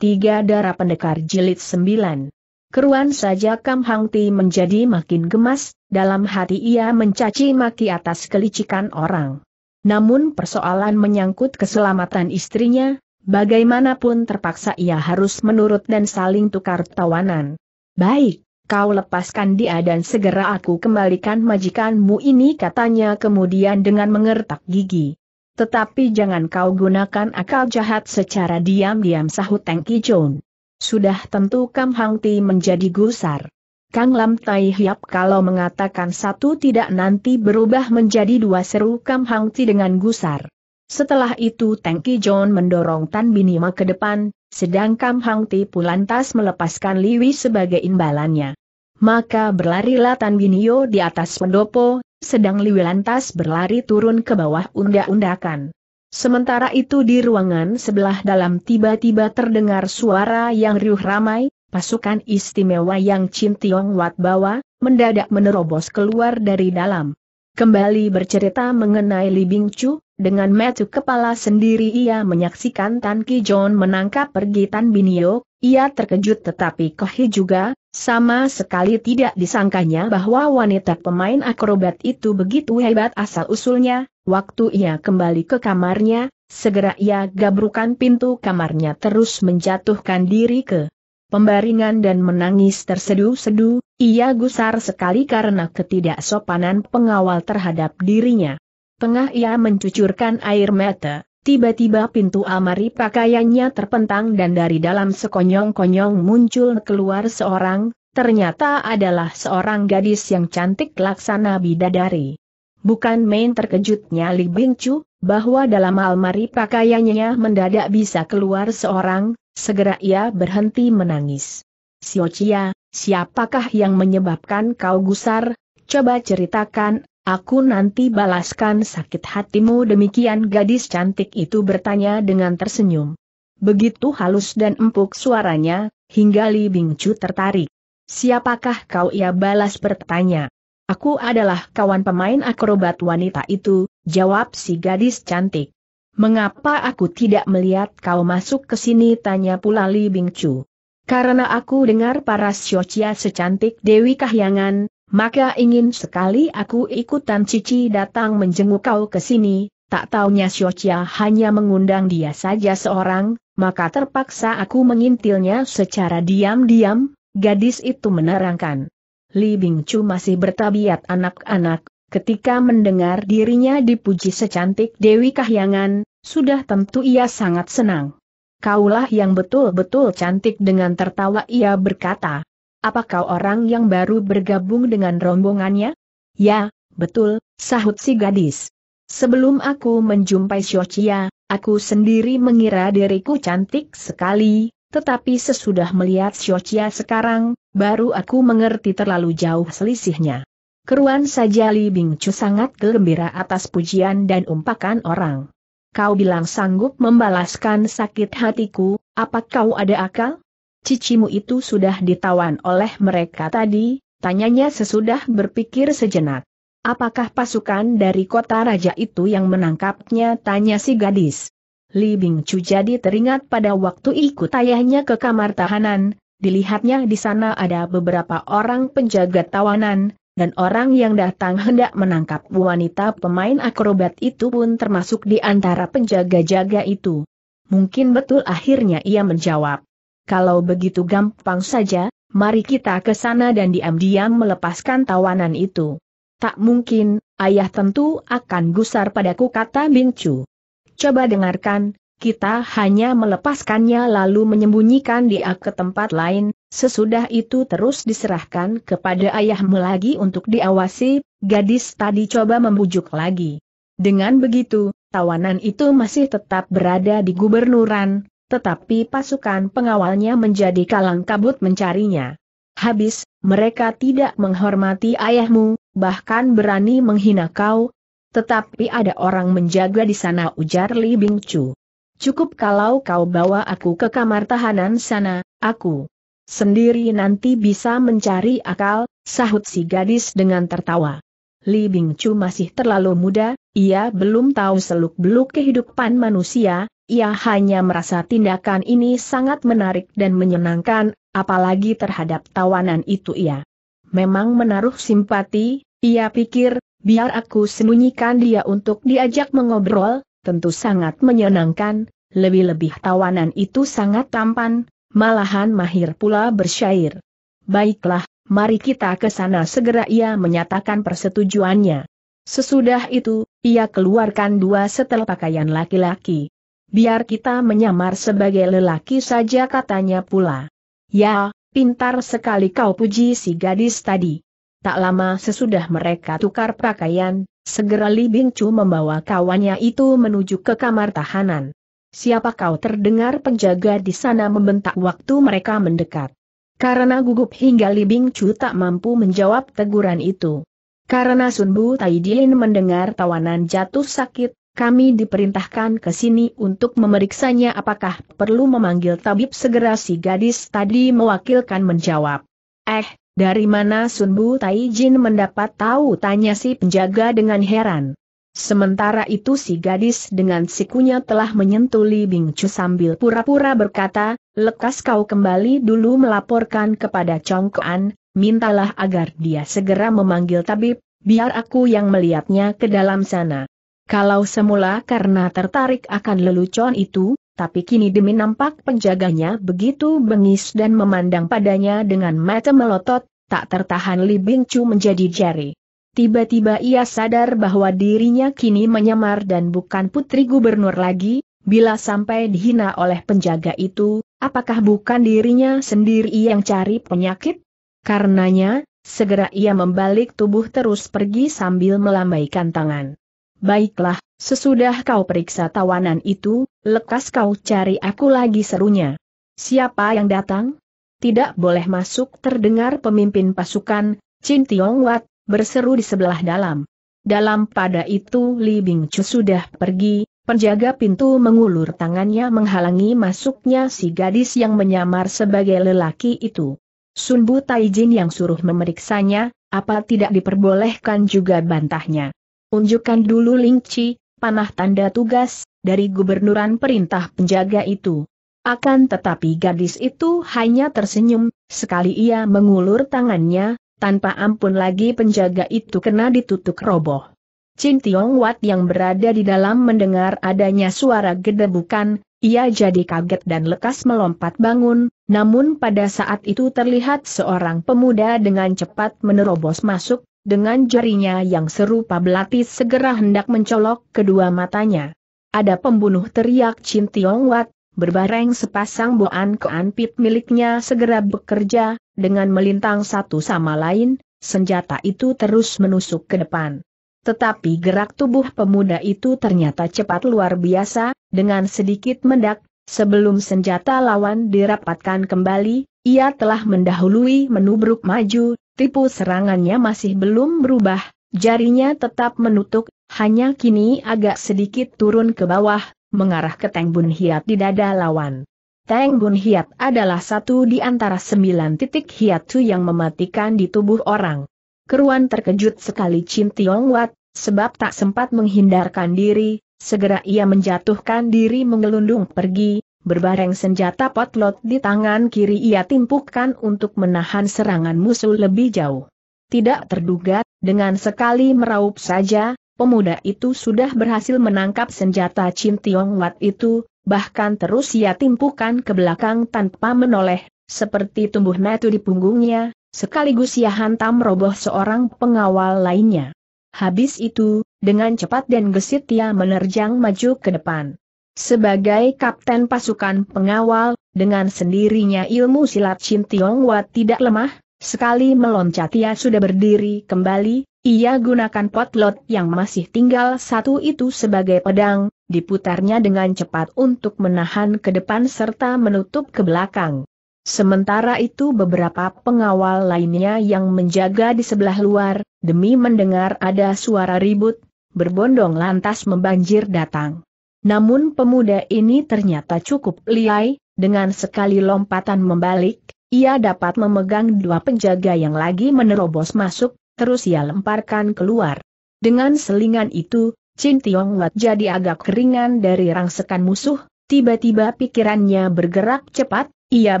Tiga darah pendekar jilid sembilan. Keruan saja Kam Hang Ti menjadi makin gemas, dalam hati ia mencaci maki atas kelicikan orang. Namun persoalan menyangkut keselamatan istrinya, bagaimanapun terpaksa ia harus menurut dan saling tukar tawanan. Baik, kau lepaskan dia dan segera aku kembalikan majikanmu ini katanya kemudian dengan mengertak gigi. Tetapi jangan kau gunakan akal jahat secara diam-diam sahut Teng John. Sudah tentu Kam Hang Ti menjadi gusar. Kang Lam Tai Hiap kalau mengatakan satu tidak nanti berubah menjadi dua seru Kam Hang Ti dengan gusar. Setelah itu Teng John mendorong Tan Binima ke depan, sedang Kam Hang Ti pulantas melepaskan Liwi sebagai imbalannya. Maka berlarilah Tan Binio di atas pendopo, sedang Liwi lantas berlari turun ke bawah undak-undakan. Sementara itu di ruangan sebelah dalam tiba-tiba terdengar suara yang riuh ramai, pasukan istimewa yang Chin Tiong Wat bawa, mendadak menerobos keluar dari dalam. Kembali bercerita mengenai Li Bing Chu, dengan metu kepala sendiri ia menyaksikan Tan Ki John menangkap pergi Tan Binio, ia terkejut tetapi Kohi juga, sama sekali tidak disangkanya bahwa wanita pemain akrobat itu begitu hebat asal-usulnya, waktu ia kembali ke kamarnya, segera ia gabrukan pintu kamarnya terus menjatuhkan diri ke pembaringan dan menangis tersedu-sedu. ia gusar sekali karena ketidaksopanan pengawal terhadap dirinya. Tengah ia mencucurkan air mata. Tiba-tiba pintu amari pakaiannya terpentang dan dari dalam sekonyong-konyong muncul keluar seorang, ternyata adalah seorang gadis yang cantik laksana bidadari. Bukan main terkejutnya Li Bingcu, bahwa dalam almari pakaiannya mendadak bisa keluar seorang, segera ia berhenti menangis. Siocia, siapakah yang menyebabkan kau gusar? Coba ceritakan Aku nanti balaskan sakit hatimu demikian gadis cantik itu bertanya dengan tersenyum. Begitu halus dan empuk suaranya, hingga Li Bingcu tertarik. Siapakah kau ia balas bertanya. Aku adalah kawan pemain akrobat wanita itu, jawab si gadis cantik. Mengapa aku tidak melihat kau masuk ke sini tanya pula Li Bingcu. Karena aku dengar para siocia secantik Dewi Kahyangan, maka ingin sekali aku ikutan Cici datang menjenguk kau ke sini, tak taunya Syocia hanya mengundang dia saja seorang, maka terpaksa aku mengintilnya secara diam-diam, gadis itu menerangkan. Li Bingcu masih bertabiat anak-anak, ketika mendengar dirinya dipuji secantik Dewi Kahyangan, sudah tentu ia sangat senang. Kaulah yang betul-betul cantik dengan tertawa ia berkata. Apakah kau orang yang baru bergabung dengan rombongannya? Ya, betul, sahut si gadis. Sebelum aku menjumpai Shochia, aku sendiri mengira diriku cantik sekali, tetapi sesudah melihat Shochia sekarang, baru aku mengerti terlalu jauh selisihnya. Keruan saja Li Bingcu sangat gembira atas pujian dan umpakan orang. Kau bilang sanggup membalaskan sakit hatiku, apa kau ada akal? cicimu itu sudah ditawan oleh mereka tadi, tanyanya sesudah berpikir sejenak. Apakah pasukan dari kota raja itu yang menangkapnya? Tanya si gadis. Li Bingcu jadi teringat pada waktu ikut ayahnya ke kamar tahanan, dilihatnya di sana ada beberapa orang penjaga tawanan, dan orang yang datang hendak menangkap wanita pemain akrobat itu pun termasuk di antara penjaga-jaga itu. Mungkin betul akhirnya ia menjawab kalau begitu gampang saja, mari kita ke sana dan diam-diam melepaskan tawanan itu. Tak mungkin, ayah tentu akan gusar padaku kata Bincu. Coba dengarkan, kita hanya melepaskannya lalu menyembunyikan dia ke tempat lain, sesudah itu terus diserahkan kepada ayahmu lagi untuk diawasi, gadis tadi coba membujuk lagi. Dengan begitu, tawanan itu masih tetap berada di gubernuran, tetapi pasukan pengawalnya menjadi kalang kabut mencarinya. Habis, mereka tidak menghormati ayahmu, bahkan berani menghina kau, tetapi ada orang menjaga di sana ujar Li Bingcu. Cukup kalau kau bawa aku ke kamar tahanan sana, aku sendiri nanti bisa mencari akal, sahut si gadis dengan tertawa. Li Bingchu masih terlalu muda, ia belum tahu seluk-beluk kehidupan manusia, ia hanya merasa tindakan ini sangat menarik dan menyenangkan, apalagi terhadap tawanan itu ia. Memang menaruh simpati, ia pikir, biar aku sembunyikan dia untuk diajak mengobrol, tentu sangat menyenangkan, lebih-lebih tawanan itu sangat tampan, malahan mahir pula bersyair. Baiklah, mari kita ke sana segera ia menyatakan persetujuannya. Sesudah itu, ia keluarkan dua setel pakaian laki-laki. Biar kita menyamar sebagai lelaki saja katanya pula. Ya, pintar sekali kau puji si gadis tadi. Tak lama sesudah mereka tukar pakaian, segera Li Bingcu membawa kawannya itu menuju ke kamar tahanan. Siapa kau terdengar penjaga di sana membentak waktu mereka mendekat. Karena gugup hingga libing, Chu tak mampu menjawab teguran itu. Karena Sun Bu Tai Dien mendengar tawanan jatuh sakit, kami diperintahkan ke sini untuk memeriksanya apakah perlu memanggil tabib segera si gadis tadi mewakilkan menjawab. Eh, dari mana Sun Bu Tai Jin mendapat tahu tanya si penjaga dengan heran. Sementara itu si gadis dengan sikunya telah menyentuh Li Bing Chu sambil pura-pura berkata, lekas kau kembali dulu melaporkan kepada Chong Kuan, mintalah agar dia segera memanggil tabib, biar aku yang melihatnya ke dalam sana. Kalau semula karena tertarik akan lelucon itu, tapi kini demi nampak penjaganya begitu bengis dan memandang padanya dengan mata melotot, tak tertahan Li Bing Chu menjadi jari. Tiba-tiba ia sadar bahwa dirinya kini menyamar dan bukan putri gubernur lagi, bila sampai dihina oleh penjaga itu, apakah bukan dirinya sendiri yang cari penyakit? Karenanya, segera ia membalik tubuh terus pergi sambil melambaikan tangan. Baiklah, sesudah kau periksa tawanan itu, lekas kau cari aku lagi serunya. Siapa yang datang? Tidak boleh masuk terdengar pemimpin pasukan, Chin Tiong Wat, berseru di sebelah dalam. Dalam pada itu Li Bing sudah pergi, penjaga pintu mengulur tangannya menghalangi masuknya si gadis yang menyamar sebagai lelaki itu. Sunbu Taijin yang suruh memeriksanya, apa tidak diperbolehkan juga bantahnya. Unjukkan dulu Ling Lingci, panah tanda tugas, dari gubernuran perintah penjaga itu. Akan tetapi gadis itu hanya tersenyum, sekali ia mengulur tangannya, tanpa ampun lagi penjaga itu kena ditutup roboh. Chin Tiong Wat yang berada di dalam mendengar adanya suara gedebukan, ia jadi kaget dan lekas melompat bangun, namun pada saat itu terlihat seorang pemuda dengan cepat menerobos masuk, dengan jarinya yang serupa belati segera hendak mencolok kedua matanya. Ada pembunuh teriak Chin Tiong Wat, berbareng sepasang boan keanpit miliknya segera bekerja, dengan melintang satu sama lain, senjata itu terus menusuk ke depan. Tetapi gerak tubuh pemuda itu ternyata cepat luar biasa, dengan sedikit mendak, sebelum senjata lawan dirapatkan kembali, ia telah mendahului menubruk maju, tipu serangannya masih belum berubah, jarinya tetap menutup, hanya kini agak sedikit turun ke bawah, mengarah ke Teng Bun Hiat di dada lawan. Teng Bun Hiat adalah satu di antara sembilan titik hiatu yang mematikan di tubuh orang. Keruan terkejut sekali Chin Tiong Wat, sebab tak sempat menghindarkan diri, segera ia menjatuhkan diri mengelundung pergi, berbareng senjata potlot di tangan kiri ia timpukan untuk menahan serangan musuh lebih jauh. Tidak terduga, dengan sekali meraup saja, Pemuda itu sudah berhasil menangkap senjata Chin Tiong Wat itu, bahkan terus ia timpukan ke belakang tanpa menoleh, seperti tumbuh metu di punggungnya, sekaligus ia hantam roboh seorang pengawal lainnya. Habis itu, dengan cepat dan gesit ia menerjang maju ke depan. Sebagai kapten pasukan pengawal, dengan sendirinya ilmu silat Chin Tiong Wat tidak lemah, sekali meloncat ia sudah berdiri kembali, ia gunakan potlot yang masih tinggal satu itu sebagai pedang, diputarnya dengan cepat untuk menahan ke depan serta menutup ke belakang. Sementara itu beberapa pengawal lainnya yang menjaga di sebelah luar, demi mendengar ada suara ribut, berbondong lantas membanjir datang. Namun pemuda ini ternyata cukup liai, dengan sekali lompatan membalik, ia dapat memegang dua penjaga yang lagi menerobos masuk, terus ia lemparkan keluar. Dengan selingan itu, Chin Tiong Wat jadi agak keringan dari rangsekan musuh, tiba-tiba pikirannya bergerak cepat, ia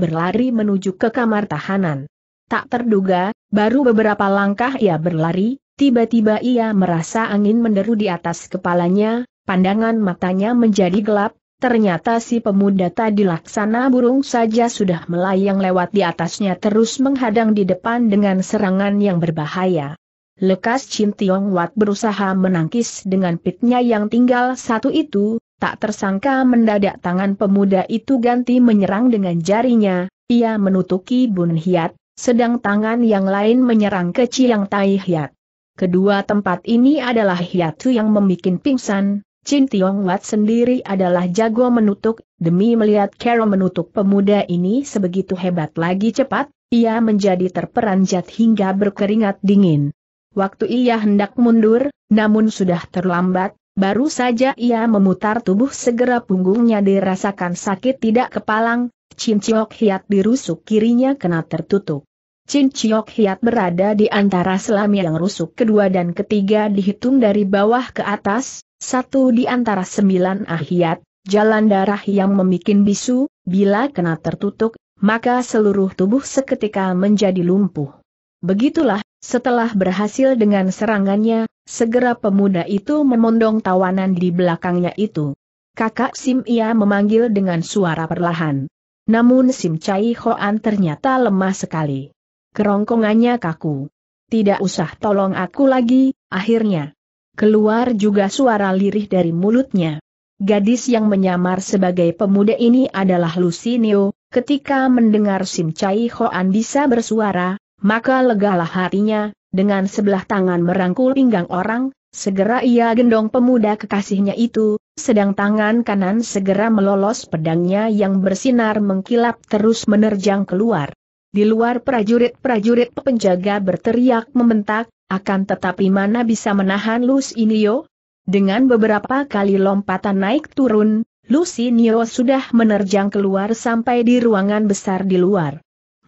berlari menuju ke kamar tahanan. Tak terduga, baru beberapa langkah ia berlari, tiba-tiba ia merasa angin menderu di atas kepalanya, pandangan matanya menjadi gelap, Ternyata si pemuda tadi laksana burung saja sudah melayang lewat di atasnya terus menghadang di depan dengan serangan yang berbahaya. Lekas Chin Tiong Wat berusaha menangkis dengan pitnya yang tinggal satu itu, tak tersangka mendadak tangan pemuda itu ganti menyerang dengan jarinya, ia menutuki Bun Hiat, sedang tangan yang lain menyerang ke Chiang Tai Hiat. Kedua tempat ini adalah Hiatu yang membuat pingsan, Chin Tiong Wat sendiri adalah jago menutup. demi melihat Carol menutup pemuda ini sebegitu hebat lagi cepat, ia menjadi terperanjat hingga berkeringat dingin. Waktu ia hendak mundur, namun sudah terlambat, baru saja ia memutar tubuh segera punggungnya dirasakan sakit tidak kepalang, Chin Chiok Hiat dirusuk kirinya kena tertutup. Chin Chiok Hiat berada di antara selam yang rusuk kedua dan ketiga dihitung dari bawah ke atas, satu di antara sembilan ahiat, jalan darah yang memikin bisu, bila kena tertutup, maka seluruh tubuh seketika menjadi lumpuh. Begitulah, setelah berhasil dengan serangannya, segera pemuda itu memondong tawanan di belakangnya itu. Kakak Sim ia memanggil dengan suara perlahan. Namun Sim Chai Hoan ternyata lemah sekali. Kerongkongannya kaku. Tidak usah tolong aku lagi, akhirnya. Keluar juga suara lirih dari mulutnya. Gadis yang menyamar sebagai pemuda ini adalah Lucinio, ketika mendengar Sim Chai Hoan bisa bersuara, maka legalah hatinya, dengan sebelah tangan merangkul pinggang orang, segera ia gendong pemuda kekasihnya itu, sedang tangan kanan segera melolos pedangnya yang bersinar mengkilap terus menerjang keluar. Di luar prajurit-prajurit penjaga berteriak membentak, akan tetapi mana bisa menahan Lusinio? Dengan beberapa kali lompatan naik turun, Lusinio sudah menerjang keluar sampai di ruangan besar di luar.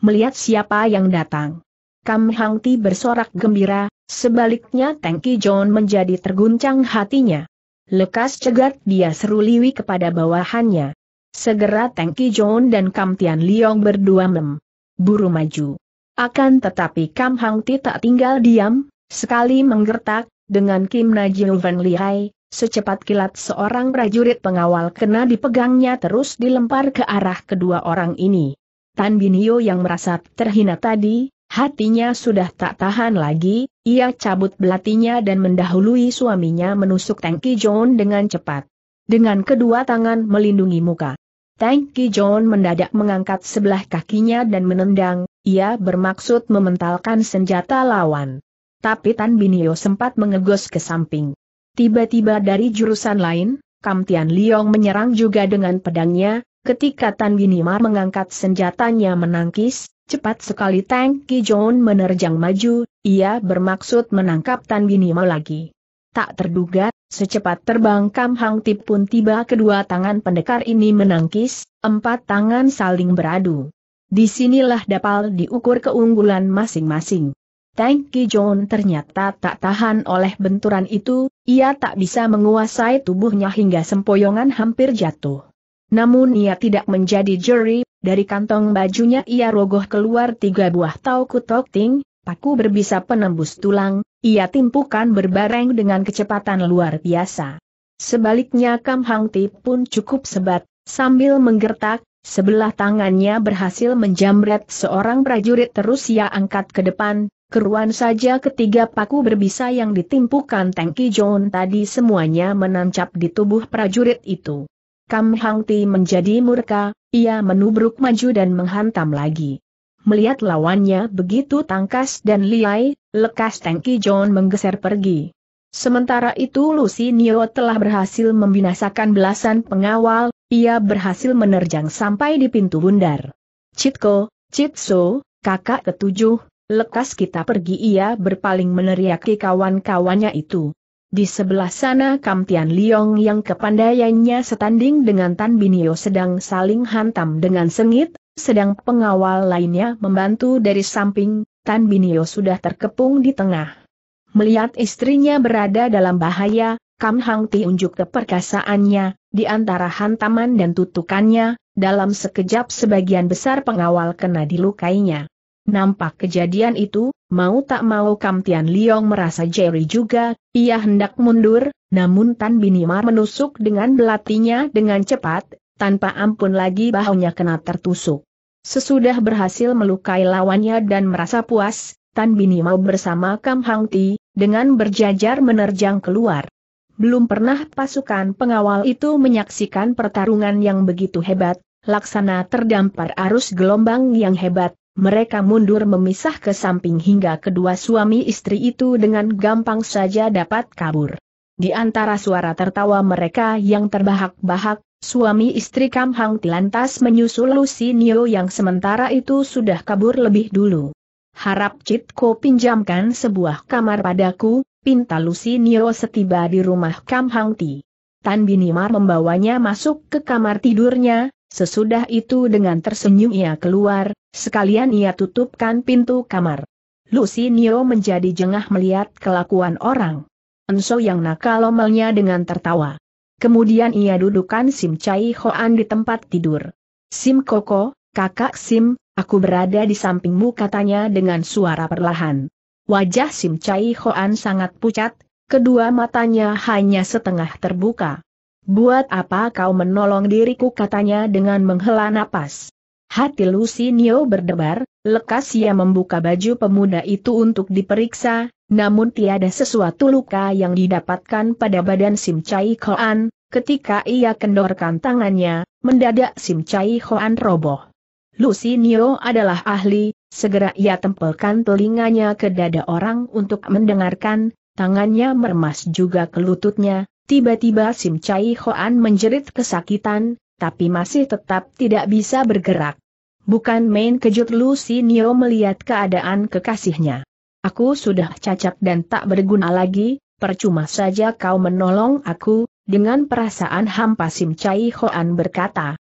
Melihat siapa yang datang. Kam Hang Ti bersorak gembira, sebaliknya Teng Ki John menjadi terguncang hatinya. Lekas cegat dia seru Liwi kepada bawahannya. Segera Teng Ki John dan Kam Tian Liong berdua mem. Buru maju. Akan tetapi Kam Hang Ti tak tinggal diam, Sekali menggertak, dengan Kim Najil Van Lihai, secepat kilat seorang prajurit pengawal kena dipegangnya terus dilempar ke arah kedua orang ini. Tan Binio yang merasa terhina tadi, hatinya sudah tak tahan lagi, ia cabut belatinya dan mendahului suaminya menusuk Tangki John dengan cepat. Dengan kedua tangan melindungi muka. Tangki John mendadak mengangkat sebelah kakinya dan menendang, ia bermaksud mementalkan senjata lawan tapi Tan Binio sempat mengegos ke samping. Tiba-tiba dari jurusan lain, Kamtian Liong menyerang juga dengan pedangnya, ketika Tan Binimar mengangkat senjatanya menangkis, cepat sekali Tang Ki Kijon menerjang maju, ia bermaksud menangkap Tan Binimar lagi. Tak terduga, secepat terbang Kam Hang Tip pun tiba kedua tangan pendekar ini menangkis, empat tangan saling beradu. Disinilah dapal diukur keunggulan masing-masing. Tang John. ternyata tak tahan oleh benturan itu, ia tak bisa menguasai tubuhnya hingga sempoyongan hampir jatuh. Namun ia tidak menjadi juri, dari kantong bajunya ia rogoh keluar tiga buah tau kutok ting, paku berbisa penembus tulang, ia timpukan berbareng dengan kecepatan luar biasa. Sebaliknya Kam Hang Ti pun cukup sebat, sambil menggertak, sebelah tangannya berhasil menjamret seorang prajurit terus ia angkat ke depan, Keruan saja ketiga paku berbisa yang ditimpukan Tengki John tadi semuanya menancap di tubuh prajurit itu. Kam Hang menjadi murka, ia menubruk maju dan menghantam lagi. Melihat lawannya begitu tangkas dan liai, lekas Tengki John menggeser pergi. Sementara itu Lucy Neo telah berhasil membinasakan belasan pengawal, ia berhasil menerjang sampai di pintu bundar. Citko, Citso, kakak ketujuh, Lekas kita pergi ia berpaling meneriaki kawan-kawannya itu. Di sebelah sana Kamtian Liong yang kepandaiannya setanding dengan Tan Binio sedang saling hantam dengan sengit, sedang pengawal lainnya membantu dari samping, Tan Binio sudah terkepung di tengah. Melihat istrinya berada dalam bahaya, Kam Hang Ti unjuk keperkasaannya, di antara hantaman dan tutukannya, dalam sekejap sebagian besar pengawal kena dilukainya. Nampak kejadian itu, mau tak mau Kam Tian Liong merasa Jerry juga, ia hendak mundur, namun Tan Binimar menusuk dengan belatinya dengan cepat, tanpa ampun lagi bahunya kena tertusuk. Sesudah berhasil melukai lawannya dan merasa puas, Tan Binimau bersama Kam Hang Ti, dengan berjajar menerjang keluar. Belum pernah pasukan pengawal itu menyaksikan pertarungan yang begitu hebat, laksana terdampar arus gelombang yang hebat, mereka mundur memisah ke samping hingga kedua suami istri itu dengan gampang saja dapat kabur. Di antara suara tertawa mereka yang terbahak-bahak, suami istri Kam Hang Tilantas menyusul Nio yang sementara itu sudah kabur lebih dulu. Harap Ko pinjamkan sebuah kamar padaku, pinta Nio setiba di rumah Kam Hang Ti. Tan Binimar membawanya masuk ke kamar tidurnya, Sesudah itu dengan tersenyum ia keluar, sekalian ia tutupkan pintu kamar. Lucinio menjadi jengah melihat kelakuan orang. Enso yang nakal omelnya dengan tertawa. Kemudian ia dudukan Sim Chai Hoan di tempat tidur. Sim Koko, kakak Sim, aku berada di sampingmu katanya dengan suara perlahan. Wajah Sim Chai Hoan sangat pucat, kedua matanya hanya setengah terbuka. Buat apa kau menolong diriku katanya dengan menghela napas. Hati Lucy Nio berdebar, lekas ia membuka baju pemuda itu untuk diperiksa, namun tiada sesuatu luka yang didapatkan pada badan Sim Chai Hoan, ketika ia kendorkan tangannya, mendadak Sim Chai Hoan roboh. Lucy Nio adalah ahli, segera ia tempelkan telinganya ke dada orang untuk mendengarkan, tangannya meremas juga ke lututnya, Tiba-tiba Sim Chai Hoan menjerit kesakitan, tapi masih tetap tidak bisa bergerak. Bukan main kejut Lucy Nio melihat keadaan kekasihnya. Aku sudah cacat dan tak berguna lagi, percuma saja kau menolong aku, dengan perasaan hampa Sim Chai Hoan berkata.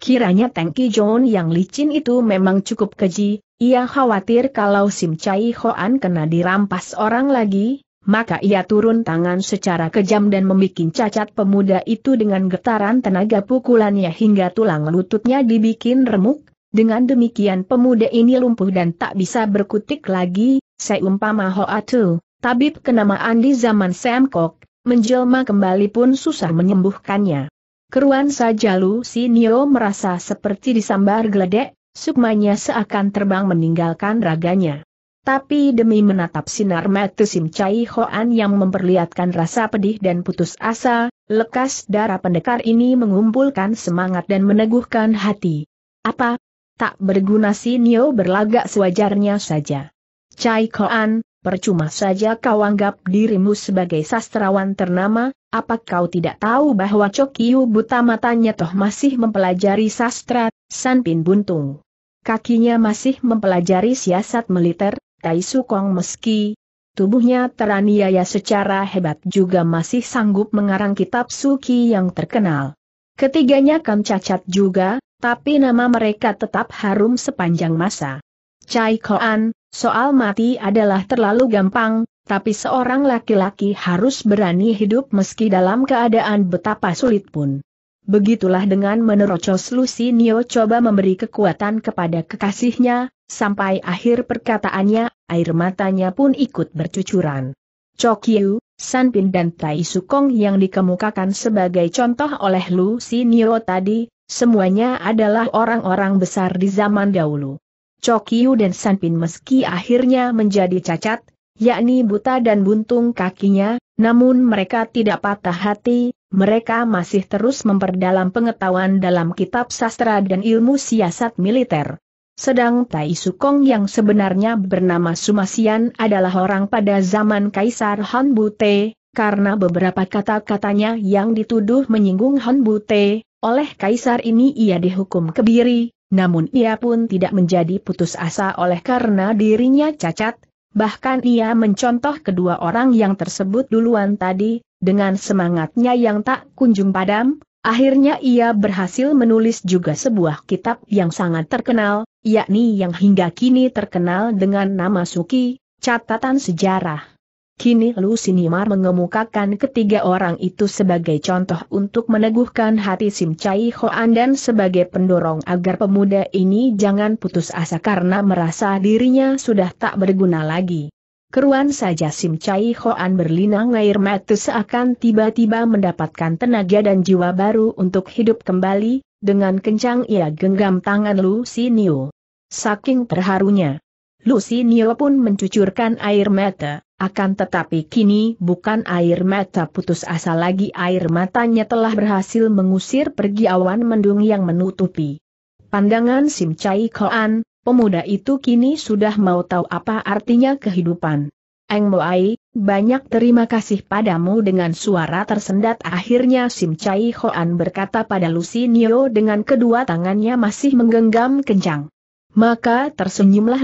Kiranya Tengki John yang licin itu memang cukup keji, ia khawatir kalau Sim Chai Hoan kena dirampas orang lagi, maka ia turun tangan secara kejam dan membuat cacat pemuda itu dengan getaran tenaga pukulannya hingga tulang lututnya dibikin remuk. Dengan demikian pemuda ini lumpuh dan tak bisa berkutik lagi, seumpama Hoatu, tabib kenamaan di zaman Semkok, menjelma kembali pun susah menyembuhkannya. Keruan saja Lu Nio merasa seperti disambar geledek, sukmanya seakan terbang meninggalkan raganya tapi demi menatap sinar mata Sim Chai Hoan yang memperlihatkan rasa pedih dan putus asa, lekas darah pendekar ini mengumpulkan semangat dan meneguhkan hati. Apa? Tak berguna si Nio berlagak sewajarnya saja. Chai Hoan, percuma saja kau anggap dirimu sebagai sastrawan ternama, apa kau tidak tahu bahwa Chokiu buta matanya toh masih mempelajari sastra, Sanpin Buntung kakinya masih mempelajari siasat militer, Tai Su Kong meski tubuhnya teraniaya secara hebat juga masih sanggup mengarang kitab suki yang terkenal. Ketiganya kan cacat juga, tapi nama mereka tetap harum sepanjang masa. Cai Koan, soal mati adalah terlalu gampang, tapi seorang laki-laki harus berani hidup meski dalam keadaan betapa sulit pun. Begitulah dengan menerocos Nio coba memberi kekuatan kepada kekasihnya, Sampai akhir perkataannya, air matanya pun ikut bercucuran. Chokyu, Sanpin dan Tai Sukong yang dikemukakan sebagai contoh oleh Lu Sinio tadi, semuanya adalah orang-orang besar di zaman dahulu. Chokyu dan Sanpin meski akhirnya menjadi cacat, yakni buta dan buntung kakinya, namun mereka tidak patah hati, mereka masih terus memperdalam pengetahuan dalam kitab sastra dan ilmu siasat militer. Sedang Tai Sukong yang sebenarnya bernama Sumasian adalah orang pada zaman Kaisar Han Bute, karena beberapa kata-katanya yang dituduh menyinggung Han Bute, oleh Kaisar ini ia dihukum kebiri, namun ia pun tidak menjadi putus asa oleh karena dirinya cacat, bahkan ia mencontoh kedua orang yang tersebut duluan tadi, dengan semangatnya yang tak kunjung padam, Akhirnya ia berhasil menulis juga sebuah kitab yang sangat terkenal, yakni yang hingga kini terkenal dengan nama Suki, Catatan Sejarah. Kini Lu Sinimar mengemukakan ketiga orang itu sebagai contoh untuk meneguhkan hati Sim Chai Hoan dan sebagai pendorong agar pemuda ini jangan putus asa karena merasa dirinya sudah tak berguna lagi. Keruan saja Sim Chai Hoan berlinang air mata seakan tiba-tiba mendapatkan tenaga dan jiwa baru untuk hidup kembali, dengan kencang ia genggam tangan Lucinio. Saking terharunya, Lucinio pun mencucurkan air mata, akan tetapi kini bukan air mata putus asa lagi air matanya telah berhasil mengusir pergi awan mendung yang menutupi. Pandangan Sim Chai Koan, Pemuda itu kini sudah mau tahu apa artinya kehidupan. Eng Moai, banyak terima kasih padamu dengan suara tersendat akhirnya Sim Chai Hoan berkata pada Nio dengan kedua tangannya masih menggenggam kencang. Maka tersenyumlah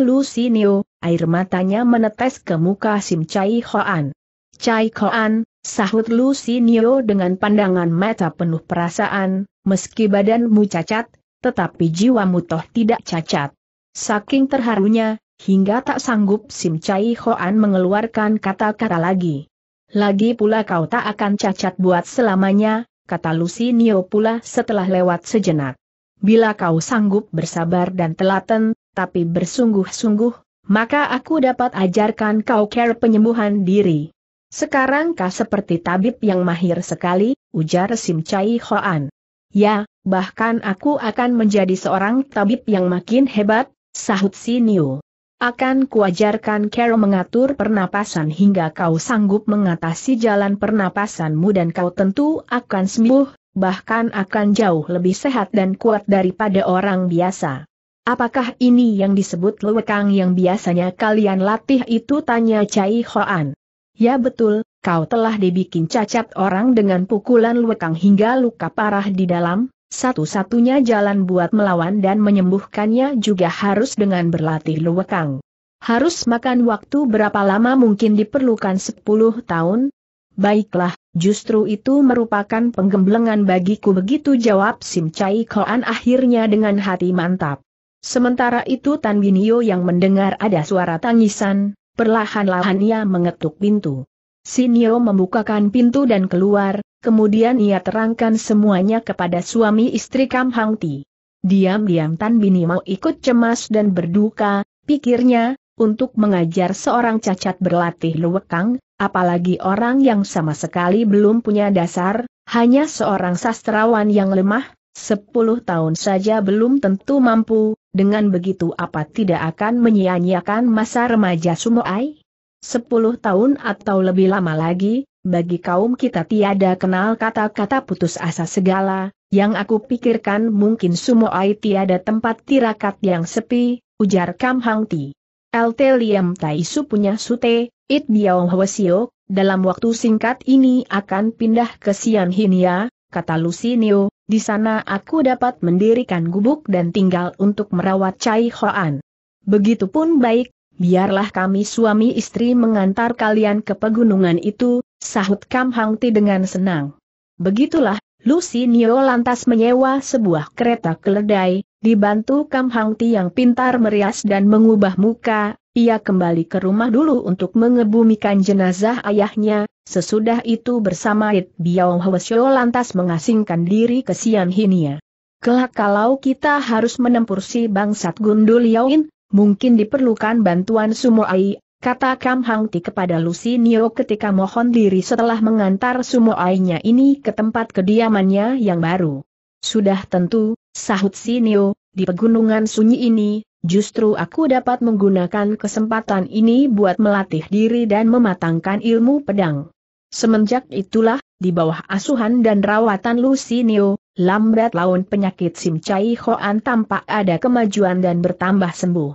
Nio, air matanya menetes ke muka Sim Chai Hoan. Chai Hoan, sahut Lucinio dengan pandangan mata penuh perasaan, meski badanmu cacat, tetapi jiwamu toh tidak cacat. Saking terharunya, hingga tak sanggup Sim Chai Hoan mengeluarkan kata-kata lagi. Lagi pula kau tak akan cacat buat selamanya, kata Lucy Nio pula setelah lewat sejenak. Bila kau sanggup bersabar dan telaten, tapi bersungguh-sungguh, maka aku dapat ajarkan kau care penyembuhan diri. Sekarang kau seperti tabib yang mahir sekali, ujar Sim Chai Hoan. Ya, bahkan aku akan menjadi seorang tabib yang makin hebat, Sahut Niu. Akan kuajarkan Carol mengatur pernapasan hingga kau sanggup mengatasi jalan pernapasanmu dan kau tentu akan sembuh, bahkan akan jauh lebih sehat dan kuat daripada orang biasa. Apakah ini yang disebut lewekang yang biasanya kalian latih itu tanya Cai Hoan. Ya betul, kau telah dibikin cacat orang dengan pukulan lewekang hingga luka parah di dalam, satu-satunya jalan buat melawan dan menyembuhkannya juga harus dengan berlatih luwekang. Harus makan waktu berapa lama mungkin diperlukan 10 tahun? Baiklah, justru itu merupakan penggemblengan bagiku begitu jawab Sim Chai Koan akhirnya dengan hati mantap. Sementara itu Tan Binio yang mendengar ada suara tangisan, perlahan-lahan ia mengetuk pintu. Sinio membukakan pintu dan keluar, Kemudian ia terangkan semuanya kepada suami istri Kam Hang Ti. Diam-diam Tan Bini mau ikut cemas dan berduka, pikirnya, untuk mengajar seorang cacat berlatih luwekang, apalagi orang yang sama sekali belum punya dasar, hanya seorang sastrawan yang lemah, sepuluh tahun saja belum tentu mampu, dengan begitu apa tidak akan menyia-nyiakan masa remaja Sumoai? Sepuluh tahun atau lebih lama lagi, bagi kaum kita tiada kenal kata-kata putus asa segala, yang aku pikirkan mungkin semua sumoai tiada tempat tirakat yang sepi, ujar Kam Hang Ti. LT Liam Tai Su punya sute, It Biao Hwasio, dalam waktu singkat ini akan pindah ke Sian Hinia, ya, kata Lusinio, di sana aku dapat mendirikan gubuk dan tinggal untuk merawat Cai Hoan. Begitupun baik, biarlah kami suami istri mengantar kalian ke pegunungan itu, Sahut Kam Hang Ti dengan senang. Begitulah, Lucy Nio lantas menyewa sebuah kereta keledai, dibantu Kam Hang Ti yang pintar merias dan mengubah muka, ia kembali ke rumah dulu untuk mengebumikan jenazah ayahnya, sesudah itu bersama It Biao Hwasyo lantas mengasingkan diri ke Sian Hinia. Kelak kalau kita harus menempur si bangsat Gundul Yaoin, mungkin diperlukan bantuan Sumo Ai. Kata Kam Hang Ti kepada Nio ketika mohon diri setelah mengantar sumo ainya ini ke tempat kediamannya yang baru. Sudah tentu, sahut Nio, di pegunungan sunyi ini, justru aku dapat menggunakan kesempatan ini buat melatih diri dan mematangkan ilmu pedang. Semenjak itulah, di bawah asuhan dan rawatan Lucy Nio, lambat laun penyakit Sim Chai Hoan tampak ada kemajuan dan bertambah sembuh.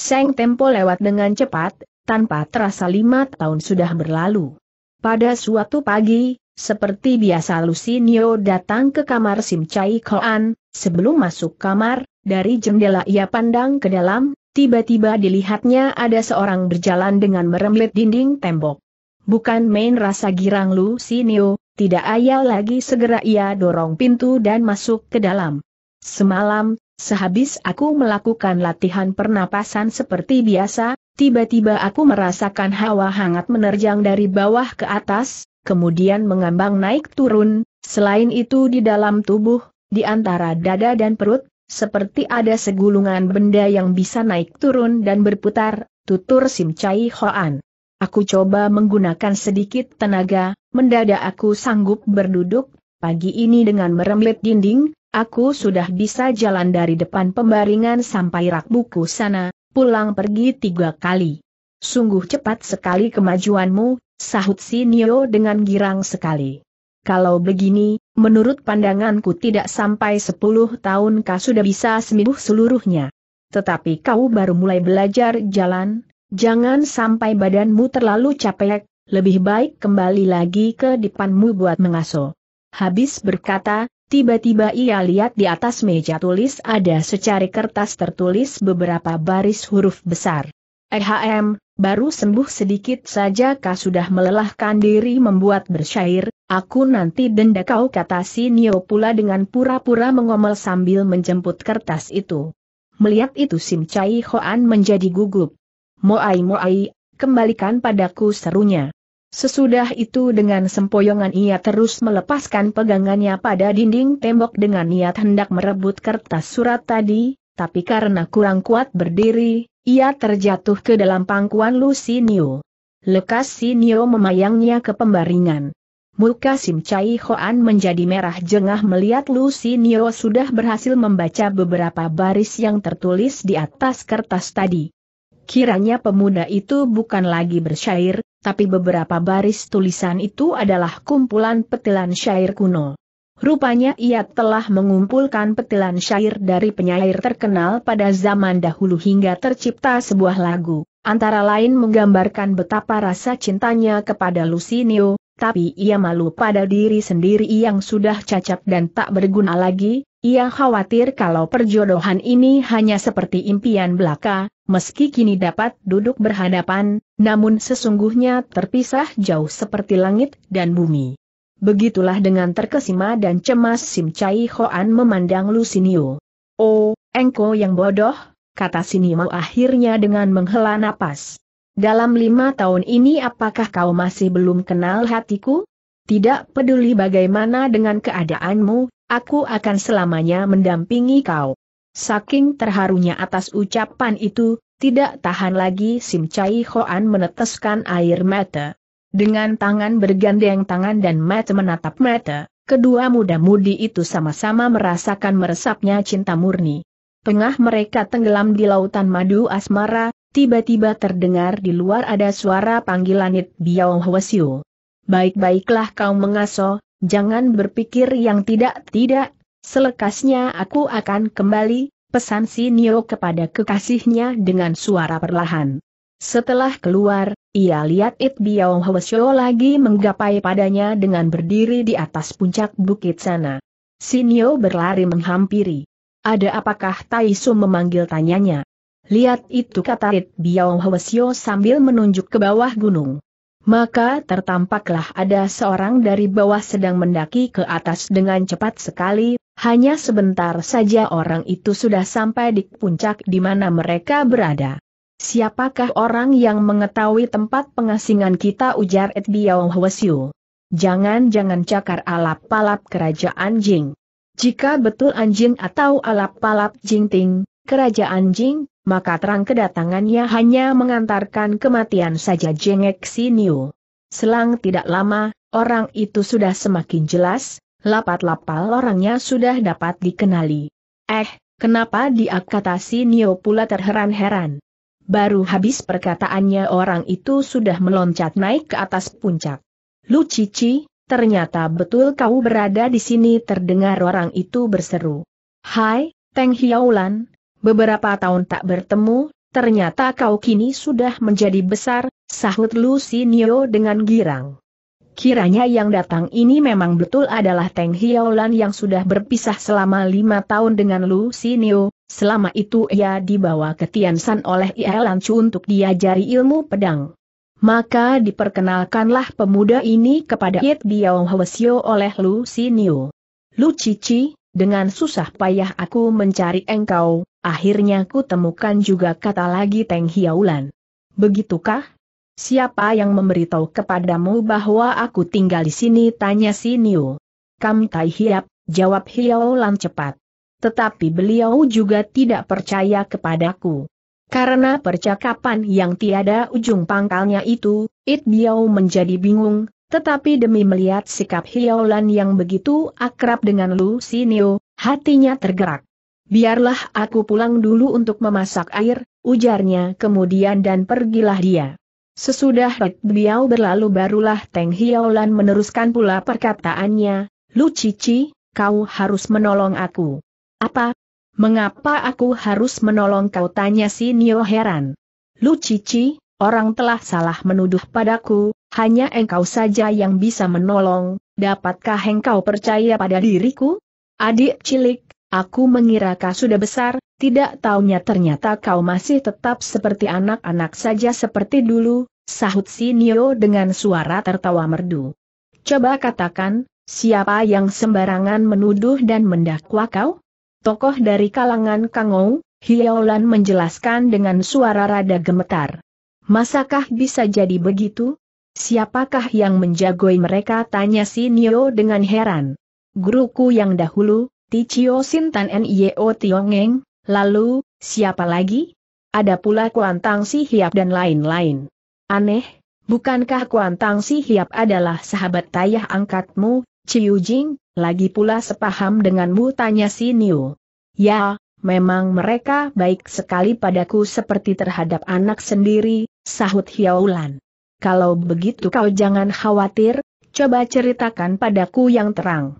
Seng Tempo lewat dengan cepat, tanpa terasa lima tahun sudah berlalu. Pada suatu pagi, seperti biasa Nio datang ke kamar Sim Chai Koan, sebelum masuk kamar, dari jendela ia pandang ke dalam, tiba-tiba dilihatnya ada seorang berjalan dengan merembet dinding tembok. Bukan main rasa girang Nio, tidak ayal lagi segera ia dorong pintu dan masuk ke dalam. Semalam, sehabis aku melakukan latihan pernapasan seperti biasa, tiba-tiba aku merasakan hawa hangat menerjang dari bawah ke atas, kemudian mengambang naik turun, selain itu di dalam tubuh, di antara dada dan perut, seperti ada segulungan benda yang bisa naik turun dan berputar, tutur Sim Chai Hoan. Aku coba menggunakan sedikit tenaga, mendadak aku sanggup berduduk, pagi ini dengan merembet dinding, aku sudah bisa jalan dari depan pembaringan sampai rak buku sana, pulang pergi tiga kali. Sungguh cepat sekali kemajuanmu, sahut si Nio dengan girang sekali. Kalau begini, menurut pandanganku tidak sampai sepuluh tahun kau sudah bisa sembuh seluruhnya. Tetapi kau baru mulai belajar jalan, jangan sampai badanmu terlalu capek, lebih baik kembali lagi ke depanmu buat mengaso. Habis berkata, Tiba-tiba ia lihat di atas meja tulis ada secari kertas tertulis beberapa baris huruf besar. EHM, baru sembuh sedikit saja kau sudah melelahkan diri membuat bersyair, aku nanti denda kau kata si Nio pula dengan pura-pura mengomel sambil menjemput kertas itu. Melihat itu Sim Chai Hoan menjadi gugup. Moai Moai, kembalikan padaku serunya. Sesudah itu dengan sempoyongan ia terus melepaskan pegangannya pada dinding tembok dengan niat hendak merebut kertas surat tadi, tapi karena kurang kuat berdiri, ia terjatuh ke dalam pangkuan Neo. Lekas Sinio memayangnya ke pembaringan. Muka Sim Chai Hoan menjadi merah jengah melihat Neo sudah berhasil membaca beberapa baris yang tertulis di atas kertas tadi. Kiranya pemuda itu bukan lagi bersyair, tapi beberapa baris tulisan itu adalah kumpulan petilan syair kuno. Rupanya ia telah mengumpulkan petilan syair dari penyair terkenal pada zaman dahulu hingga tercipta sebuah lagu, antara lain menggambarkan betapa rasa cintanya kepada Lucinio, tapi ia malu pada diri sendiri yang sudah cacat dan tak berguna lagi, ia khawatir kalau perjodohan ini hanya seperti impian belaka, meski kini dapat duduk berhadapan, namun sesungguhnya terpisah jauh seperti langit dan bumi. Begitulah dengan terkesima dan cemas Sim Chai Hoan memandang Lusinio. Oh, engkau yang bodoh, kata Sinio akhirnya dengan menghela napas. Dalam lima tahun ini apakah kau masih belum kenal hatiku? Tidak peduli bagaimana dengan keadaanmu, aku akan selamanya mendampingi kau. Saking terharunya atas ucapan itu, tidak tahan lagi Sim Chai Hoan meneteskan air mata. Dengan tangan bergandeng tangan dan mata menatap mata, kedua muda-mudi itu sama-sama merasakan meresapnya cinta murni. Tengah mereka tenggelam di lautan madu asmara, tiba-tiba terdengar di luar ada suara panggilan It Biao Hwasyu. Baik-baiklah kau mengaso, jangan berpikir yang tidak-tidak, Selekasnya aku akan kembali, pesan si Nio kepada kekasihnya dengan suara perlahan. Setelah keluar, ia lihat It Biao Hwasyo lagi menggapai padanya dengan berdiri di atas puncak bukit sana. Nio berlari menghampiri. Ada apakah Taisu memanggil tanyanya? Lihat itu kata It Biao Hwasyo sambil menunjuk ke bawah gunung. Maka tertampaklah ada seorang dari bawah sedang mendaki ke atas dengan cepat sekali, hanya sebentar saja orang itu sudah sampai di puncak di mana mereka berada. Siapakah orang yang mengetahui tempat pengasingan kita ujar Ed Biao Hwasyu. Jangan-jangan cakar alap palap kerajaan Jing. Jika betul anjing atau alap palap jingting, kerajaan Jing, maka terang kedatangannya hanya mengantarkan kematian saja jengek Xinyu. Selang tidak lama, orang itu sudah semakin jelas, lapat-lapal orangnya sudah dapat dikenali. Eh, kenapa dia kata si Nio pula terheran-heran. Baru habis perkataannya orang itu sudah meloncat naik ke atas puncak. Lu cici, ternyata betul kau berada di sini terdengar orang itu berseru. Hai, Teng Hiaulan, beberapa tahun tak bertemu, ternyata kau kini sudah menjadi besar, sahut Lu si Nio dengan girang. Kiranya yang datang ini memang betul adalah Teng Hiaolan yang sudah berpisah selama lima tahun dengan Lu Sinio, selama itu ia dibawa ke Tiansan oleh Ialan Chu untuk diajari ilmu pedang. Maka diperkenalkanlah pemuda ini kepada Yit Biao Hwesio oleh Lu Sinio. Lu Cici, dengan susah payah aku mencari engkau, akhirnya ku temukan juga kata lagi Teng Hiaolan. Begitukah? Siapa yang memberitahu kepadamu bahwa aku tinggal di sini? Tanya si Niu. Kam Tai Hiap, jawab Hiao Lan cepat. Tetapi beliau juga tidak percaya kepadaku. Karena percakapan yang tiada ujung pangkalnya itu, It Biao menjadi bingung, tetapi demi melihat sikap Lan yang begitu akrab dengan Lu Niu, hatinya tergerak. Biarlah aku pulang dulu untuk memasak air, ujarnya kemudian dan pergilah dia. Sesudah Biao berlalu barulah Teng Hiaolan meneruskan pula perkataannya, Lu Cici, kau harus menolong aku. Apa? Mengapa aku harus menolong kau tanya si Nio heran. Lu Cici, orang telah salah menuduh padaku, hanya engkau saja yang bisa menolong, dapatkah engkau percaya pada diriku? Adik cilik, Aku mengira kau sudah besar, tidak taunya ternyata kau masih tetap seperti anak-anak saja seperti dulu, sahut si Nio dengan suara tertawa merdu. Coba katakan, siapa yang sembarangan menuduh dan mendakwa kau? Tokoh dari kalangan Kangou, Hiaolan menjelaskan dengan suara rada gemetar. Masakah bisa jadi begitu? Siapakah yang menjagoi mereka? Tanya si Nio dengan heran. Guruku yang dahulu, Ticio Sintan Nio Tiongeng, lalu, siapa lagi? Ada pula Kuantang Si Hiap dan lain-lain. Aneh, bukankah Kuantang Si Hiap adalah sahabat tayah angkatmu, Ciu Jing, lagi pula sepaham denganmu tanya si Niu. Ya, memang mereka baik sekali padaku seperti terhadap anak sendiri, sahut Hiaulan. Kalau begitu kau jangan khawatir, coba ceritakan padaku yang terang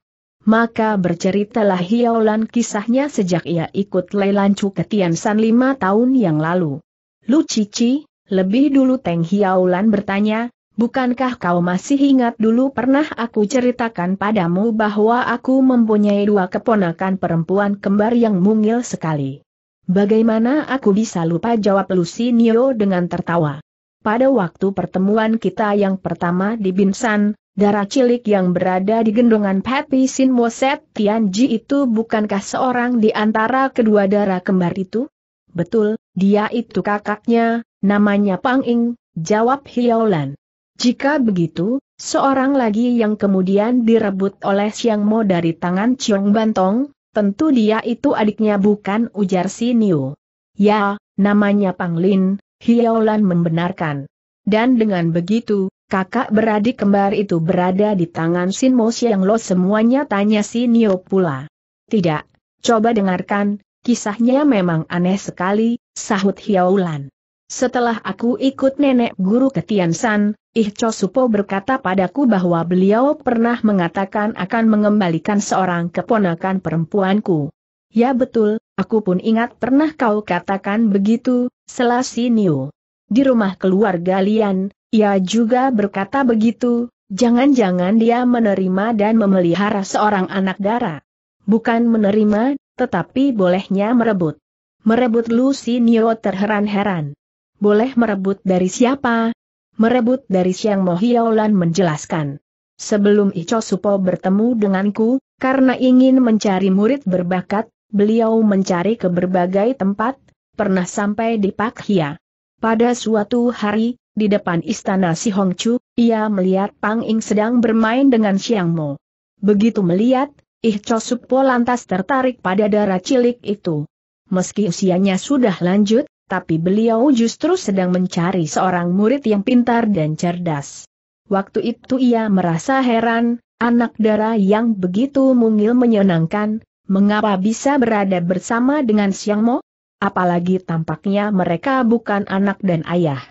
maka berceritalah Hiaulan kisahnya sejak ia ikut Lelancu ke Tiansan lima tahun yang lalu. Lu Cici, lebih dulu Teng Hiaulan bertanya, Bukankah kau masih ingat dulu pernah aku ceritakan padamu bahwa aku mempunyai dua keponakan perempuan kembar yang mungil sekali? Bagaimana aku bisa lupa jawab Lucy Lucinio dengan tertawa? Pada waktu pertemuan kita yang pertama di Binsan, Darah cilik yang berada di gendongan Pepi Sin Moset Ji itu bukankah seorang di antara kedua darah kembar itu? Betul, dia itu kakaknya, namanya Pang Ing, jawab Hiaolan. Jika begitu, seorang lagi yang kemudian direbut oleh Siang Mo dari tangan Chiong Bantong, tentu dia itu adiknya bukan ujar si Niu. Ya, namanya Pang Lin, Hiaolan membenarkan. Dan dengan begitu, kakak beradik kembar itu berada di tangan Sin Mo Siang Lo semuanya tanya si Nio pula. Tidak, coba dengarkan, kisahnya memang aneh sekali, sahut Hiaulan. Setelah aku ikut nenek guru ke San, Ih Cho Supo berkata padaku bahwa beliau pernah mengatakan akan mengembalikan seorang keponakan perempuanku. Ya betul, aku pun ingat pernah kau katakan begitu, selasi Niu. Di rumah keluarga Lian, ia juga berkata begitu, jangan-jangan dia menerima dan memelihara seorang anak dara. Bukan menerima, tetapi bolehnya merebut. Merebut Lucy Nio terheran-heran. Boleh merebut dari siapa? Merebut dari Siang Mohiolan menjelaskan. Sebelum Ico Supo bertemu denganku, karena ingin mencari murid berbakat, beliau mencari ke berbagai tempat, pernah sampai di Pakhia. Pada suatu hari, di depan istana si Chu, ia melihat Pang Ing sedang bermain dengan Xiang Mo. Begitu melihat, Ih Cho Supo lantas tertarik pada darah cilik itu. Meski usianya sudah lanjut, tapi beliau justru sedang mencari seorang murid yang pintar dan cerdas. Waktu itu ia merasa heran, anak darah yang begitu mungil menyenangkan, mengapa bisa berada bersama dengan Xiang Mo? Apalagi tampaknya mereka bukan anak dan ayah.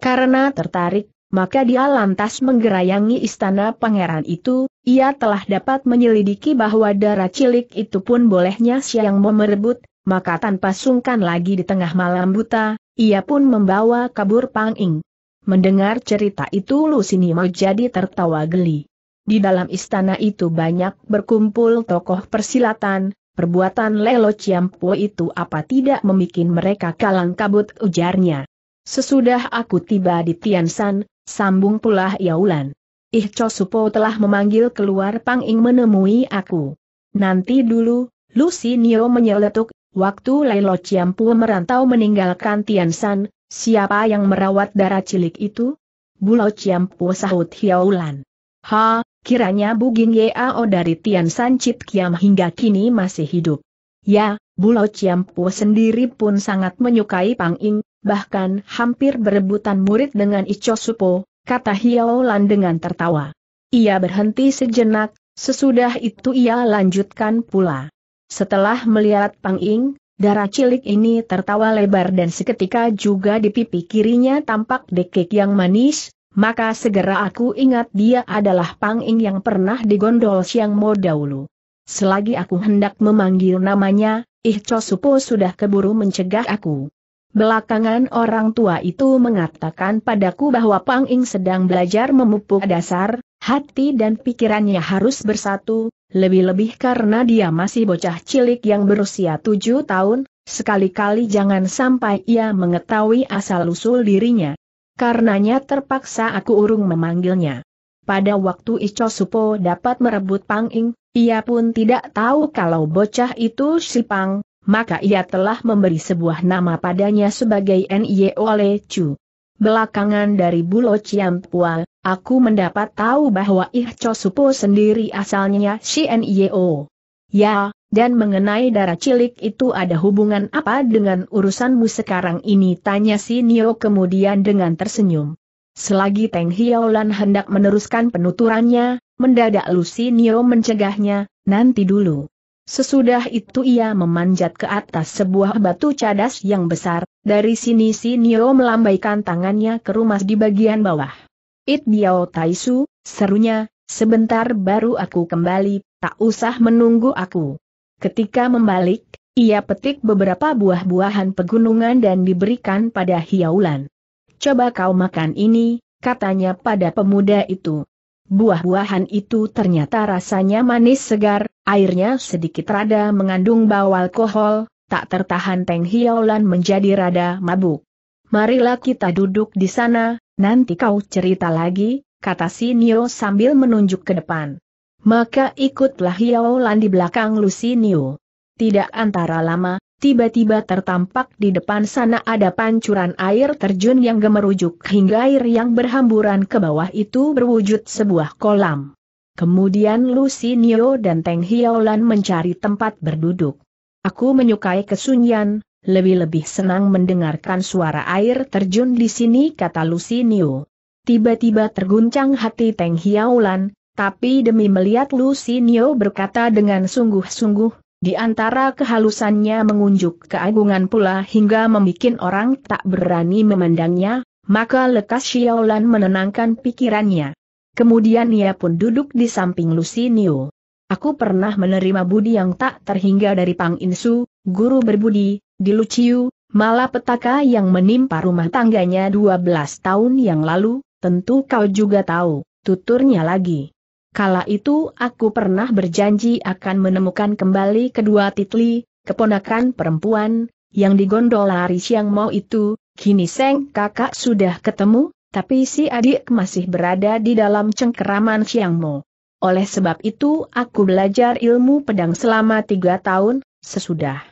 Karena tertarik, maka dia lantas menggerayangi istana pangeran itu, ia telah dapat menyelidiki bahwa darah cilik itu pun bolehnya siang memerebut, maka tanpa sungkan lagi di tengah malam buta, ia pun membawa kabur Pang Ing. Mendengar cerita itu Lusini mau jadi tertawa geli. Di dalam istana itu banyak berkumpul tokoh persilatan, perbuatan Lelo Ciampo itu apa tidak membuat mereka kalang kabut ujarnya. Sesudah aku tiba di Tiansan, sambung pula Yaulan. Ih Chosupo telah memanggil keluar Pang Ing menemui aku. Nanti dulu, Lucy Nio menyeletuk, waktu Lailo Ciampu merantau meninggalkan Tiansan, siapa yang merawat darah cilik itu? Bulau Ciampu sahut Yaulan. Ha, kiranya Buging Yao dari Tiansan Cip Kiam hingga kini masih hidup. Ya, Bulo Ciampu sendiri pun sangat menyukai Pang Ing, bahkan hampir berebutan murid dengan Ico Supo, kata Hiao Lan dengan tertawa. Ia berhenti sejenak, sesudah itu ia lanjutkan pula. Setelah melihat Pang Ing, darah cilik ini tertawa lebar dan seketika juga di pipi kirinya tampak dekik yang manis, maka segera aku ingat dia adalah Pang Ing yang pernah digondol Siang mau dahulu. Selagi aku hendak memanggil namanya, Ih Supo sudah keburu mencegah aku. Belakangan orang tua itu mengatakan padaku bahwa Pang Ing sedang belajar memupuk dasar, hati dan pikirannya harus bersatu, lebih-lebih karena dia masih bocah cilik yang berusia tujuh tahun, sekali-kali jangan sampai ia mengetahui asal-usul dirinya. Karenanya terpaksa aku urung memanggilnya. Pada waktu Ico Supo dapat merebut Pang Ing, ia pun tidak tahu kalau bocah itu Sipang, maka ia telah memberi sebuah nama padanya sebagai Nye Ole Chu. Belakangan dari Bulo Ciampua, aku mendapat tahu bahwa Ih Supo sendiri asalnya si Nye Ya, dan mengenai darah cilik itu ada hubungan apa dengan urusanmu sekarang ini tanya si Nio kemudian dengan tersenyum. Selagi Teng Hiaolan hendak meneruskan penuturannya, Mendadak Lucy Nio mencegahnya, nanti dulu. Sesudah itu ia memanjat ke atas sebuah batu cadas yang besar, dari sini si Nio melambaikan tangannya ke rumah di bagian bawah. It Biao Taisu, serunya, sebentar baru aku kembali, tak usah menunggu aku. Ketika membalik, ia petik beberapa buah-buahan pegunungan dan diberikan pada Hiaulan. Coba kau makan ini, katanya pada pemuda itu. Buah-buahan itu ternyata rasanya manis segar, airnya sedikit rada mengandung bau alkohol, tak tertahan Teng Hiaulan menjadi rada mabuk. Marilah kita duduk di sana, nanti kau cerita lagi, kata si Nio sambil menunjuk ke depan. Maka ikutlah Hiaulan di belakang Nio. Tidak antara lama, tiba-tiba tertampak di depan sana ada pancuran air terjun yang gemerujuk hingga air yang berhamburan ke bawah itu berwujud sebuah kolam. Kemudian Lucinio dan Teng Hiaolan mencari tempat berduduk. Aku menyukai kesunyian, lebih-lebih senang mendengarkan suara air terjun di sini kata Lucinio. Tiba-tiba terguncang hati Teng Hiaolan, tapi demi melihat Lucinio berkata dengan sungguh-sungguh, di antara kehalusannya mengunjuk keagungan pula hingga membuat orang tak berani memandangnya, maka lekas Xiaolan menenangkan pikirannya. Kemudian ia pun duduk di samping Lucy Niu. Aku pernah menerima budi yang tak terhingga dari Pang Insu, guru berbudi, di Luciu, Malah petaka yang menimpa rumah tangganya 12 tahun yang lalu, tentu kau juga tahu, tuturnya lagi. Kala itu aku pernah berjanji akan menemukan kembali kedua titli, keponakan perempuan, yang digondol lari siang mau itu, kini Seng kakak sudah ketemu, tapi si adik masih berada di dalam cengkeraman siang mau. Oleh sebab itu aku belajar ilmu pedang selama tiga tahun, sesudah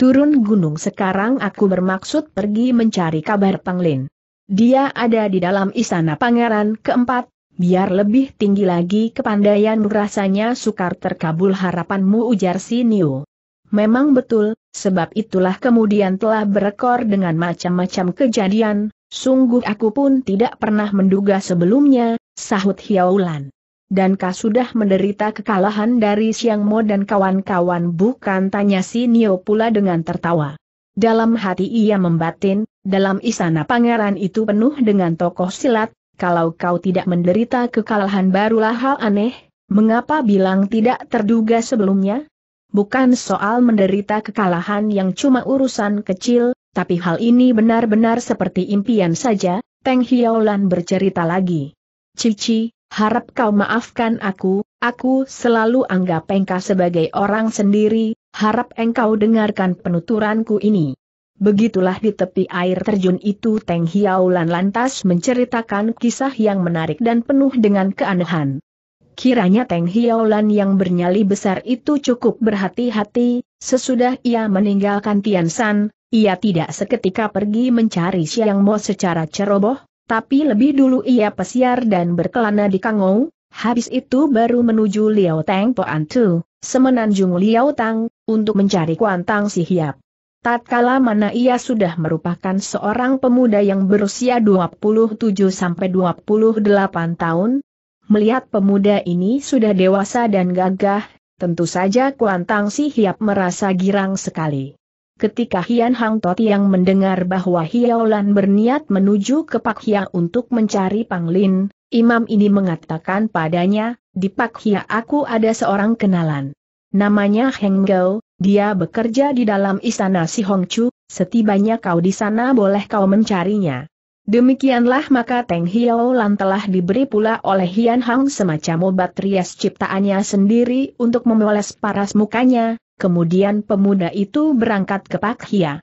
turun gunung sekarang aku bermaksud pergi mencari kabar Panglin. Dia ada di dalam istana pangeran keempat, biar lebih tinggi lagi kepandaian rasanya sukar terkabul harapanmu ujar si Niu. Memang betul, sebab itulah kemudian telah berekor dengan macam-macam kejadian, sungguh aku pun tidak pernah menduga sebelumnya, sahut Hiaulan. Dan kau sudah menderita kekalahan dari Siang Mo dan kawan-kawan bukan tanya si Nio pula dengan tertawa. Dalam hati ia membatin, dalam istana pangeran itu penuh dengan tokoh silat, kalau kau tidak menderita kekalahan barulah hal aneh, mengapa bilang tidak terduga sebelumnya? Bukan soal menderita kekalahan yang cuma urusan kecil, tapi hal ini benar-benar seperti impian saja, Teng Hiaolan bercerita lagi. Cici, harap kau maafkan aku, aku selalu anggap engkau sebagai orang sendiri, harap engkau dengarkan penuturanku ini. Begitulah di tepi air terjun itu Teng Hiaulan lantas menceritakan kisah yang menarik dan penuh dengan keanehan. Kiranya Teng Hiaulan yang bernyali besar itu cukup berhati-hati, sesudah ia meninggalkan Tian San, ia tidak seketika pergi mencari Siang Mo secara ceroboh, tapi lebih dulu ia pesiar dan berkelana di Kangou, habis itu baru menuju Liao Teng Po Antu, semenanjung Liao Tang, untuk mencari Kuantang Si Hiap. Tatkala mana ia sudah merupakan seorang pemuda yang berusia 27-28 tahun, melihat pemuda ini sudah dewasa dan gagah, tentu saja Kuantang Si Hiap merasa girang sekali. Ketika Hian Hang Tot yang mendengar bahwa Hiaolan berniat menuju ke Pak Hia untuk mencari Panglin, imam ini mengatakan padanya, di Pak Hia aku ada seorang kenalan. Namanya Heng Gou, dia bekerja di dalam istana si Hong Chu, setibanya kau di sana boleh kau mencarinya. Demikianlah maka Teng Hiao Lan telah diberi pula oleh Hian Hang semacam obat rias ciptaannya sendiri untuk memoles paras mukanya, kemudian pemuda itu berangkat ke Pak Hia.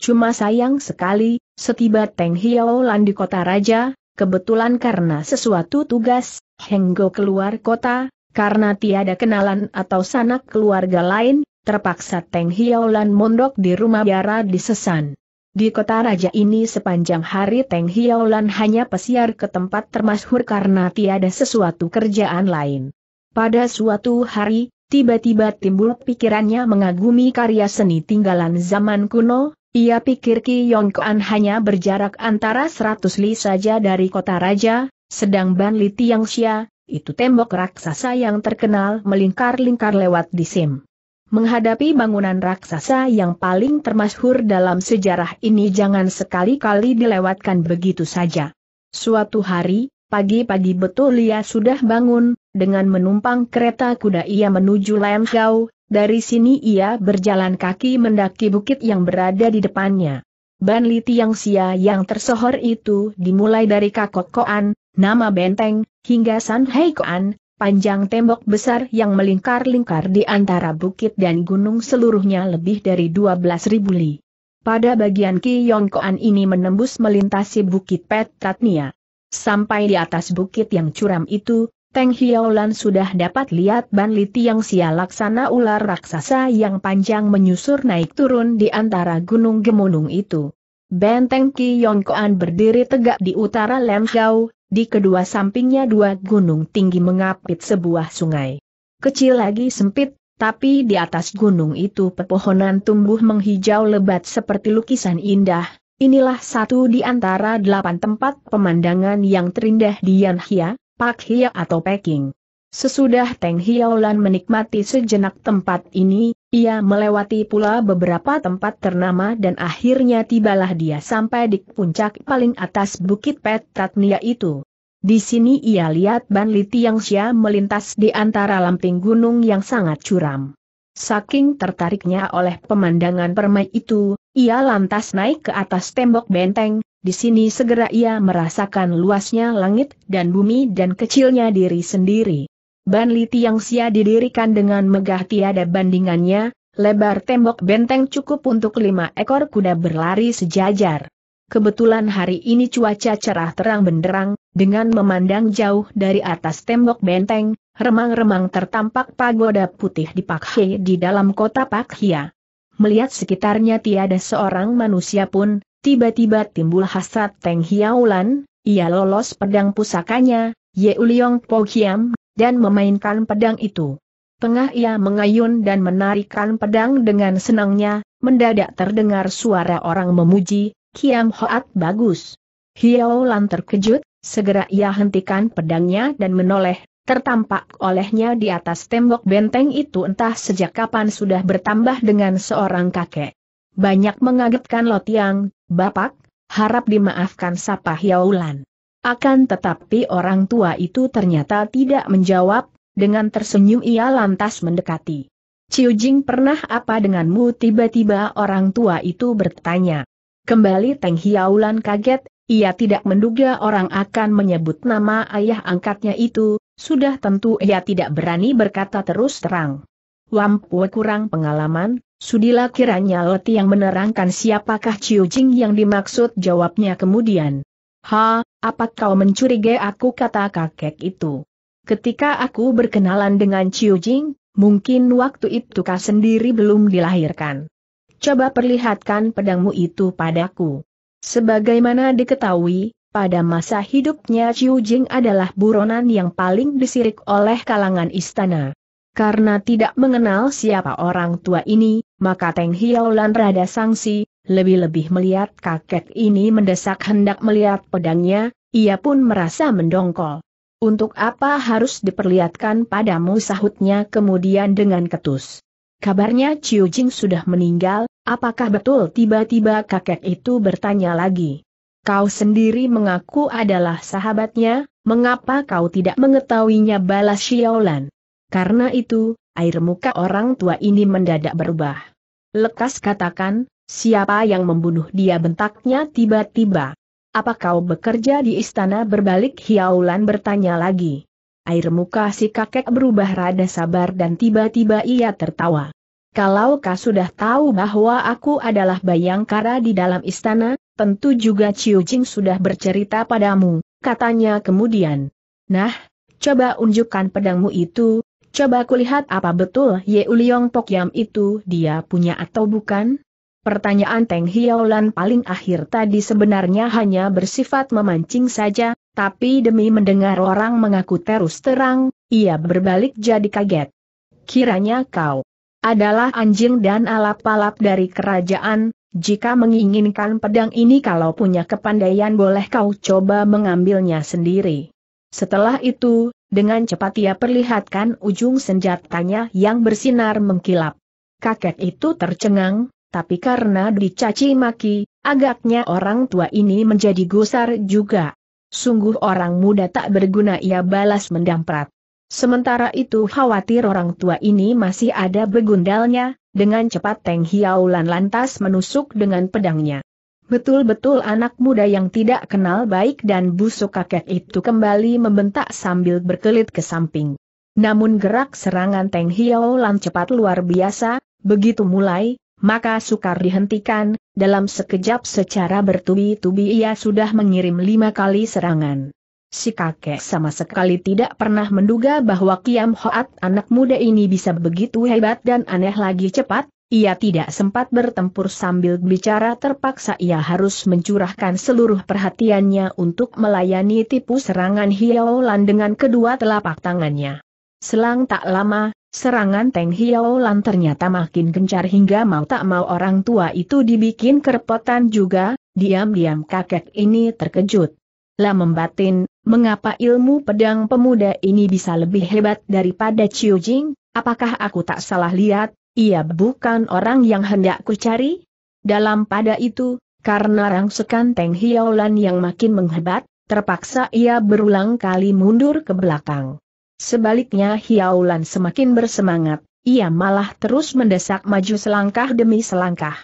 Cuma sayang sekali, setiba Teng Hiao Lan di kota raja, kebetulan karena sesuatu tugas, Henggo keluar kota, karena tiada kenalan atau sanak keluarga lain, terpaksa Teng Hiaulan mondok di rumah biara di Sesan. Di kota raja ini sepanjang hari Teng Hiaulan hanya pesiar ke tempat termasuk karena tiada sesuatu kerjaan lain. Pada suatu hari, tiba-tiba timbul pikirannya mengagumi karya seni tinggalan zaman kuno, ia pikir Ki Kuan hanya berjarak antara 100 li saja dari kota raja, sedang Ban Li Tiang Tiangxia, itu tembok raksasa yang terkenal melingkar-lingkar lewat di Sim. Menghadapi bangunan raksasa yang paling termasyhur dalam sejarah ini jangan sekali-kali dilewatkan begitu saja. Suatu hari, pagi-pagi betul ia sudah bangun, dengan menumpang kereta kuda ia menuju Lemgau, dari sini ia berjalan kaki mendaki bukit yang berada di depannya. Ban Liti yang Sia yang tersohor itu dimulai dari Kakok nama benteng, hingga San Hei Panjang tembok besar yang melingkar-lingkar di antara bukit dan gunung seluruhnya lebih dari 12.000 li. Pada bagian Yongkoan ini menembus melintasi bukit Petratnia. Sampai di atas bukit yang curam itu, Teng Hiaolan sudah dapat lihat Ban Li Tiang Sia laksana ular raksasa yang panjang menyusur naik turun di antara gunung gemunung itu. Benteng Ki Yongkoan berdiri tegak di utara Lemgau, di kedua sampingnya dua gunung tinggi mengapit sebuah sungai. Kecil lagi sempit, tapi di atas gunung itu pepohonan tumbuh menghijau lebat seperti lukisan indah. Inilah satu di antara delapan tempat pemandangan yang terindah di Yanhia, Pak Hia atau Peking. Sesudah Teng Hiaolan menikmati sejenak tempat ini, ia melewati pula beberapa tempat ternama dan akhirnya tibalah dia sampai di puncak paling atas Bukit Petratnia itu. Di sini ia lihat yang Tiangxia melintas di antara lamping gunung yang sangat curam. Saking tertariknya oleh pemandangan permai itu, ia lantas naik ke atas tembok benteng, di sini segera ia merasakan luasnya langit dan bumi dan kecilnya diri sendiri. Ban Li Tiangxia didirikan dengan megah tiada bandingannya, lebar tembok benteng cukup untuk lima ekor kuda berlari sejajar. Kebetulan hari ini cuaca cerah terang benderang, dengan memandang jauh dari atas tembok benteng, remang-remang tertampak pagoda putih di He di dalam kota Pak Hia. Melihat sekitarnya tiada seorang manusia pun, tiba-tiba timbul hasrat Teng Hiaulan, ia lolos pedang pusakanya, Ye Uliong Po Hiam dan memainkan pedang itu. Tengah ia mengayun dan menarikan pedang dengan senangnya, mendadak terdengar suara orang memuji, Kiam Hoat bagus. Hiao Lan terkejut, segera ia hentikan pedangnya dan menoleh, tertampak olehnya di atas tembok benteng itu entah sejak kapan sudah bertambah dengan seorang kakek. Banyak mengagetkan Lotiang, Bapak, harap dimaafkan sapa Lan. Akan tetapi orang tua itu ternyata tidak menjawab, dengan tersenyum ia lantas mendekati. Ciu Jing pernah apa denganmu tiba-tiba orang tua itu bertanya. Kembali Teng Hiaulan kaget, ia tidak menduga orang akan menyebut nama ayah angkatnya itu, sudah tentu ia tidak berani berkata terus terang. Wampue kurang pengalaman, sudilah kiranya Leti yang menerangkan siapakah Ciu Jing yang dimaksud jawabnya kemudian. Ha, apa kau mencurigai aku kata kakek itu? Ketika aku berkenalan dengan Ciu Jing, mungkin waktu itu kau sendiri belum dilahirkan. Coba perlihatkan pedangmu itu padaku. Sebagaimana diketahui, pada masa hidupnya Ciu Jing adalah buronan yang paling disirik oleh kalangan istana. Karena tidak mengenal siapa orang tua ini, maka Teng Lan rada sangsi, lebih-lebih melihat kakek ini mendesak hendak melihat pedangnya, ia pun merasa mendongkol. Untuk apa harus diperlihatkan padamu sahutnya kemudian dengan ketus. Kabarnya Ciu Jing sudah meninggal, apakah betul tiba-tiba kakek itu bertanya lagi. Kau sendiri mengaku adalah sahabatnya, mengapa kau tidak mengetahuinya balas Xiaolan? Karena itu, air muka orang tua ini mendadak berubah. Lekas katakan, Siapa yang membunuh dia bentaknya tiba-tiba. Apa kau bekerja di istana berbalik Hiaulan bertanya lagi. Air muka si kakek berubah rada sabar dan tiba-tiba ia tertawa. Kalau kau sudah tahu bahwa aku adalah Bayangkara di dalam istana, tentu juga Ciu Jing sudah bercerita padamu, katanya kemudian. Nah, coba unjukkan pedangmu itu, coba kulihat apa betul Ye Uliong Pokyam itu dia punya atau bukan? Pertanyaan Teng Hiaulan paling akhir tadi sebenarnya hanya bersifat memancing saja, tapi demi mendengar orang mengaku terus terang, ia berbalik jadi kaget. Kiranya kau adalah anjing dan alap-alap dari kerajaan, jika menginginkan pedang ini kalau punya kepandaian boleh kau coba mengambilnya sendiri. Setelah itu, dengan cepat ia perlihatkan ujung senjatanya yang bersinar mengkilap. Kakek itu tercengang, tapi karena dicaci maki, agaknya orang tua ini menjadi gusar juga. Sungguh orang muda tak berguna ia balas mendamprat. Sementara itu khawatir orang tua ini masih ada begundalnya, dengan cepat Teng Hiaulan lantas menusuk dengan pedangnya. Betul-betul anak muda yang tidak kenal baik dan busuk kakek itu kembali membentak sambil berkelit ke samping. Namun gerak serangan Teng Hiaulan cepat luar biasa, begitu mulai, maka sukar dihentikan, dalam sekejap secara bertubi-tubi ia sudah mengirim lima kali serangan. Si kakek sama sekali tidak pernah menduga bahwa Kiam Hoat anak muda ini bisa begitu hebat dan aneh lagi cepat, ia tidak sempat bertempur sambil bicara terpaksa ia harus mencurahkan seluruh perhatiannya untuk melayani tipu serangan Hiaolan dengan kedua telapak tangannya. Selang tak lama, serangan Teng Lan ternyata makin gencar hingga mau tak mau orang tua itu dibikin kerepotan juga, diam-diam kakek ini terkejut. Lah membatin, mengapa ilmu pedang pemuda ini bisa lebih hebat daripada Chiu Jing, apakah aku tak salah lihat, ia bukan orang yang hendak ku cari? Dalam pada itu, karena rangsekan Teng Lan yang makin menghebat, terpaksa ia berulang kali mundur ke belakang. Sebaliknya Hiaulan semakin bersemangat, ia malah terus mendesak maju selangkah demi selangkah.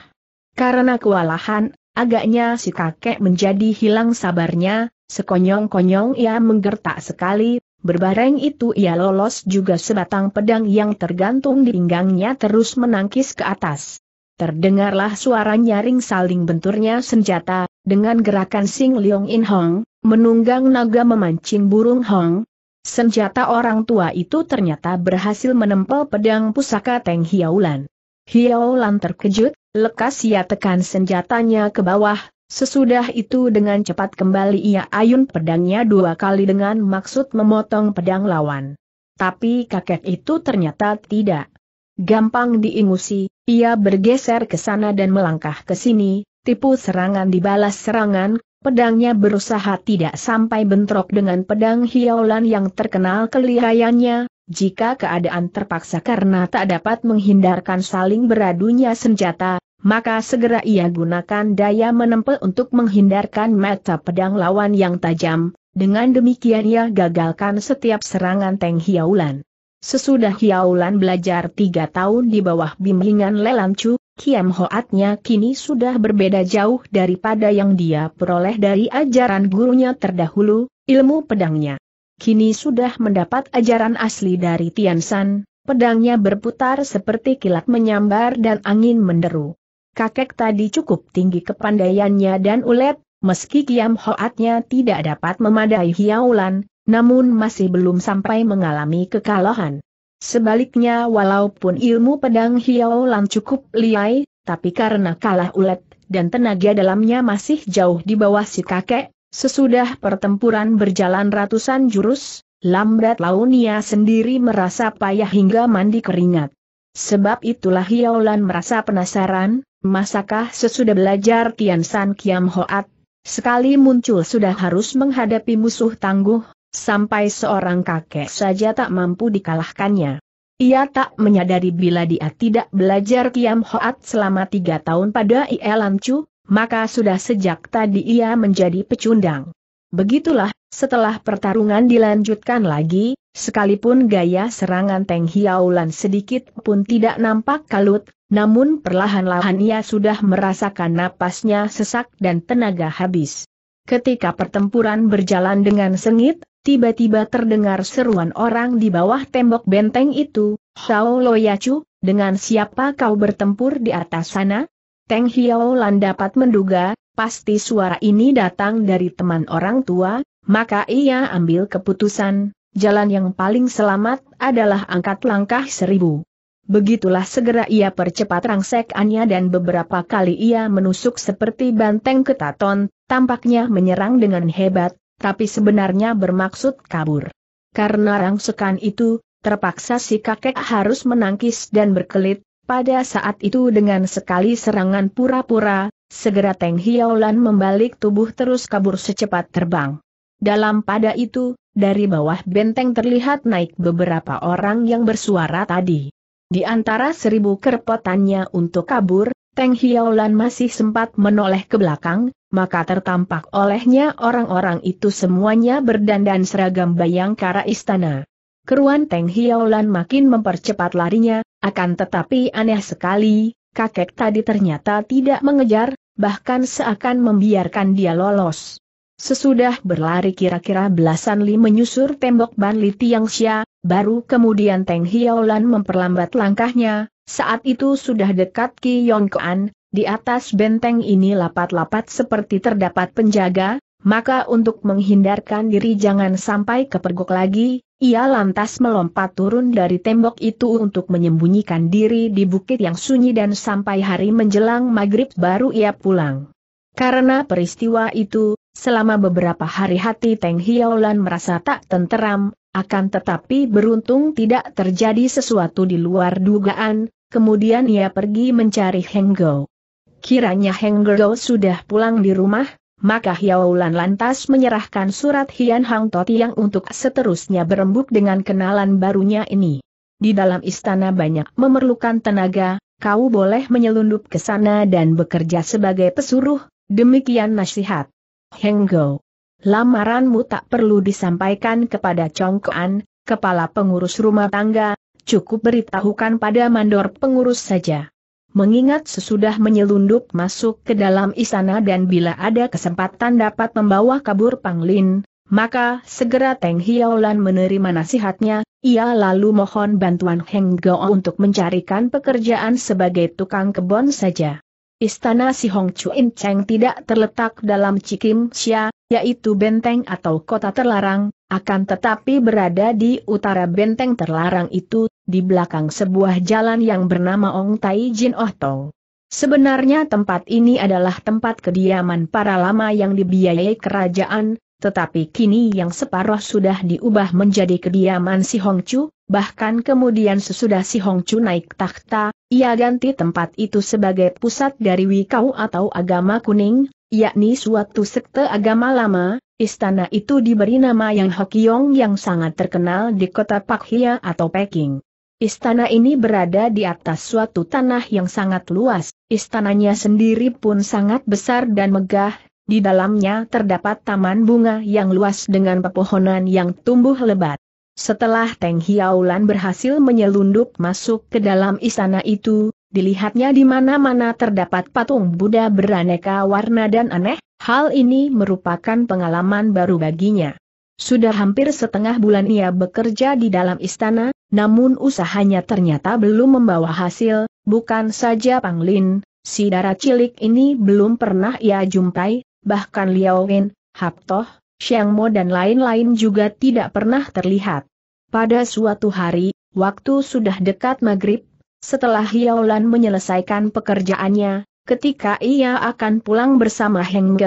Karena kewalahan, agaknya si kakek menjadi hilang sabarnya, sekonyong-konyong ia menggertak sekali, berbareng itu ia lolos juga sebatang pedang yang tergantung di pinggangnya terus menangkis ke atas. Terdengarlah suara nyaring saling benturnya senjata, dengan gerakan Sing Leong In Hong, menunggang naga memancing burung Hong, Senjata orang tua itu ternyata berhasil menempel pedang pusaka Teng Hiaulan. Hiaulan terkejut, lekas ia tekan senjatanya ke bawah, sesudah itu dengan cepat kembali ia ayun pedangnya dua kali dengan maksud memotong pedang lawan. Tapi kakek itu ternyata tidak. Gampang diingusi, ia bergeser ke sana dan melangkah ke sini, tipu serangan dibalas serangan, Pedangnya berusaha tidak sampai bentrok dengan pedang Hiaulan yang terkenal kelihayannya, jika keadaan terpaksa karena tak dapat menghindarkan saling beradunya senjata, maka segera ia gunakan daya menempel untuk menghindarkan mata pedang lawan yang tajam, dengan demikian ia gagalkan setiap serangan Teng Hiaulan. Sesudah Hiaulan belajar tiga tahun di bawah bimbingan Lelancu, Kiam Hoatnya kini sudah berbeda jauh daripada yang dia peroleh dari ajaran gurunya terdahulu, ilmu pedangnya. Kini sudah mendapat ajaran asli dari Tian San, pedangnya berputar seperti kilat menyambar dan angin menderu. Kakek tadi cukup tinggi kepandaiannya dan ulet, meski Kiam Hoatnya tidak dapat memadai hiaulan, namun masih belum sampai mengalami kekalahan. Sebaliknya walaupun ilmu pedang Hiao Lan cukup liai, tapi karena kalah ulet, dan tenaga dalamnya masih jauh di bawah si kakek, sesudah pertempuran berjalan ratusan jurus, lambat launia sendiri merasa payah hingga mandi keringat. Sebab itulah Hiao Lan merasa penasaran, masakah sesudah belajar Tian San Kiam Hoat, sekali muncul sudah harus menghadapi musuh tangguh, Sampai seorang kakek saja tak mampu dikalahkannya. Ia tak menyadari bila dia tidak belajar Kiam Hoat selama tiga tahun pada Ielam Chu, maka sudah sejak tadi ia menjadi pecundang. Begitulah, setelah pertarungan dilanjutkan lagi, sekalipun gaya serangan Teng Hiaulan sedikit pun tidak nampak kalut, namun perlahan-lahan ia sudah merasakan napasnya sesak dan tenaga habis. Ketika pertempuran berjalan dengan sengit, tiba-tiba terdengar seruan orang di bawah tembok benteng itu, Tao Loyacu, dengan siapa kau bertempur di atas sana? Teng Hiao dapat menduga, pasti suara ini datang dari teman orang tua, maka ia ambil keputusan, jalan yang paling selamat adalah angkat langkah seribu. Begitulah segera ia percepat rangsekannya dan beberapa kali ia menusuk seperti banteng ketaton, tampaknya menyerang dengan hebat, tapi sebenarnya bermaksud kabur. Karena rangsekan itu, terpaksa si kakek harus menangkis dan berkelit, pada saat itu dengan sekali serangan pura-pura, segera Teng Hiaolan membalik tubuh terus kabur secepat terbang. Dalam pada itu, dari bawah benteng terlihat naik beberapa orang yang bersuara tadi. Di antara seribu kerpotannya untuk kabur, Teng Hiaulan masih sempat menoleh ke belakang, maka tertampak olehnya orang-orang itu semuanya berdandan seragam bayangkara istana. Keruan Teng Hiaulan makin mempercepat larinya, akan tetapi aneh sekali, kakek tadi ternyata tidak mengejar, bahkan seakan membiarkan dia lolos. Sesudah berlari kira-kira belasan li menyusur tembok Ban Li Xia, baru kemudian Teng Hiaulan memperlambat langkahnya, saat itu sudah dekat Ki Yongkoan, di atas benteng ini lapat-lapat seperti terdapat penjaga, maka untuk menghindarkan diri jangan sampai kepergok lagi, ia lantas melompat turun dari tembok itu untuk menyembunyikan diri di bukit yang sunyi dan sampai hari menjelang maghrib baru ia pulang. Karena peristiwa itu, selama beberapa hari hati Teng Hiaolan merasa tak tenteram, akan tetapi beruntung tidak terjadi sesuatu di luar dugaan, kemudian ia pergi mencari Henggo. Kiranya Henggo sudah pulang di rumah, maka hiaulan lantas menyerahkan surat Hian Hang Toti yang untuk seterusnya berembuk dengan kenalan barunya ini. Di dalam istana banyak memerlukan tenaga, kau boleh menyelundup ke sana dan bekerja sebagai pesuruh, demikian nasihat. Henggo lamaranmu tak perlu disampaikan kepada Congkoan, kepala pengurus rumah tangga, cukup beritahukan pada mandor pengurus saja. Mengingat sesudah menyelundup masuk ke dalam istana dan bila ada kesempatan dapat membawa kabur Panglin, maka segera Teng Hiaolan menerima nasihatnya, ia lalu mohon bantuan Heng Gao untuk mencarikan pekerjaan sebagai tukang kebon saja. Istana Si Hong Chuin Cheng tidak terletak dalam Cikim Xia, yaitu benteng atau kota terlarang, akan tetapi berada di utara benteng terlarang itu, di belakang sebuah jalan yang bernama Ong Tai Jin Oh Tong. Sebenarnya tempat ini adalah tempat kediaman para lama yang dibiayai kerajaan, tetapi kini yang separuh sudah diubah menjadi kediaman Si Hong Chu, Bahkan kemudian sesudah si Hong Chu naik takhta, ia ganti tempat itu sebagai pusat dari Wikau atau agama kuning, yakni suatu sekte agama lama, istana itu diberi nama yang Hokiong yang sangat terkenal di kota Pakhia atau Peking. Istana ini berada di atas suatu tanah yang sangat luas, istananya sendiri pun sangat besar dan megah, di dalamnya terdapat taman bunga yang luas dengan pepohonan yang tumbuh lebat. Setelah Teng Hiaulan berhasil menyelundup masuk ke dalam istana itu, dilihatnya di mana-mana terdapat patung Buddha beraneka warna dan aneh, hal ini merupakan pengalaman baru baginya. Sudah hampir setengah bulan ia bekerja di dalam istana, namun usahanya ternyata belum membawa hasil, bukan saja Panglin, si darah cilik ini belum pernah ia jumpai, bahkan Liao Wen, Haptoh, Xiang Mo dan lain-lain juga tidak pernah terlihat. Pada suatu hari, waktu sudah dekat maghrib, setelah Hiaolan menyelesaikan pekerjaannya, ketika ia akan pulang bersama Heng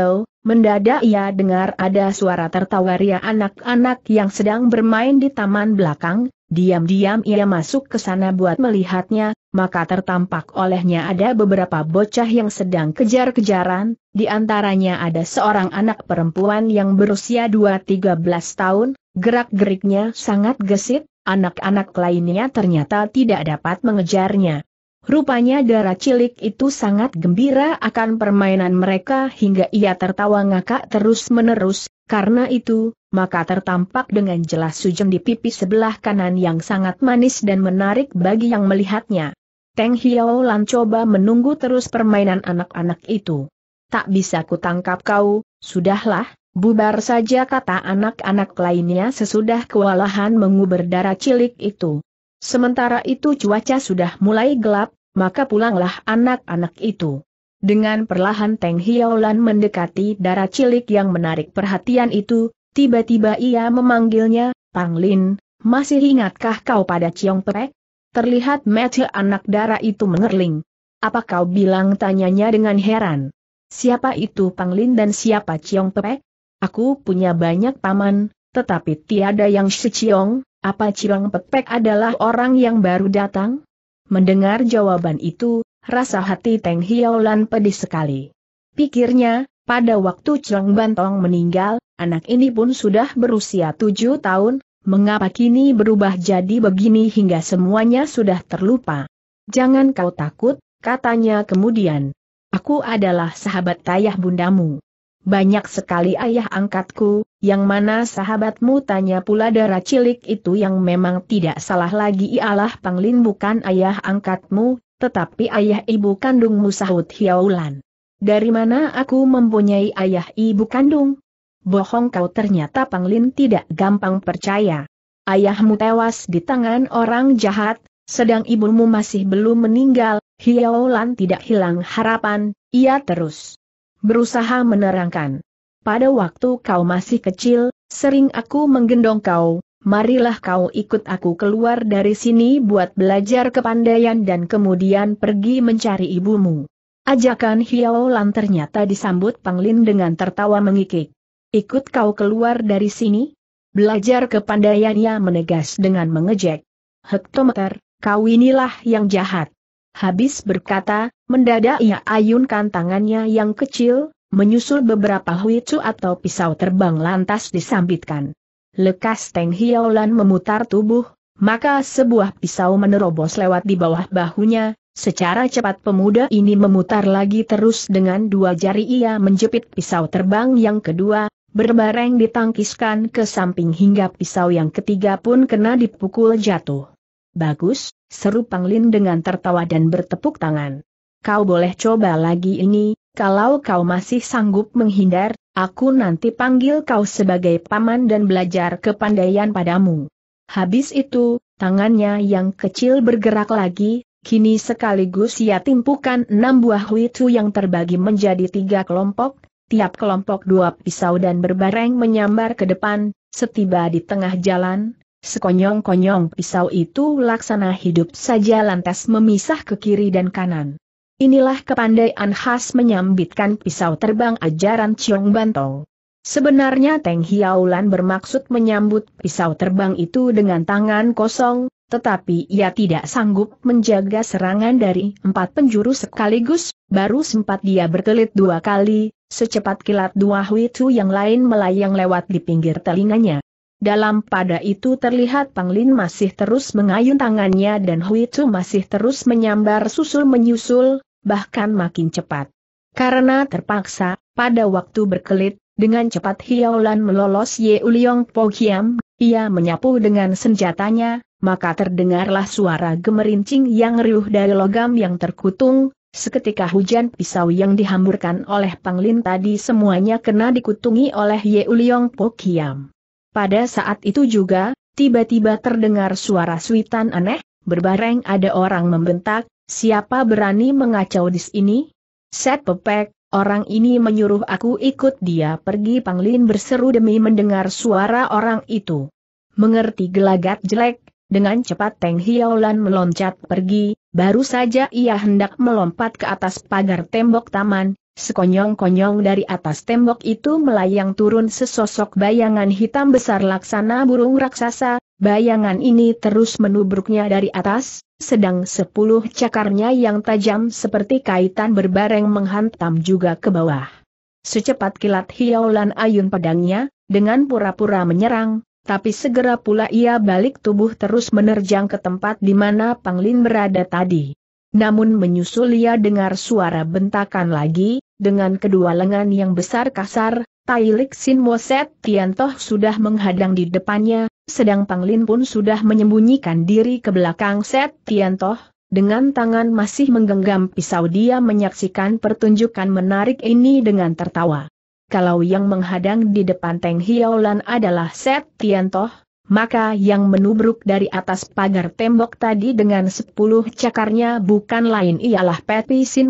mendadak ia dengar ada suara tertawa ria anak-anak yang sedang bermain di taman belakang, diam-diam ia masuk ke sana buat melihatnya, maka tertampak olehnya ada beberapa bocah yang sedang kejar-kejaran, di antaranya ada seorang anak perempuan yang berusia 2-13 tahun, gerak-geriknya sangat gesit, anak-anak lainnya ternyata tidak dapat mengejarnya. Rupanya darah cilik itu sangat gembira akan permainan mereka hingga ia tertawa ngakak terus-menerus, karena itu, maka tertampak dengan jelas sujung di pipi sebelah kanan yang sangat manis dan menarik bagi yang melihatnya. Teng Hiao Lan coba menunggu terus permainan anak-anak itu. Tak bisa kutangkap kau, sudahlah, bubar saja kata anak-anak lainnya sesudah kewalahan menguber darah cilik itu. Sementara itu cuaca sudah mulai gelap, maka pulanglah anak-anak itu. Dengan perlahan Teng Hiao Lan mendekati darah cilik yang menarik perhatian itu, tiba-tiba ia memanggilnya, Panglin, masih ingatkah kau pada Ciong Pek? Terlihat mata anak darah itu mengerling. Apa kau bilang tanyanya dengan heran? Siapa itu Panglin dan siapa Ciong Pepe? Aku punya banyak paman, tetapi tiada yang si Ciong, apa Ciong Pepe adalah orang yang baru datang? Mendengar jawaban itu, rasa hati Teng Lan pedih sekali. Pikirnya, pada waktu Ciong Bantong meninggal, anak ini pun sudah berusia tujuh tahun, mengapa kini berubah jadi begini hingga semuanya sudah terlupa. Jangan kau takut, katanya kemudian. Aku adalah sahabat ayah bundamu. Banyak sekali ayah angkatku, yang mana sahabatmu tanya pula darah cilik itu yang memang tidak salah lagi ialah Panglin bukan ayah angkatmu, tetapi ayah ibu kandungmu sahut Hiaulan. Dari mana aku mempunyai ayah ibu kandung? bohong kau ternyata Panglin tidak gampang percaya. Ayahmu tewas di tangan orang jahat, sedang ibumu masih belum meninggal, Hiaolan tidak hilang harapan, ia terus berusaha menerangkan. Pada waktu kau masih kecil, sering aku menggendong kau, marilah kau ikut aku keluar dari sini buat belajar kepandaian dan kemudian pergi mencari ibumu. Ajakan Hiaolan ternyata disambut Panglin dengan tertawa mengikik. Ikut kau keluar dari sini? Belajar kepandaiannya menegas dengan mengejek. Hektometer, kau inilah yang jahat. Habis berkata, mendadak ia ayunkan tangannya yang kecil, menyusul beberapa huicu atau pisau terbang lantas disambitkan. Lekas Teng Hiolan memutar tubuh, maka sebuah pisau menerobos lewat di bawah bahunya, secara cepat pemuda ini memutar lagi terus dengan dua jari ia menjepit pisau terbang yang kedua, berbareng ditangkiskan ke samping hingga pisau yang ketiga pun kena dipukul jatuh. Bagus, seru Panglin dengan tertawa dan bertepuk tangan. Kau boleh coba lagi ini, kalau kau masih sanggup menghindar, aku nanti panggil kau sebagai paman dan belajar kepandaian padamu. Habis itu, tangannya yang kecil bergerak lagi, kini sekaligus ia timpukan enam buah witu yang terbagi menjadi tiga kelompok, tiap kelompok dua pisau dan berbareng menyambar ke depan, setiba di tengah jalan, sekonyong-konyong pisau itu laksana hidup saja lantas memisah ke kiri dan kanan. Inilah kepandaian khas menyambitkan pisau terbang ajaran Chiong Bantong. Sebenarnya Teng Hiaulan bermaksud menyambut pisau terbang itu dengan tangan kosong, tetapi ia tidak sanggup menjaga serangan dari empat penjuru sekaligus, baru sempat dia berkelit dua kali, Secepat kilat dua Huitu yang lain melayang lewat di pinggir telinganya. Dalam pada itu terlihat Panglin masih terus mengayun tangannya dan Huitu masih terus menyambar susul-menyusul, bahkan makin cepat. Karena terpaksa, pada waktu berkelit, dengan cepat Hiaulan melolos Ye Uliong Po ia menyapu dengan senjatanya, maka terdengarlah suara gemerincing yang riuh dari logam yang terkutung, Seketika hujan pisau yang dihamburkan oleh Panglin tadi semuanya kena dikutungi oleh Ye Uliong Pokiam. Pada saat itu juga, tiba-tiba terdengar suara suitan aneh, berbareng ada orang membentak, siapa berani mengacau di sini? Set pepek, orang ini menyuruh aku ikut dia pergi Panglin berseru demi mendengar suara orang itu. Mengerti gelagat jelek, dengan cepat Teng Hiaolan meloncat pergi, baru saja ia hendak melompat ke atas pagar tembok taman, sekonyong-konyong dari atas tembok itu melayang turun sesosok bayangan hitam besar laksana burung raksasa, bayangan ini terus menubruknya dari atas, sedang sepuluh cakarnya yang tajam seperti kaitan berbareng menghantam juga ke bawah. Secepat kilat Hiaolan ayun pedangnya, dengan pura-pura menyerang, tapi segera pula ia balik tubuh terus menerjang ke tempat di mana Panglin berada tadi. Namun menyusul ia dengar suara bentakan lagi, dengan kedua lengan yang besar kasar, Tailik Sin Moset Tiantoh sudah menghadang di depannya, sedang Panglin pun sudah menyembunyikan diri ke belakang Set Tiantoh, dengan tangan masih menggenggam pisau dia menyaksikan pertunjukan menarik ini dengan tertawa kalau yang menghadang di depan Teng Hiaulan adalah Set Toh, maka yang menubruk dari atas pagar tembok tadi dengan sepuluh cakarnya bukan lain ialah Peti Sin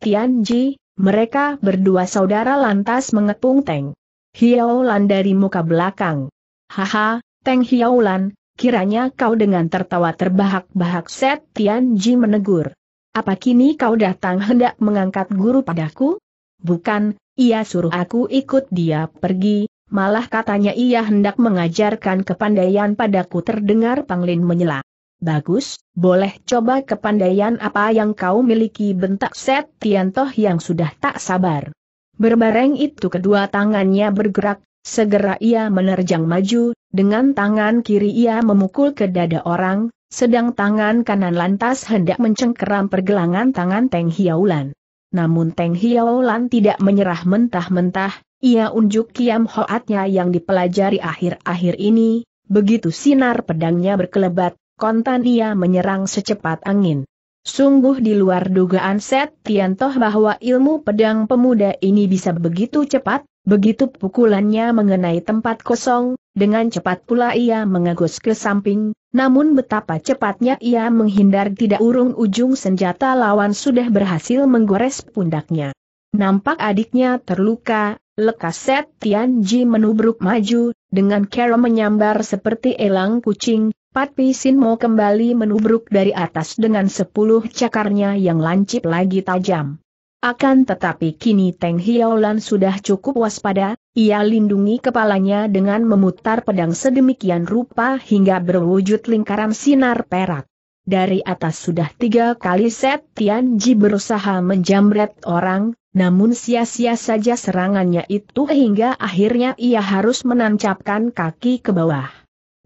Tian Ji. mereka berdua saudara lantas mengepung Teng Hiaulan dari muka belakang. Haha, Teng Hiaulan, kiranya kau dengan tertawa terbahak-bahak Set Ji menegur. Apa kini kau datang hendak mengangkat guru padaku? Bukan, ia suruh aku ikut dia pergi, malah katanya ia hendak mengajarkan kepandaian padaku terdengar Panglin menyela. Bagus, boleh coba kepandaian apa yang kau miliki bentak Set Tiantoh yang sudah tak sabar. Berbareng itu kedua tangannya bergerak, segera ia menerjang maju, dengan tangan kiri ia memukul ke dada orang, sedang tangan kanan lantas hendak mencengkeram pergelangan tangan Teng Hiaulan. Namun Teng Hiaolan tidak menyerah mentah-mentah, ia unjuk kiam hoatnya yang dipelajari akhir-akhir ini, begitu sinar pedangnya berkelebat, kontan ia menyerang secepat angin. Sungguh di luar dugaan Set Tiantoh bahwa ilmu pedang pemuda ini bisa begitu cepat, begitu pukulannya mengenai tempat kosong, dengan cepat pula ia mengegus ke samping, namun betapa cepatnya ia menghindar tidak urung ujung senjata lawan sudah berhasil menggores pundaknya. Nampak adiknya terluka, Tian Setianji menubruk maju, dengan kera menyambar seperti elang kucing, Pat Pisin mau kembali menubruk dari atas dengan sepuluh cakarnya yang lancip lagi tajam. Akan tetapi kini Teng Hiaulan sudah cukup waspada, ia lindungi kepalanya dengan memutar pedang sedemikian rupa hingga berwujud lingkaran sinar perak. Dari atas sudah tiga kali set Tian Ji berusaha menjamret orang, namun sia-sia saja serangannya itu hingga akhirnya ia harus menancapkan kaki ke bawah.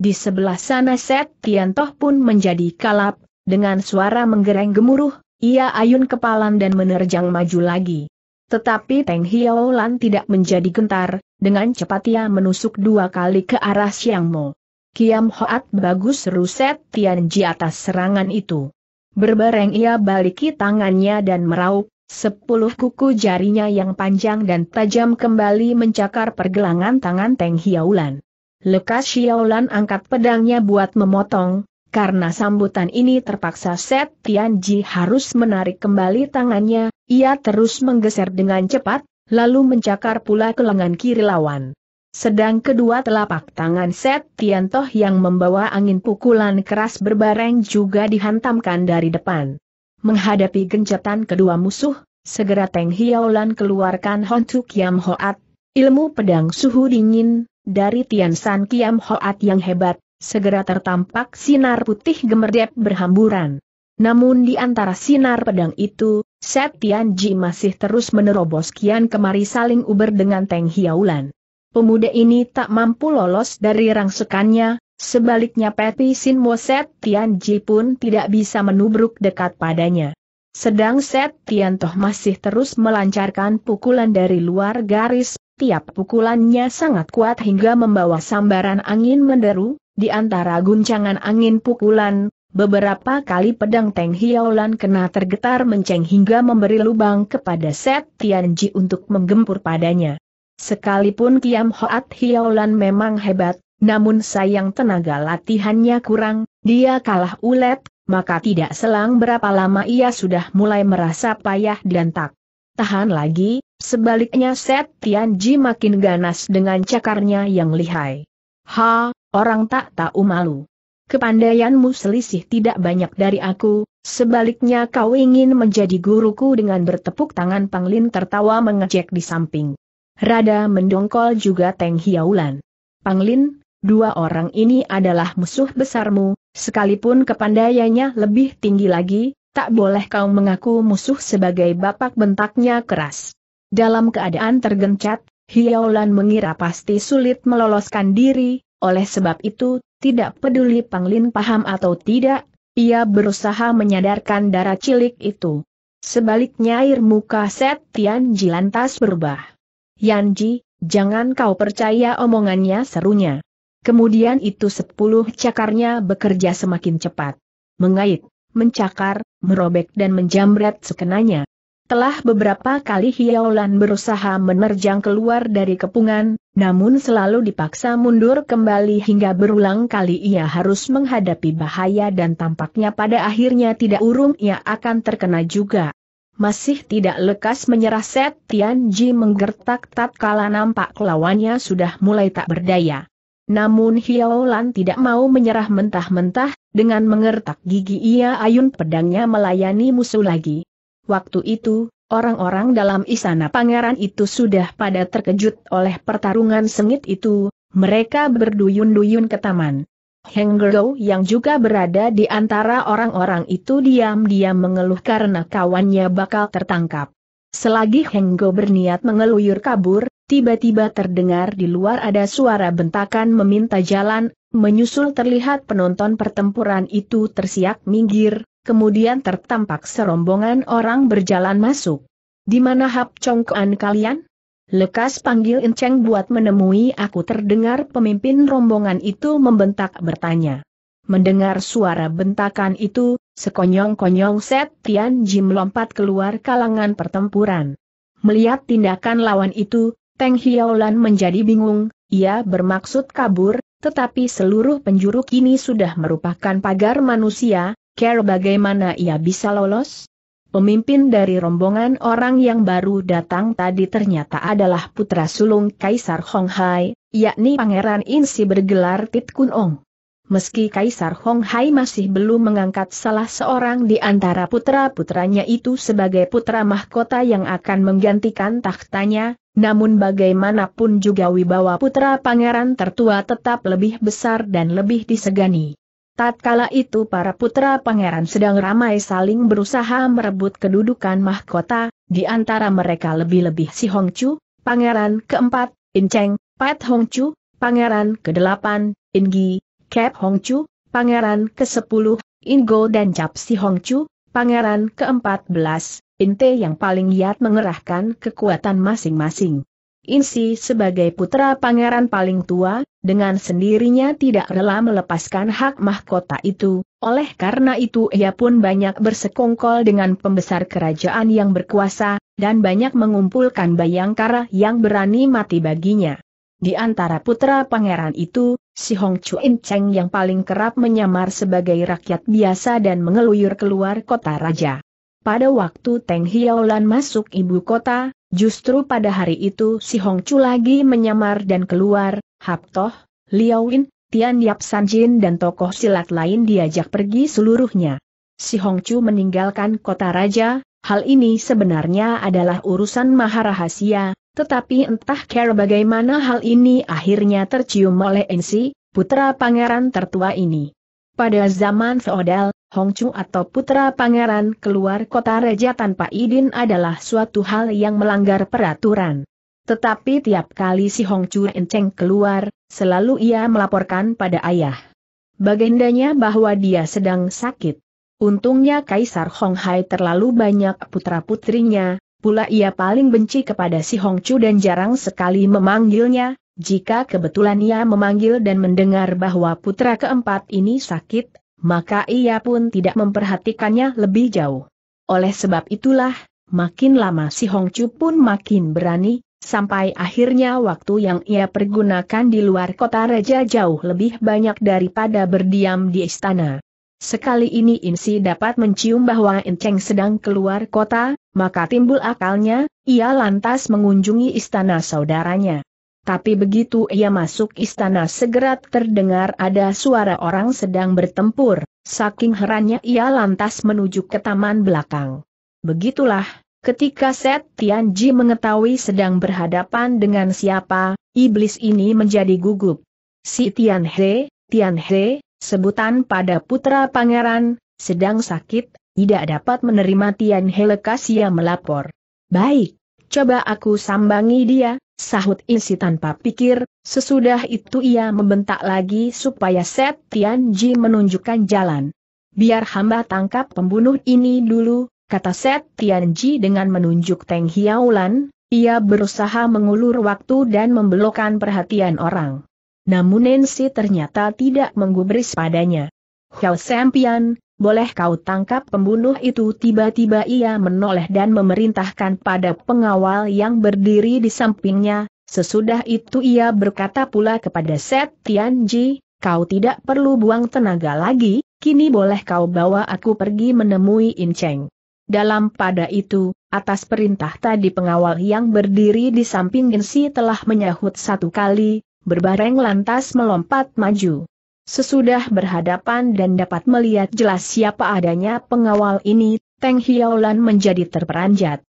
Di sebelah sana Set Tian Toh pun menjadi kalap, dengan suara menggereng gemuruh, ia ayun kepalan dan menerjang maju lagi. Tetapi Teng Hio Lan tidak menjadi gentar, dengan cepat ia menusuk dua kali ke arah Xiang Mo. Kiam Hoat bagus ruset Tianji atas serangan itu. Berbareng ia baliki tangannya dan meraup, sepuluh kuku jarinya yang panjang dan tajam kembali mencakar pergelangan tangan Teng Hiaulan. Lekas Xiaolan angkat pedangnya buat memotong, karena sambutan ini terpaksa Set Tianji harus menarik kembali tangannya, ia terus menggeser dengan cepat, lalu mencakar pula ke lengan kiri lawan. Sedang kedua telapak tangan Set Tiantoh yang membawa angin pukulan keras berbareng juga dihantamkan dari depan. Menghadapi gencatan kedua musuh, segera Teng Hiaolan keluarkan Hontu Kiam Hoat, ilmu pedang suhu dingin, dari Tian San Kiam Hoat yang hebat, segera tertampak sinar putih gemerdep berhamburan. Namun di antara sinar pedang itu, Setianji masih terus menerobos kian kemari saling uber dengan Teng Hiaulan. Pemuda ini tak mampu lolos dari rangsekannya, sebaliknya Peti Sin Mo Setianji pun tidak bisa menubruk dekat padanya. Sedang toh masih terus melancarkan pukulan dari luar garis, tiap pukulannya sangat kuat hingga membawa sambaran angin menderu, di antara guncangan angin pukulan, beberapa kali pedang Teng Hiaolan kena tergetar menceng hingga memberi lubang kepada Set Tianji untuk menggempur padanya. Sekalipun Kiam Hoat Hiaolan memang hebat, namun sayang tenaga latihannya kurang, dia kalah ulet, maka tidak selang berapa lama ia sudah mulai merasa payah dan tak tahan lagi, sebaliknya Set Tianji makin ganas dengan cakarnya yang lihai. Ha, orang tak tahu malu. Kepandaianmu selisih tidak banyak dari aku, sebaliknya kau ingin menjadi guruku dengan bertepuk tangan Panglin tertawa mengejek di samping. Rada mendongkol juga Teng Hiaulan. Panglin, dua orang ini adalah musuh besarmu, sekalipun kepandaiannya lebih tinggi lagi, tak boleh kau mengaku musuh sebagai bapak bentaknya keras. Dalam keadaan tergencat, Hiaulan mengira pasti sulit meloloskan diri, oleh sebab itu, tidak peduli Panglin paham atau tidak, ia berusaha menyadarkan darah cilik itu. Sebaliknya air muka Set Ji lantas berubah. Yanji, jangan kau percaya omongannya serunya. Kemudian itu sepuluh cakarnya bekerja semakin cepat. Mengait, mencakar, merobek dan menjamret sekenanya. Telah beberapa kali Hiaolan berusaha menerjang keluar dari kepungan, namun selalu dipaksa mundur kembali hingga berulang kali ia harus menghadapi bahaya dan tampaknya pada akhirnya tidak urung ia akan terkena juga. Masih tidak lekas menyerah Set Ji menggertak tatkala nampak lawannya sudah mulai tak berdaya. Namun Hiaolan tidak mau menyerah mentah-mentah, dengan mengertak gigi ia ayun pedangnya melayani musuh lagi. Waktu itu, orang-orang dalam istana pangeran itu sudah pada terkejut oleh pertarungan sengit itu, mereka berduyun-duyun ke taman. Henggerou yang juga berada di antara orang-orang itu diam-diam mengeluh karena kawannya bakal tertangkap. Selagi Henggo berniat mengeluyur kabur, tiba-tiba terdengar di luar ada suara bentakan meminta jalan, menyusul terlihat penonton pertempuran itu tersiak minggir, kemudian tertampak serombongan orang berjalan masuk. Di mana hap congkoan kalian? Lekas panggil Enceng buat menemui aku terdengar pemimpin rombongan itu membentak bertanya. Mendengar suara bentakan itu, sekonyong-konyong Set Tian Jim lompat keluar kalangan pertempuran. Melihat tindakan lawan itu, Teng Hiaolan menjadi bingung, ia bermaksud kabur, tetapi seluruh penjuru kini sudah merupakan pagar manusia, Care bagaimana ia bisa lolos? Pemimpin dari rombongan orang yang baru datang tadi ternyata adalah putra sulung Kaisar Honghai, yakni Pangeran Insi bergelar Tit Kun Ong. Meski Kaisar Honghai masih belum mengangkat salah seorang di antara putra-putranya itu sebagai putra mahkota yang akan menggantikan tahtanya, namun bagaimanapun juga wibawa putra pangeran tertua tetap lebih besar dan lebih disegani. Tatkala itu para putra pangeran sedang ramai saling berusaha merebut kedudukan mahkota, di antara mereka lebih-lebih si Hongcu, pangeran keempat, In Cheng, Pat Hongcu, pangeran ke In Ingi, Kep Hongcu, pangeran ke-10, Go dan Cap si Hongcu, pangeran ke In Inte yang paling giat mengerahkan kekuatan masing-masing. Insi sebagai putra pangeran paling tua, dengan sendirinya tidak rela melepaskan hak mahkota itu, oleh karena itu ia pun banyak bersekongkol dengan pembesar kerajaan yang berkuasa, dan banyak mengumpulkan bayangkara yang berani mati baginya. Di antara putra pangeran itu, si Hong Chu Chuin Cheng yang paling kerap menyamar sebagai rakyat biasa dan mengeluyur keluar kota raja. Pada waktu Teng Hiaolan masuk ibu kota, Justru pada hari itu si Hong Chu lagi menyamar dan keluar, Hap Toh, Liao Win, Tian Yap San Jin dan tokoh silat lain diajak pergi seluruhnya. Si Hong Chu meninggalkan kota raja, hal ini sebenarnya adalah urusan maharahasia, tetapi entah care bagaimana hal ini akhirnya tercium oleh Ensi, putra pangeran tertua ini. Pada zaman feodal, Hong Chu atau putra pangeran keluar kota reja tanpa izin adalah suatu hal yang melanggar peraturan. Tetapi tiap kali si Hong Chu Enceng keluar, selalu ia melaporkan pada ayah. Bagendanya bahwa dia sedang sakit. Untungnya Kaisar Hong Hai terlalu banyak putra-putrinya, pula ia paling benci kepada si Hong Hongchu dan jarang sekali memanggilnya, jika kebetulan ia memanggil dan mendengar bahwa putra keempat ini sakit, maka ia pun tidak memperhatikannya lebih jauh. Oleh sebab itulah, makin lama si Hongcu pun makin berani, sampai akhirnya waktu yang ia pergunakan di luar kota raja jauh lebih banyak daripada berdiam di istana. Sekali ini Insi dapat mencium bahwa Enceng sedang keluar kota, maka timbul akalnya, ia lantas mengunjungi istana saudaranya. Tapi begitu ia masuk istana segera terdengar ada suara orang sedang bertempur, saking herannya ia lantas menuju ke taman belakang. Begitulah, ketika Set Tianji mengetahui sedang berhadapan dengan siapa, iblis ini menjadi gugup. Si Tianhe, Tianhe, sebutan pada putra pangeran, sedang sakit, tidak dapat menerima Tianhe lekas ia melapor. Baik, coba aku sambangi dia, sahut Isi tanpa pikir, sesudah itu ia membentak lagi supaya Set Ji menunjukkan jalan. Biar hamba tangkap pembunuh ini dulu, kata Set Ji dengan menunjuk Teng Hiaulan, ia berusaha mengulur waktu dan membelokkan perhatian orang. Namun Nancy ternyata tidak menggubris padanya. Hiao Sempian, boleh kau tangkap pembunuh itu tiba-tiba ia menoleh dan memerintahkan pada pengawal yang berdiri di sampingnya, sesudah itu ia berkata pula kepada Set Tianji, kau tidak perlu buang tenaga lagi, kini boleh kau bawa aku pergi menemui In Cheng. Dalam pada itu, atas perintah tadi pengawal yang berdiri di samping Gensi telah menyahut satu kali, berbareng lantas melompat maju. Sesudah berhadapan dan dapat melihat jelas siapa adanya pengawal ini, Teng Hiaolan menjadi terperanjat.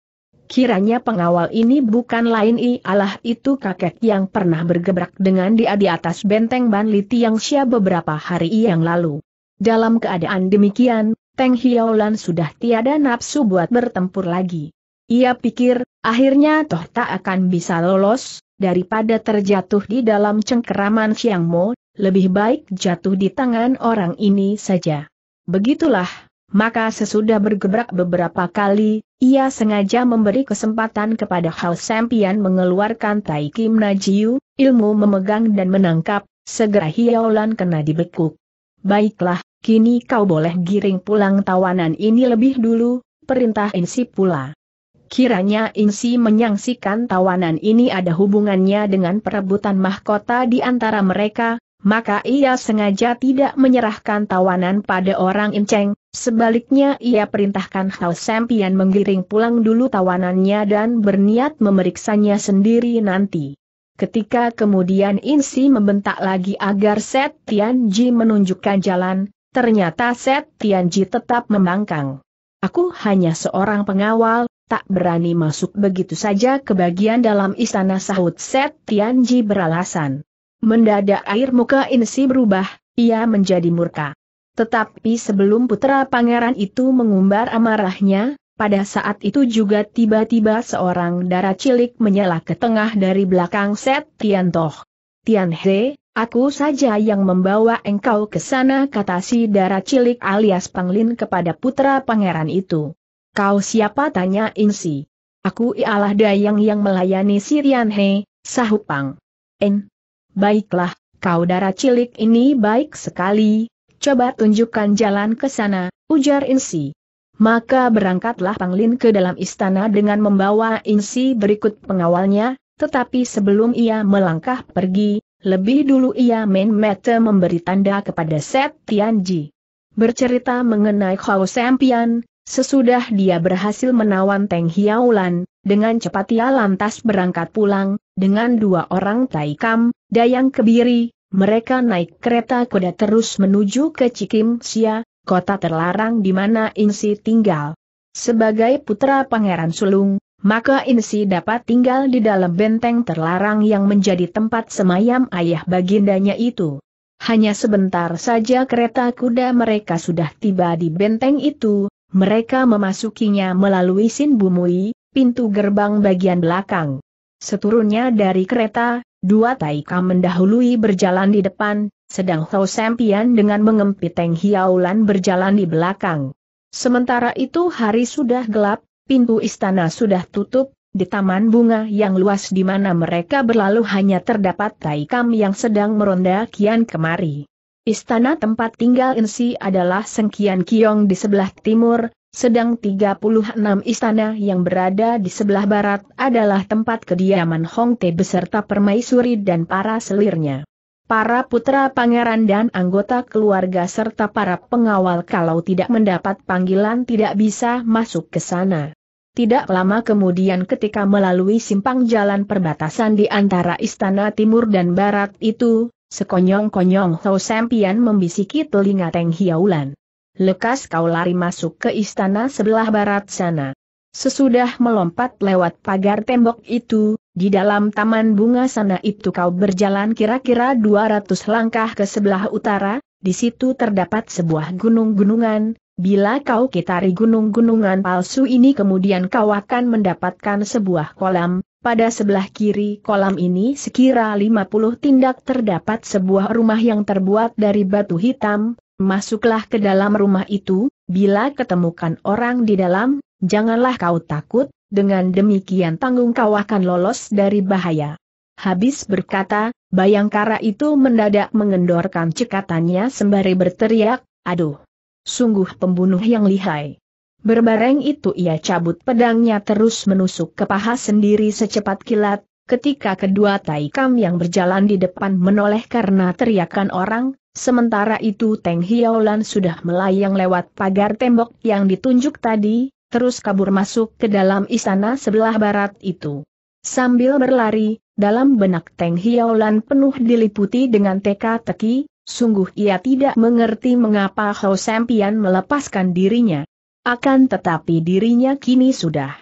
Kiranya pengawal ini bukan lain ialah itu kakek yang pernah bergebrak dengan dia di atas benteng Banli Tiangxia beberapa hari yang lalu. Dalam keadaan demikian, Teng Hiaolan sudah tiada nafsu buat bertempur lagi. Ia pikir, akhirnya toh tak akan bisa lolos, daripada terjatuh di dalam cengkeraman Xiang Mo, lebih baik jatuh di tangan orang ini saja. Begitulah, maka sesudah bergebrak beberapa kali, ia sengaja memberi kesempatan kepada Hal Sampian mengeluarkan Tai Kim Najiu, ilmu memegang dan menangkap, segera Hiaolan kena dibekuk. Baiklah, kini kau boleh giring pulang tawanan ini lebih dulu, perintah Insi pula. Kiranya Insi menyangsikan tawanan ini ada hubungannya dengan perebutan mahkota di antara mereka, maka ia sengaja tidak menyerahkan tawanan pada orang Inceng, sebaliknya ia perintahkan Hao Sempian menggiring pulang dulu tawanannya dan berniat memeriksanya sendiri nanti. Ketika kemudian Insi membentak lagi agar Set Tianji menunjukkan jalan, ternyata Set Tianji tetap membangkang. Aku hanya seorang pengawal, tak berani masuk begitu saja ke bagian dalam istana sahut Set Tianji beralasan. Mendadak air muka Insi berubah, ia menjadi murka. Tetapi sebelum putra pangeran itu mengumbar amarahnya, pada saat itu juga tiba-tiba seorang darah cilik menyala ke tengah dari belakang set Toh. Tian He, aku saja yang membawa engkau ke sana kata si darah cilik alias Panglin kepada putra pangeran itu. Kau siapa tanya Insi? Aku ialah Dayang yang melayani Sirian He, Sahupang. En, Baiklah, kau darah cilik ini baik sekali, coba tunjukkan jalan ke sana, ujar Insi. Maka berangkatlah Panglin ke dalam istana dengan membawa Insi berikut pengawalnya, tetapi sebelum ia melangkah pergi, lebih dulu ia main mata memberi tanda kepada Set Tianji. Bercerita mengenai Hao Sempian, sesudah dia berhasil menawan Teng Hiaulan, dengan cepat ia lantas berangkat pulang, dengan dua orang Taikam, Dayang Kebiri, mereka naik kereta kuda terus menuju ke Cikim Sia kota terlarang di mana Insi tinggal. Sebagai putra Pangeran Sulung, maka Insi dapat tinggal di dalam benteng terlarang yang menjadi tempat semayam ayah bagindanya itu. Hanya sebentar saja kereta kuda mereka sudah tiba di benteng itu, mereka memasukinya melalui Sin Bumui, pintu gerbang bagian belakang. Seturunnya dari kereta, dua Taika mendahului berjalan di depan, sedang Hou Sempian dengan mengempit Teng Hiaulan berjalan di belakang. Sementara itu hari sudah gelap, pintu istana sudah tutup, di taman bunga yang luas di mana mereka berlalu hanya terdapat Taikam yang sedang meronda kian kemari. Istana tempat tinggal Insi adalah Sengkian Kiong di sebelah timur, sedang 36 istana yang berada di sebelah barat adalah tempat kediaman Hong Te beserta permaisuri dan para selirnya. Para putra pangeran dan anggota keluarga serta para pengawal kalau tidak mendapat panggilan tidak bisa masuk ke sana. Tidak lama kemudian ketika melalui simpang jalan perbatasan di antara istana timur dan barat itu, sekonyong-konyong Hou Sempian membisiki telinga Teng Hiaulan lekas kau lari masuk ke istana sebelah barat sana. Sesudah melompat lewat pagar tembok itu, di dalam taman bunga sana itu kau berjalan kira-kira 200 langkah ke sebelah utara, di situ terdapat sebuah gunung-gunungan, bila kau kitari gunung-gunungan palsu ini kemudian kau akan mendapatkan sebuah kolam, pada sebelah kiri kolam ini sekira 50 tindak terdapat sebuah rumah yang terbuat dari batu hitam, Masuklah ke dalam rumah itu, bila ketemukan orang di dalam, janganlah kau takut, dengan demikian tanggung kau akan lolos dari bahaya. Habis berkata, Bayangkara itu mendadak mengendorkan cekatannya sembari berteriak, aduh, sungguh pembunuh yang lihai. Berbareng itu ia cabut pedangnya terus menusuk ke paha sendiri secepat kilat, ketika kedua taikam yang berjalan di depan menoleh karena teriakan orang, Sementara itu Teng Hiaolan sudah melayang lewat pagar tembok yang ditunjuk tadi, terus kabur masuk ke dalam istana sebelah barat itu. Sambil berlari, dalam benak Teng Hiaolan penuh diliputi dengan teka-teki, sungguh ia tidak mengerti mengapa Hao Sampian melepaskan dirinya. Akan tetapi dirinya kini sudah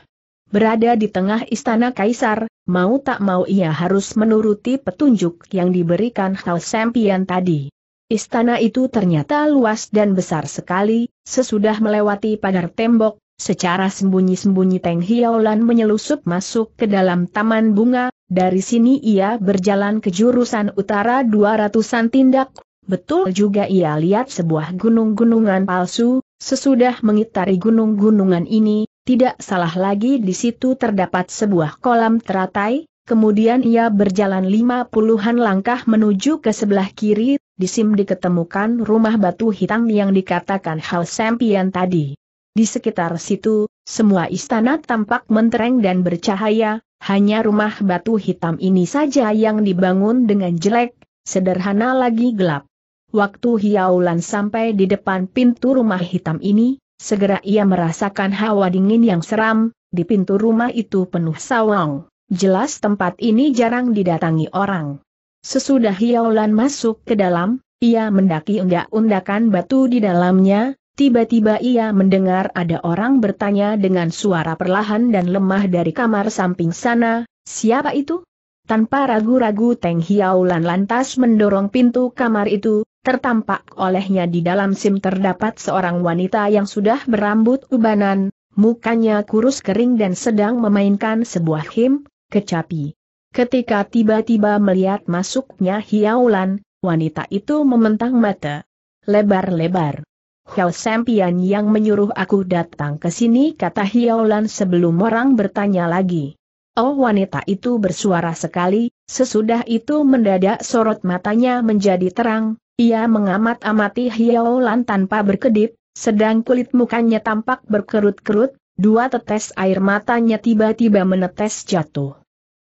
berada di tengah istana kaisar, mau tak mau ia harus menuruti petunjuk yang diberikan Hao Sampian tadi. Istana itu ternyata luas dan besar sekali, sesudah melewati pagar tembok, secara sembunyi-sembunyi Teng Hiaolan menyelusup masuk ke dalam taman bunga, dari sini ia berjalan ke jurusan utara dua ratusan tindak, betul juga ia lihat sebuah gunung-gunungan palsu, sesudah mengitari gunung-gunungan ini, tidak salah lagi di situ terdapat sebuah kolam teratai, Kemudian ia berjalan lima puluhan langkah menuju ke sebelah kiri, di Sim diketemukan rumah batu hitam yang dikatakan Hal Sempian tadi. Di sekitar situ, semua istana tampak mentereng dan bercahaya, hanya rumah batu hitam ini saja yang dibangun dengan jelek, sederhana lagi gelap. Waktu Hiaulan sampai di depan pintu rumah hitam ini, segera ia merasakan hawa dingin yang seram, di pintu rumah itu penuh sawang. Jelas tempat ini jarang didatangi orang. Sesudah Hiaulan masuk ke dalam, ia mendaki undak-undakan batu di dalamnya, tiba-tiba ia mendengar ada orang bertanya dengan suara perlahan dan lemah dari kamar samping sana, siapa itu? Tanpa ragu-ragu Teng Hiaulan lantas mendorong pintu kamar itu, tertampak olehnya di dalam sim terdapat seorang wanita yang sudah berambut ubanan, mukanya kurus kering dan sedang memainkan sebuah him, kecapi. Ketika tiba-tiba melihat masuknya Hiaulan, wanita itu mementang mata. Lebar-lebar. Hiao Sempian yang menyuruh aku datang ke sini kata Hiaulan sebelum orang bertanya lagi. Oh wanita itu bersuara sekali, sesudah itu mendadak sorot matanya menjadi terang, ia mengamat-amati Hiaulan tanpa berkedip, sedang kulit mukanya tampak berkerut-kerut, dua tetes air matanya tiba-tiba menetes jatuh.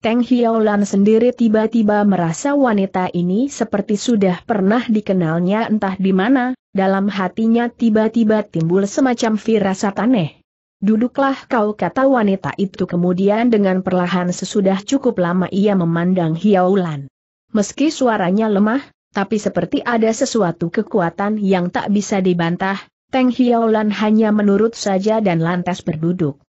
Teng Hiaulan sendiri tiba-tiba merasa wanita ini seperti sudah pernah dikenalnya entah di mana, dalam hatinya tiba-tiba timbul semacam firasat aneh. Duduklah kau kata wanita itu kemudian dengan perlahan sesudah cukup lama ia memandang Hiaulan. Meski suaranya lemah, tapi seperti ada sesuatu kekuatan yang tak bisa dibantah, Teng Hiaulan hanya menurut saja dan lantas berduduk.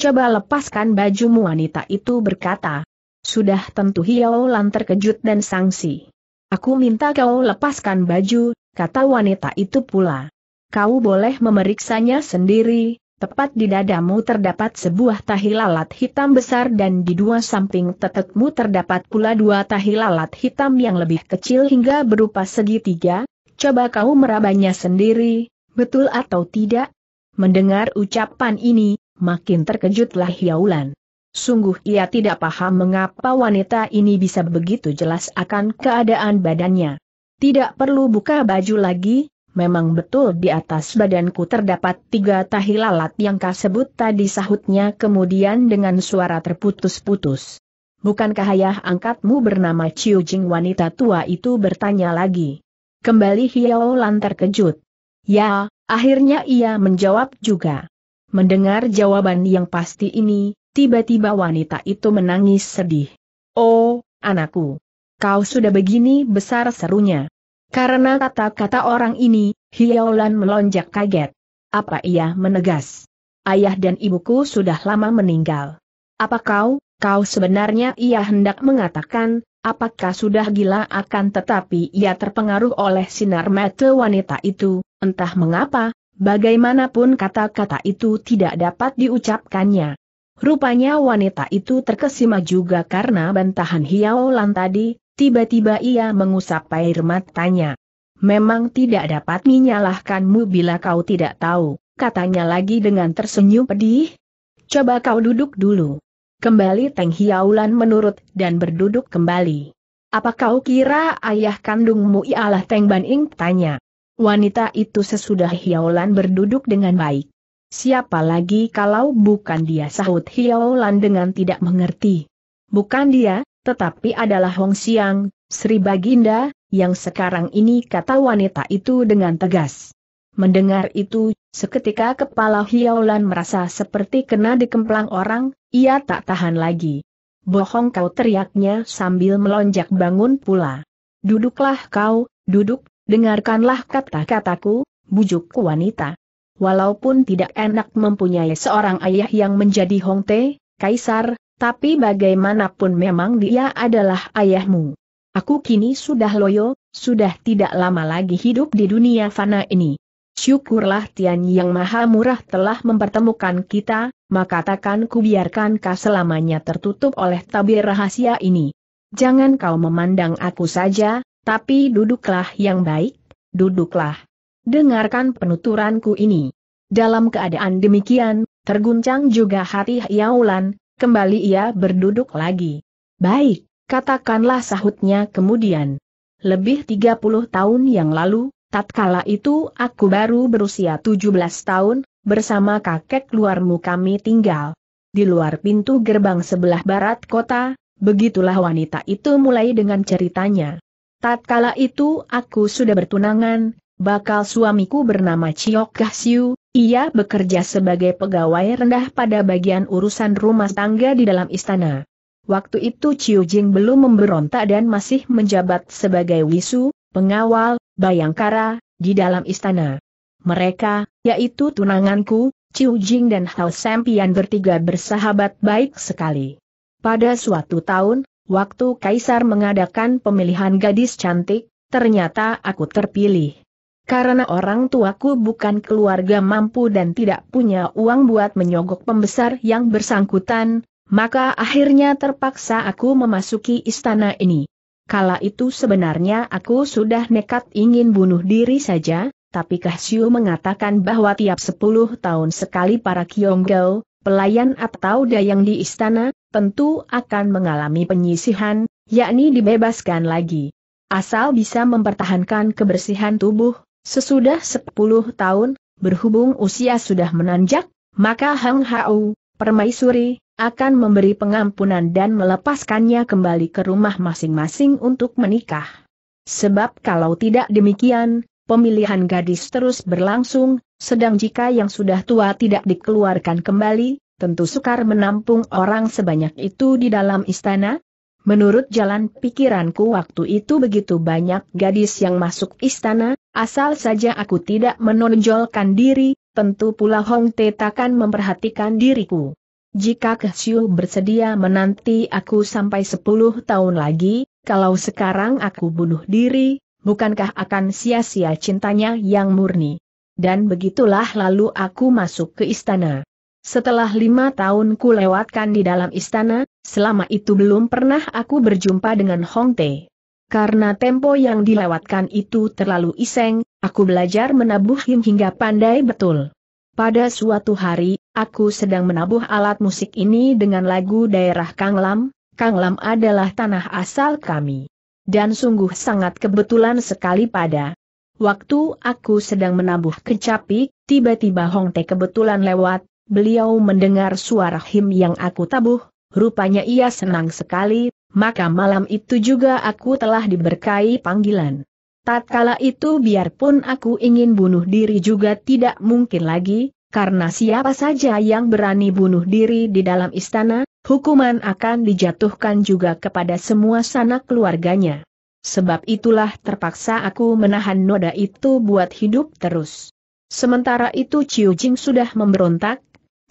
Coba lepaskan bajumu wanita itu berkata, sudah tentu Hiao Lan terkejut dan sangsi. Aku minta kau lepaskan baju, kata wanita itu pula. Kau boleh memeriksanya sendiri, tepat di dadamu terdapat sebuah tahi lalat hitam besar dan di dua samping tetekmu terdapat pula dua tahi lalat hitam yang lebih kecil hingga berupa segitiga, coba kau merabanya sendiri, betul atau tidak? Mendengar ucapan ini, makin terkejutlah Hiaulan. Sungguh ia tidak paham mengapa wanita ini bisa begitu jelas akan keadaan badannya. Tidak perlu buka baju lagi, memang betul di atas badanku terdapat tiga tahi lalat yang kau sebut tadi sahutnya kemudian dengan suara terputus-putus. Bukankah ayah angkatmu bernama Chiu Jing wanita tua itu bertanya lagi. Kembali Hiao Lan terkejut. Ya, akhirnya ia menjawab juga. Mendengar jawaban yang pasti ini, Tiba-tiba wanita itu menangis sedih. Oh, anakku. Kau sudah begini besar serunya. Karena kata-kata orang ini, Hiaolan melonjak kaget. Apa ia menegas? Ayah dan ibuku sudah lama meninggal. Apa kau, kau sebenarnya ia hendak mengatakan, apakah sudah gila akan tetapi ia terpengaruh oleh sinar mata wanita itu, entah mengapa, bagaimanapun kata-kata itu tidak dapat diucapkannya. Rupanya wanita itu terkesima juga karena bantahan Hiaolan tadi, tiba-tiba ia mengusap air matanya. Memang tidak dapat menyalahkanmu bila kau tidak tahu, katanya lagi dengan tersenyum pedih. Coba kau duduk dulu. Kembali Teng Hiaulan menurut dan berduduk kembali. Apa kau kira ayah kandungmu ialah Teng Ban Ing? Tanya. Wanita itu sesudah Hiaulan berduduk dengan baik. Siapa lagi kalau bukan dia sahut Lan dengan tidak mengerti. Bukan dia, tetapi adalah Hong Xiang, Sri Baginda, yang sekarang ini kata wanita itu dengan tegas. Mendengar itu, seketika kepala Lan merasa seperti kena dikemplang orang, ia tak tahan lagi. Bohong kau teriaknya sambil melonjak bangun pula. Duduklah kau, duduk, dengarkanlah kata-kataku, bujuk wanita. Walaupun tidak enak mempunyai seorang ayah yang menjadi Hongte, Kaisar, tapi bagaimanapun memang dia adalah ayahmu. Aku kini sudah loyo, sudah tidak lama lagi hidup di dunia fana ini. Syukurlah Tian Yang Maha Murah telah mempertemukan kita, maka takkan ku kau selamanya tertutup oleh tabir rahasia ini. Jangan kau memandang aku saja, tapi duduklah yang baik, duduklah. Dengarkan penuturanku ini. Dalam keadaan demikian, terguncang juga hati Hiaulan, kembali ia berduduk lagi. Baik, katakanlah sahutnya kemudian. Lebih 30 tahun yang lalu, tatkala itu aku baru berusia 17 tahun, bersama kakek luarmu kami tinggal. Di luar pintu gerbang sebelah barat kota, begitulah wanita itu mulai dengan ceritanya. Tatkala itu aku sudah bertunangan, bakal suamiku bernama Chiok Kahsiu, ia bekerja sebagai pegawai rendah pada bagian urusan rumah tangga di dalam istana. Waktu itu Chiu Jing belum memberontak dan masih menjabat sebagai wisu, pengawal, bayangkara, di dalam istana. Mereka, yaitu tunanganku, Chiu Jing dan Hao Sampian bertiga bersahabat baik sekali. Pada suatu tahun, waktu Kaisar mengadakan pemilihan gadis cantik, ternyata aku terpilih. Karena orang tuaku bukan keluarga mampu dan tidak punya uang buat menyogok pembesar yang bersangkutan, maka akhirnya terpaksa aku memasuki istana ini. Kala itu sebenarnya aku sudah nekat ingin bunuh diri saja, tapi Kahsyu mengatakan bahwa tiap 10 tahun sekali para Kyonggau, pelayan atau dayang di istana, tentu akan mengalami penyisihan, yakni dibebaskan lagi. Asal bisa mempertahankan kebersihan tubuh, Sesudah 10 tahun, berhubung usia sudah menanjak, maka Hang Hao, permaisuri, akan memberi pengampunan dan melepaskannya kembali ke rumah masing-masing untuk menikah. Sebab kalau tidak demikian, pemilihan gadis terus berlangsung, sedang jika yang sudah tua tidak dikeluarkan kembali, tentu sukar menampung orang sebanyak itu di dalam istana, Menurut jalan pikiranku waktu itu begitu banyak gadis yang masuk istana, asal saja aku tidak menonjolkan diri, tentu pula Hong Te takkan memperhatikan diriku. Jika Kesiu bersedia menanti aku sampai 10 tahun lagi, kalau sekarang aku bunuh diri, bukankah akan sia-sia cintanya yang murni? Dan begitulah lalu aku masuk ke istana. Setelah lima tahun ku lewatkan di dalam istana, selama itu belum pernah aku berjumpa dengan Hong Te. Karena tempo yang dilewatkan itu terlalu iseng, aku belajar menabuh him hingga pandai betul. Pada suatu hari, aku sedang menabuh alat musik ini dengan lagu daerah Kang Lam, Kang Lam adalah tanah asal kami. Dan sungguh sangat kebetulan sekali pada waktu aku sedang menabuh kecapi, tiba-tiba Hong Te kebetulan lewat, beliau mendengar suara him yang aku tabuh, rupanya ia senang sekali, maka malam itu juga aku telah diberkahi panggilan. Tatkala itu biarpun aku ingin bunuh diri juga tidak mungkin lagi, karena siapa saja yang berani bunuh diri di dalam istana, hukuman akan dijatuhkan juga kepada semua sanak keluarganya. Sebab itulah terpaksa aku menahan noda itu buat hidup terus. Sementara itu Ciu Jing sudah memberontak,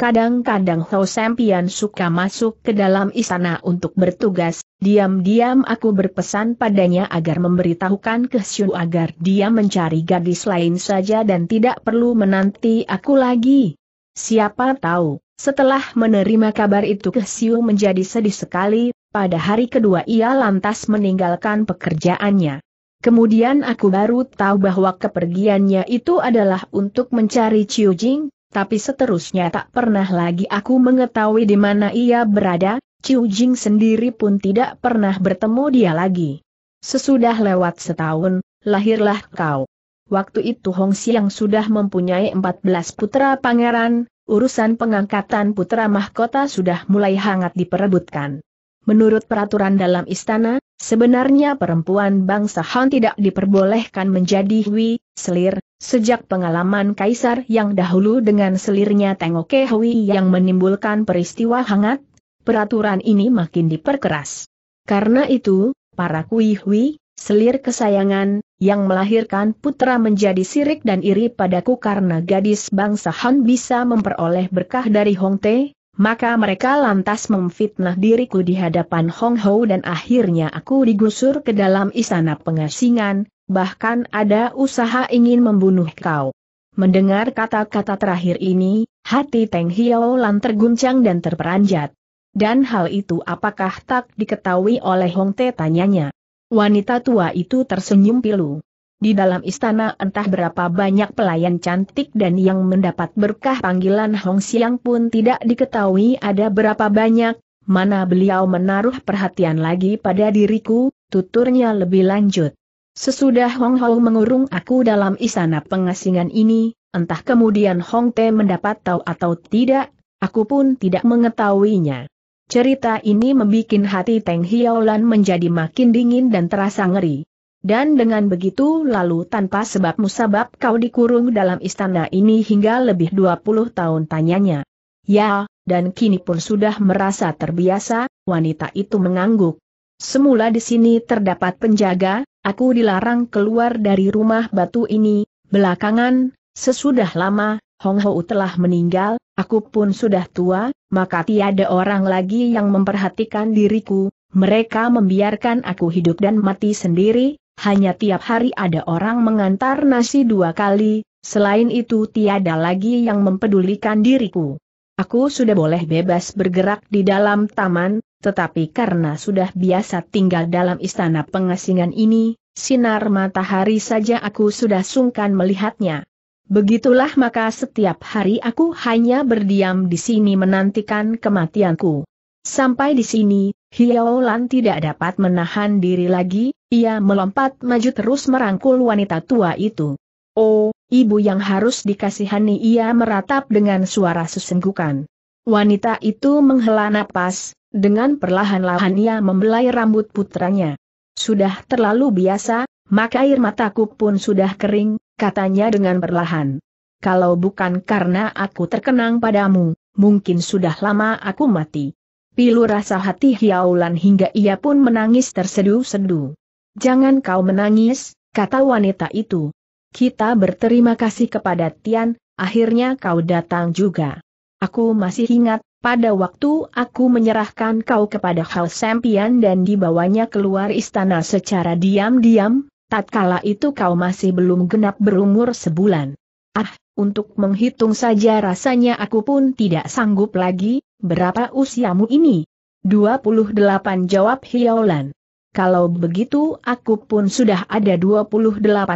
Kadang-kadang Ho Sempian suka masuk ke dalam istana untuk bertugas, diam-diam aku berpesan padanya agar memberitahukan ke Xiu agar dia mencari gadis lain saja dan tidak perlu menanti aku lagi. Siapa tahu, setelah menerima kabar itu ke Xiu menjadi sedih sekali, pada hari kedua ia lantas meninggalkan pekerjaannya. Kemudian aku baru tahu bahwa kepergiannya itu adalah untuk mencari Ciu Jing, tapi seterusnya tak pernah lagi aku mengetahui di mana ia berada, Chiu Jing sendiri pun tidak pernah bertemu dia lagi. Sesudah lewat setahun, lahirlah kau. Waktu itu Hong Xiang sudah mempunyai 14 putra pangeran, urusan pengangkatan putra mahkota sudah mulai hangat diperebutkan. Menurut peraturan dalam istana, sebenarnya perempuan bangsa Han tidak diperbolehkan menjadi Hui, Selir, Sejak pengalaman kaisar yang dahulu dengan selirnya Tengok Kehui yang menimbulkan peristiwa hangat, peraturan ini makin diperkeras. Karena itu, para Kui Hui, selir kesayangan, yang melahirkan putra menjadi sirik dan iri padaku karena gadis bangsa Han bisa memperoleh berkah dari Hong Te, maka mereka lantas memfitnah diriku di hadapan Hong Hou dan akhirnya aku digusur ke dalam istana pengasingan, bahkan ada usaha ingin membunuh kau. Mendengar kata-kata terakhir ini, hati Teng Hiao Lan terguncang dan terperanjat. Dan hal itu apakah tak diketahui oleh Hong Te tanyanya. Wanita tua itu tersenyum pilu. Di dalam istana entah berapa banyak pelayan cantik dan yang mendapat berkah panggilan Hong Siang pun tidak diketahui ada berapa banyak, mana beliau menaruh perhatian lagi pada diriku, tuturnya lebih lanjut. Sesudah Hong Hao mengurung aku dalam istana pengasingan ini, entah kemudian Hong Te mendapat tahu atau tidak, aku pun tidak mengetahuinya. Cerita ini membuat hati Teng Hiaolan menjadi makin dingin dan terasa ngeri. Dan dengan begitu lalu tanpa sebab musabab kau dikurung dalam istana ini hingga lebih 20 tahun tanyanya. Ya, dan kini pun sudah merasa terbiasa, wanita itu mengangguk. Semula di sini terdapat penjaga, Aku dilarang keluar dari rumah batu ini, belakangan, sesudah lama, Hong Hou telah meninggal, aku pun sudah tua, maka tiada orang lagi yang memperhatikan diriku, mereka membiarkan aku hidup dan mati sendiri, hanya tiap hari ada orang mengantar nasi dua kali, selain itu tiada lagi yang mempedulikan diriku. Aku sudah boleh bebas bergerak di dalam taman, tetapi karena sudah biasa tinggal dalam istana pengasingan ini, sinar matahari saja aku sudah sungkan melihatnya. Begitulah maka setiap hari aku hanya berdiam di sini menantikan kematianku. Sampai di sini, Hiao Lan tidak dapat menahan diri lagi, ia melompat maju terus merangkul wanita tua itu. Oh, ibu yang harus dikasihani ia meratap dengan suara sesenggukan. Wanita itu menghela napas, dengan perlahan-lahan ia membelai rambut putranya. Sudah terlalu biasa, maka air mataku pun sudah kering, katanya dengan perlahan. Kalau bukan karena aku terkenang padamu, mungkin sudah lama aku mati. Pilu rasa hati Hiaulan hingga ia pun menangis tersedu-sedu. Jangan kau menangis, kata wanita itu. Kita berterima kasih kepada Tian, akhirnya kau datang juga. Aku masih ingat, pada waktu aku menyerahkan kau kepada hal Sempian dan dibawanya keluar istana secara diam-diam, tatkala itu kau masih belum genap berumur sebulan. Ah, untuk menghitung saja rasanya aku pun tidak sanggup lagi, berapa usiamu ini? 28 jawab Hiaolan. Kalau begitu aku pun sudah ada 28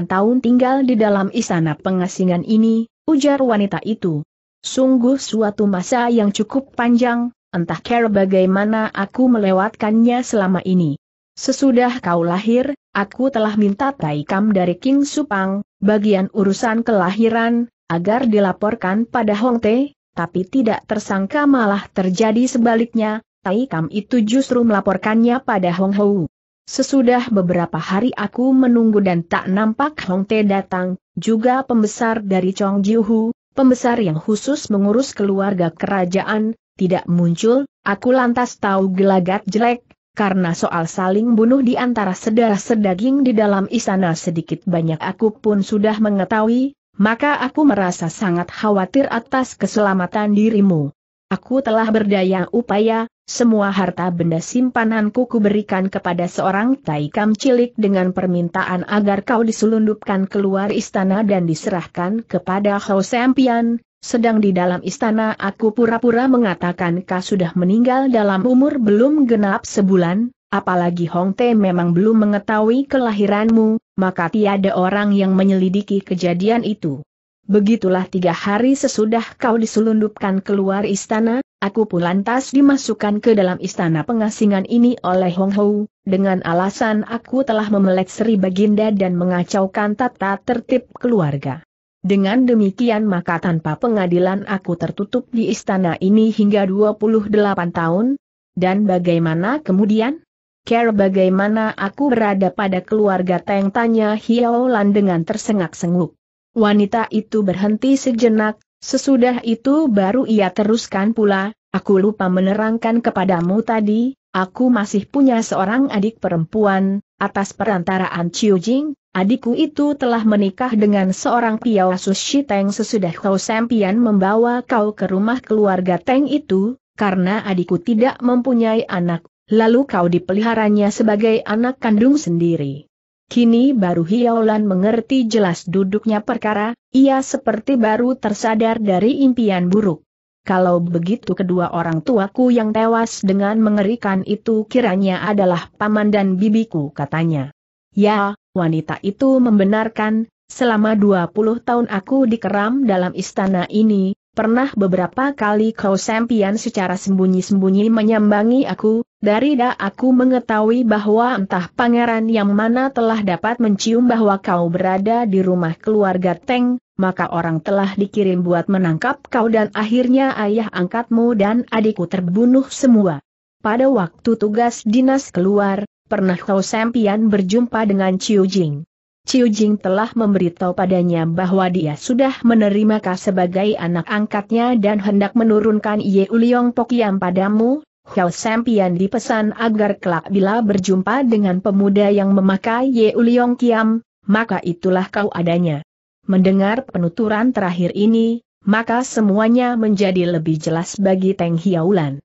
tahun tinggal di dalam istana pengasingan ini, ujar wanita itu. Sungguh suatu masa yang cukup panjang, entah care bagaimana aku melewatkannya selama ini. Sesudah kau lahir, aku telah minta taikam dari King Supang, bagian urusan kelahiran, agar dilaporkan pada Hong Te, tapi tidak tersangka malah terjadi sebaliknya, taikam itu justru melaporkannya pada Hong Hou. Sesudah beberapa hari aku menunggu dan tak nampak Hong Te datang, juga pembesar dari Chong Jiuhu, pembesar yang khusus mengurus keluarga kerajaan, tidak muncul, aku lantas tahu gelagat jelek, karena soal saling bunuh di antara sedara sedaging di dalam istana sedikit banyak aku pun sudah mengetahui, maka aku merasa sangat khawatir atas keselamatan dirimu. Aku telah berdaya upaya, semua harta benda simpananku kuberikan kepada seorang taikam cilik dengan permintaan agar kau diselundupkan keluar istana dan diserahkan kepada Hou Sempian, sedang di dalam istana aku pura-pura mengatakan kau sudah meninggal dalam umur belum genap sebulan, apalagi Hong Te memang belum mengetahui kelahiranmu, maka tiada orang yang menyelidiki kejadian itu. Begitulah tiga hari sesudah kau diselundupkan keluar istana, Aku pun lantas dimasukkan ke dalam istana pengasingan ini oleh Hong Hou, dengan alasan aku telah memelet Sri Baginda dan mengacaukan tata tertib keluarga. Dengan demikian maka tanpa pengadilan aku tertutup di istana ini hingga 28 tahun. Dan bagaimana kemudian? Care bagaimana aku berada pada keluarga Teng tanya Hiaolan dengan tersengak senguk Wanita itu berhenti sejenak, Sesudah itu baru ia teruskan pula, aku lupa menerangkan kepadamu tadi, aku masih punya seorang adik perempuan, atas perantaraan Chiu Jing, adikku itu telah menikah dengan seorang piawasus yang sesudah kau Sempian membawa kau ke rumah keluarga Teng itu, karena adikku tidak mempunyai anak, lalu kau dipeliharanya sebagai anak kandung sendiri. Kini baru hiaulan mengerti jelas duduknya perkara, ia seperti baru tersadar dari impian buruk. Kalau begitu kedua orang tuaku yang tewas dengan mengerikan itu kiranya adalah paman dan bibiku katanya. Ya, wanita itu membenarkan, selama 20 tahun aku dikeram dalam istana ini, pernah beberapa kali kau sempian secara sembunyi-sembunyi menyambangi aku, dari dah aku mengetahui bahwa entah pangeran yang mana telah dapat mencium bahwa kau berada di rumah keluarga Teng, maka orang telah dikirim buat menangkap kau dan akhirnya ayah angkatmu dan adikku terbunuh semua. Pada waktu tugas dinas keluar, pernah kau Sempian berjumpa dengan Ciu Jing. Ciu Jing telah memberitahu padanya bahwa dia sudah menerima kau sebagai anak angkatnya dan hendak menurunkan Ye Uliong Pokiam padamu Kau Sampian dipesan agar kelak bila berjumpa dengan pemuda yang memakai Ye Uliong Kiam, maka itulah kau adanya. Mendengar penuturan terakhir ini, maka semuanya menjadi lebih jelas bagi Teng Hiaulan.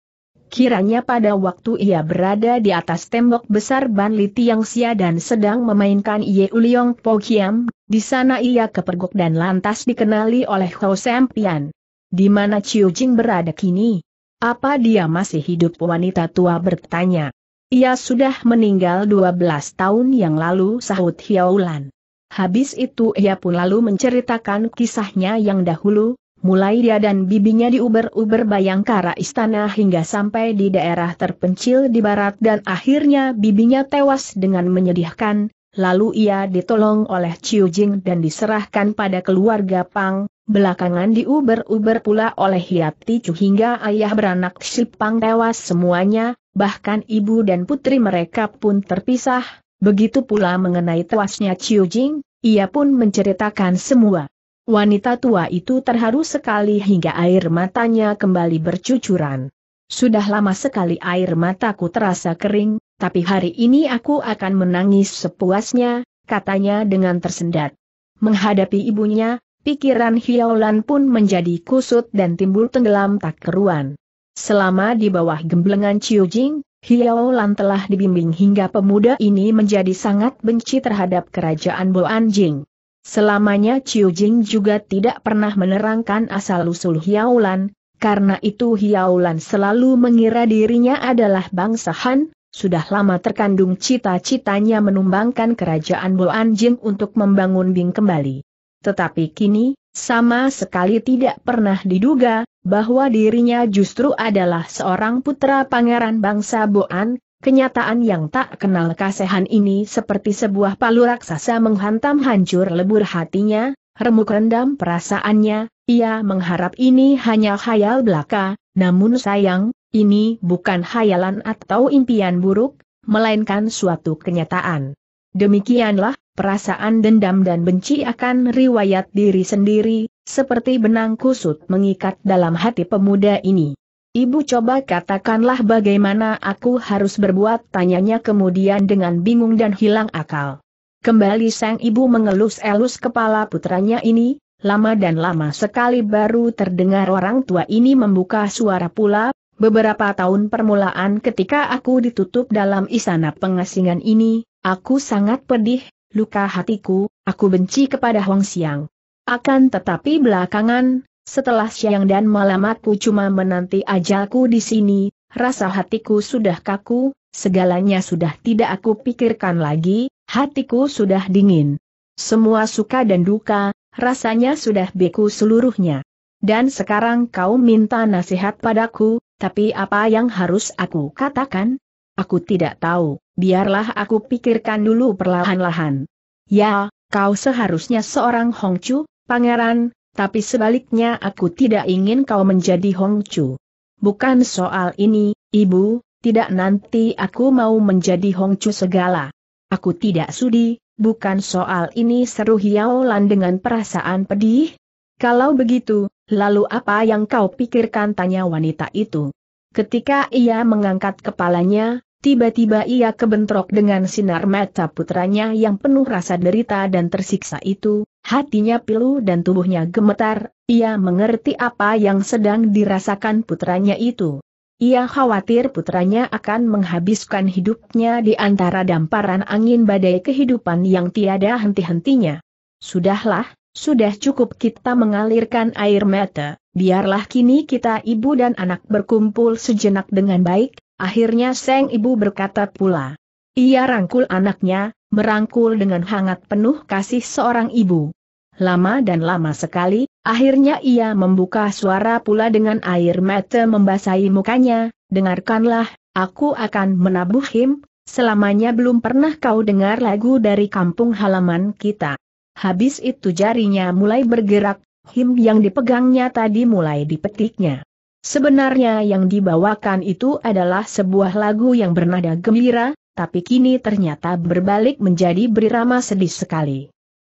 Kiranya pada waktu ia berada di atas tembok besar Ban Li Tiang Sia dan sedang memainkan Ye Uliong Po Kiam, di sana ia kepergok dan lantas dikenali oleh Kau Sampian. Di mana Chiu Jing berada kini? Apa dia masih hidup wanita tua bertanya. Ia sudah meninggal 12 tahun yang lalu sahut Hiaulan. Habis itu ia pun lalu menceritakan kisahnya yang dahulu, mulai dia dan bibinya diuber-uber bayangkara istana hingga sampai di daerah terpencil di barat dan akhirnya bibinya tewas dengan menyedihkan, lalu ia ditolong oleh Chiu Jing dan diserahkan pada keluarga Pang, belakangan diuber-uber pula oleh Hiati Chu hingga ayah beranak si Pang tewas semuanya, bahkan ibu dan putri mereka pun terpisah, begitu pula mengenai tewasnya Chiu Jing, ia pun menceritakan semua. Wanita tua itu terharu sekali hingga air matanya kembali bercucuran. Sudah lama sekali air mataku terasa kering, tapi hari ini aku akan menangis sepuasnya, katanya dengan tersendat. Menghadapi ibunya, pikiran Hiaolan pun menjadi kusut dan timbul tenggelam tak keruan. Selama di bawah gemblengan Ciujing, Jing, telah dibimbing hingga pemuda ini menjadi sangat benci terhadap kerajaan Bo Anjing. Selamanya Ciujing Jing juga tidak pernah menerangkan asal-usul Hiaolan, karena itu Hiaolan selalu mengira dirinya adalah bangsa Han, sudah lama terkandung cita-citanya menumbangkan kerajaan Boanjing untuk membangun Bing kembali. Tetapi kini, sama sekali tidak pernah diduga, bahwa dirinya justru adalah seorang putra pangeran bangsa Boan, kenyataan yang tak kenal kasehan ini seperti sebuah palu raksasa menghantam hancur lebur hatinya, remuk rendam perasaannya, ia mengharap ini hanya khayal belaka, namun sayang, ini bukan hayalan atau impian buruk, melainkan suatu kenyataan. Demikianlah, perasaan dendam dan benci akan riwayat diri sendiri, seperti benang kusut mengikat dalam hati pemuda ini. Ibu coba katakanlah bagaimana aku harus berbuat tanyanya kemudian dengan bingung dan hilang akal. Kembali sang ibu mengelus-elus kepala putranya ini, lama dan lama sekali baru terdengar orang tua ini membuka suara pula, Beberapa tahun permulaan ketika aku ditutup dalam istana pengasingan ini, aku sangat pedih, luka hatiku, aku benci kepada Huang Xiang. Akan tetapi belakangan, setelah siang dan malam aku cuma menanti ajalku di sini, rasa hatiku sudah kaku, segalanya sudah tidak aku pikirkan lagi, hatiku sudah dingin. Semua suka dan duka, rasanya sudah beku seluruhnya. Dan sekarang kau minta nasihat padaku, tapi apa yang harus aku katakan? Aku tidak tahu, biarlah aku pikirkan dulu perlahan-lahan. Ya, kau seharusnya seorang Hongcu, pangeran, tapi sebaliknya aku tidak ingin kau menjadi Hongcu. Bukan soal ini, ibu, tidak nanti aku mau menjadi Hongcu segala. Aku tidak sudi, bukan soal ini seru Hiau Lan dengan perasaan pedih. Kalau begitu, Lalu apa yang kau pikirkan tanya wanita itu. Ketika ia mengangkat kepalanya, tiba-tiba ia kebentrok dengan sinar mata putranya yang penuh rasa derita dan tersiksa itu, hatinya pilu dan tubuhnya gemetar, ia mengerti apa yang sedang dirasakan putranya itu. Ia khawatir putranya akan menghabiskan hidupnya di antara damparan angin badai kehidupan yang tiada henti-hentinya. Sudahlah, sudah cukup kita mengalirkan air mata, biarlah kini kita ibu dan anak berkumpul sejenak dengan baik, akhirnya Seng Ibu berkata pula. Ia rangkul anaknya, merangkul dengan hangat penuh kasih seorang ibu. Lama dan lama sekali, akhirnya ia membuka suara pula dengan air mata membasahi mukanya, dengarkanlah, aku akan menabuh him, selamanya belum pernah kau dengar lagu dari kampung halaman kita. Habis itu jarinya mulai bergerak, him yang dipegangnya tadi mulai dipetiknya. Sebenarnya yang dibawakan itu adalah sebuah lagu yang bernada gembira, tapi kini ternyata berbalik menjadi berirama sedih sekali.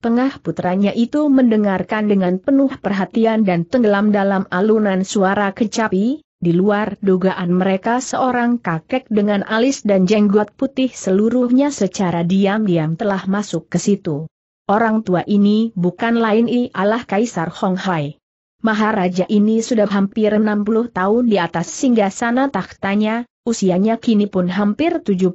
Tengah putranya itu mendengarkan dengan penuh perhatian dan tenggelam dalam alunan suara kecapi, di luar dugaan mereka seorang kakek dengan alis dan jenggot putih seluruhnya secara diam-diam telah masuk ke situ. Orang tua ini bukan lain ialah Kaisar Honghai. Maharaja ini sudah hampir 60 tahun di atas singgasana tahtanya, usianya kini pun hampir 70.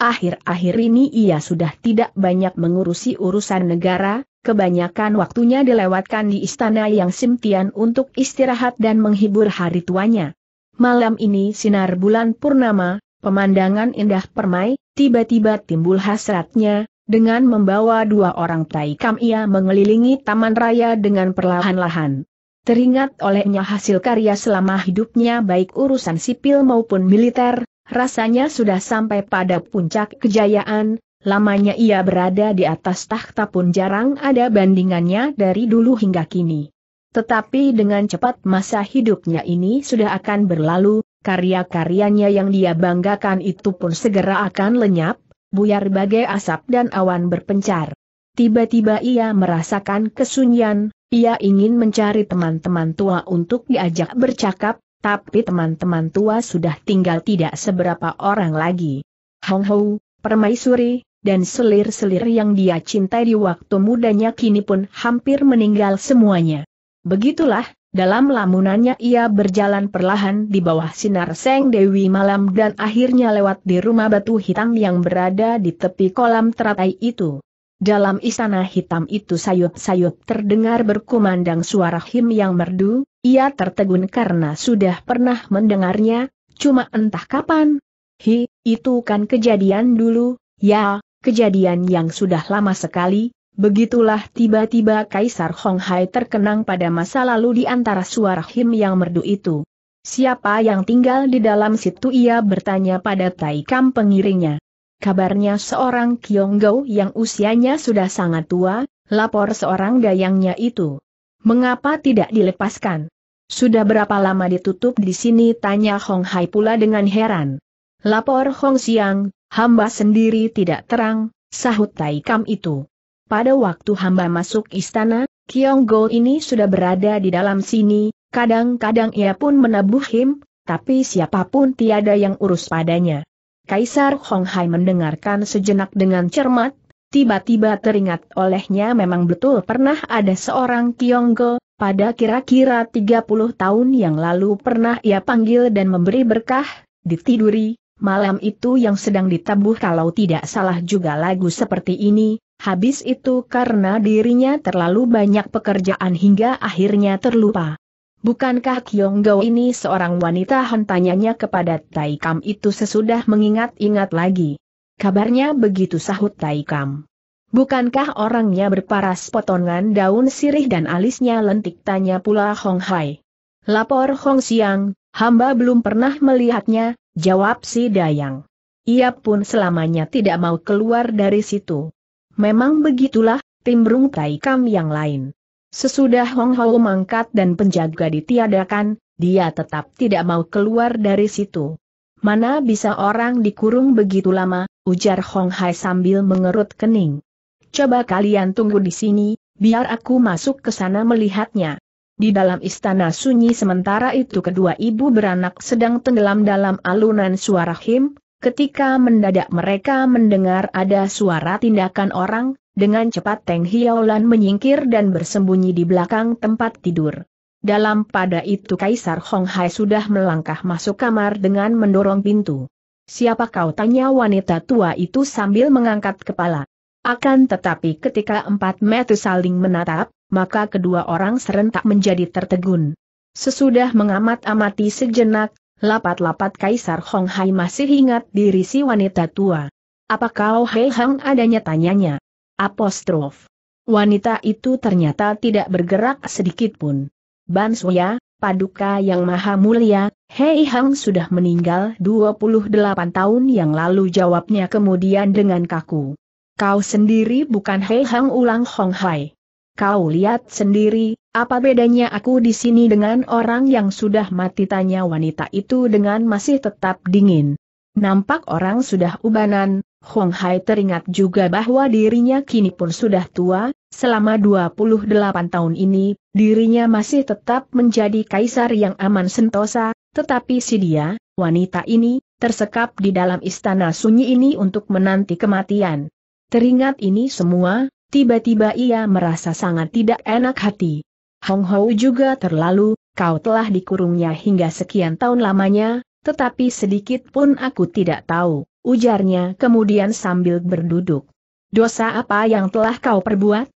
Akhir-akhir ini ia sudah tidak banyak mengurusi urusan negara, kebanyakan waktunya dilewatkan di istana yang simtian untuk istirahat dan menghibur hari tuanya. Malam ini sinar bulan purnama, pemandangan indah permai, tiba-tiba timbul hasratnya, dengan membawa dua orang Taikam ia mengelilingi taman raya dengan perlahan-lahan. Teringat olehnya hasil karya selama hidupnya baik urusan sipil maupun militer, rasanya sudah sampai pada puncak kejayaan, lamanya ia berada di atas takhta pun jarang ada bandingannya dari dulu hingga kini. Tetapi dengan cepat masa hidupnya ini sudah akan berlalu, karya-karyanya yang dia banggakan itu pun segera akan lenyap, buyar bagai asap dan awan berpencar. Tiba-tiba ia merasakan kesunyian, ia ingin mencari teman-teman tua untuk diajak bercakap, tapi teman-teman tua sudah tinggal tidak seberapa orang lagi. Hong Hou, permaisuri, dan selir-selir yang dia cintai di waktu mudanya kini pun hampir meninggal semuanya. Begitulah, dalam lamunannya ia berjalan perlahan di bawah sinar Seng Dewi malam dan akhirnya lewat di rumah batu hitam yang berada di tepi kolam teratai itu. Dalam istana hitam itu sayup-sayup terdengar berkumandang suara him yang merdu, ia tertegun karena sudah pernah mendengarnya, cuma entah kapan. Hi, itu kan kejadian dulu, ya, kejadian yang sudah lama sekali, Begitulah tiba-tiba Kaisar Hong Hai terkenang pada masa lalu di antara suara him yang merdu itu. Siapa yang tinggal di dalam situ ia bertanya pada Taikam pengiringnya. Kabarnya seorang Kyonggau yang usianya sudah sangat tua, lapor seorang dayangnya itu. Mengapa tidak dilepaskan? Sudah berapa lama ditutup di sini tanya Hong Hai pula dengan heran. Lapor Hong Siang, hamba sendiri tidak terang, sahut Taikam itu. Pada waktu hamba masuk istana, Kiong Go ini sudah berada di dalam sini, kadang-kadang ia pun menabuh him, tapi siapapun tiada yang urus padanya. Kaisar Hong Hai mendengarkan sejenak dengan cermat, tiba-tiba teringat olehnya memang betul pernah ada seorang Kiong Go, pada kira-kira 30 tahun yang lalu pernah ia panggil dan memberi berkah, ditiduri, malam itu yang sedang ditabuh kalau tidak salah juga lagu seperti ini, habis itu karena dirinya terlalu banyak pekerjaan hingga akhirnya terlupa. Bukankah Kyong Gao ini seorang wanita hentanyanya kepada Tai Kam itu sesudah mengingat-ingat lagi. Kabarnya begitu sahut Tai Kam. Bukankah orangnya berparas potongan daun sirih dan alisnya lentik tanya pula Hong Hai. Lapor Hong Siang, hamba belum pernah melihatnya, jawab si Dayang. Ia pun selamanya tidak mau keluar dari situ. Memang begitulah, timbrung Taikam yang lain. Sesudah Hong Hao mangkat dan penjaga ditiadakan, dia tetap tidak mau keluar dari situ. Mana bisa orang dikurung begitu lama, ujar Hong Hai sambil mengerut kening. Coba kalian tunggu di sini, biar aku masuk ke sana melihatnya. Di dalam istana sunyi sementara itu kedua ibu beranak sedang tenggelam dalam alunan suara him, Ketika mendadak mereka mendengar ada suara tindakan orang, dengan cepat Teng Hiaolan menyingkir dan bersembunyi di belakang tempat tidur. Dalam pada itu Kaisar Hong Hai sudah melangkah masuk kamar dengan mendorong pintu. Siapa kau tanya wanita tua itu sambil mengangkat kepala. Akan tetapi ketika empat mata saling menatap, maka kedua orang serentak menjadi tertegun. Sesudah mengamat-amati sejenak, Lapat-lapat Kaisar Hong Hai masih ingat diri si wanita tua. Apa kau Hei Hang adanya tanyanya? Apostrof. Wanita itu ternyata tidak bergerak sedikit pun. Ban Suya, Paduka yang Maha Mulia, Hei Hang sudah meninggal 28 tahun yang lalu jawabnya kemudian dengan kaku. Kau sendiri bukan Hei Hang ulang Hong Hai. Kau lihat sendiri, apa bedanya aku di sini dengan orang yang sudah mati tanya wanita itu dengan masih tetap dingin. Nampak orang sudah ubanan, Hong Hai teringat juga bahwa dirinya kini pun sudah tua, selama 28 tahun ini, dirinya masih tetap menjadi kaisar yang aman sentosa, tetapi si dia, wanita ini, tersekap di dalam istana sunyi ini untuk menanti kematian. Teringat ini semua, tiba-tiba ia merasa sangat tidak enak hati. Hong Hou juga terlalu, kau telah dikurungnya hingga sekian tahun lamanya, tetapi sedikit pun aku tidak tahu, ujarnya kemudian sambil berduduk. Dosa apa yang telah kau perbuat?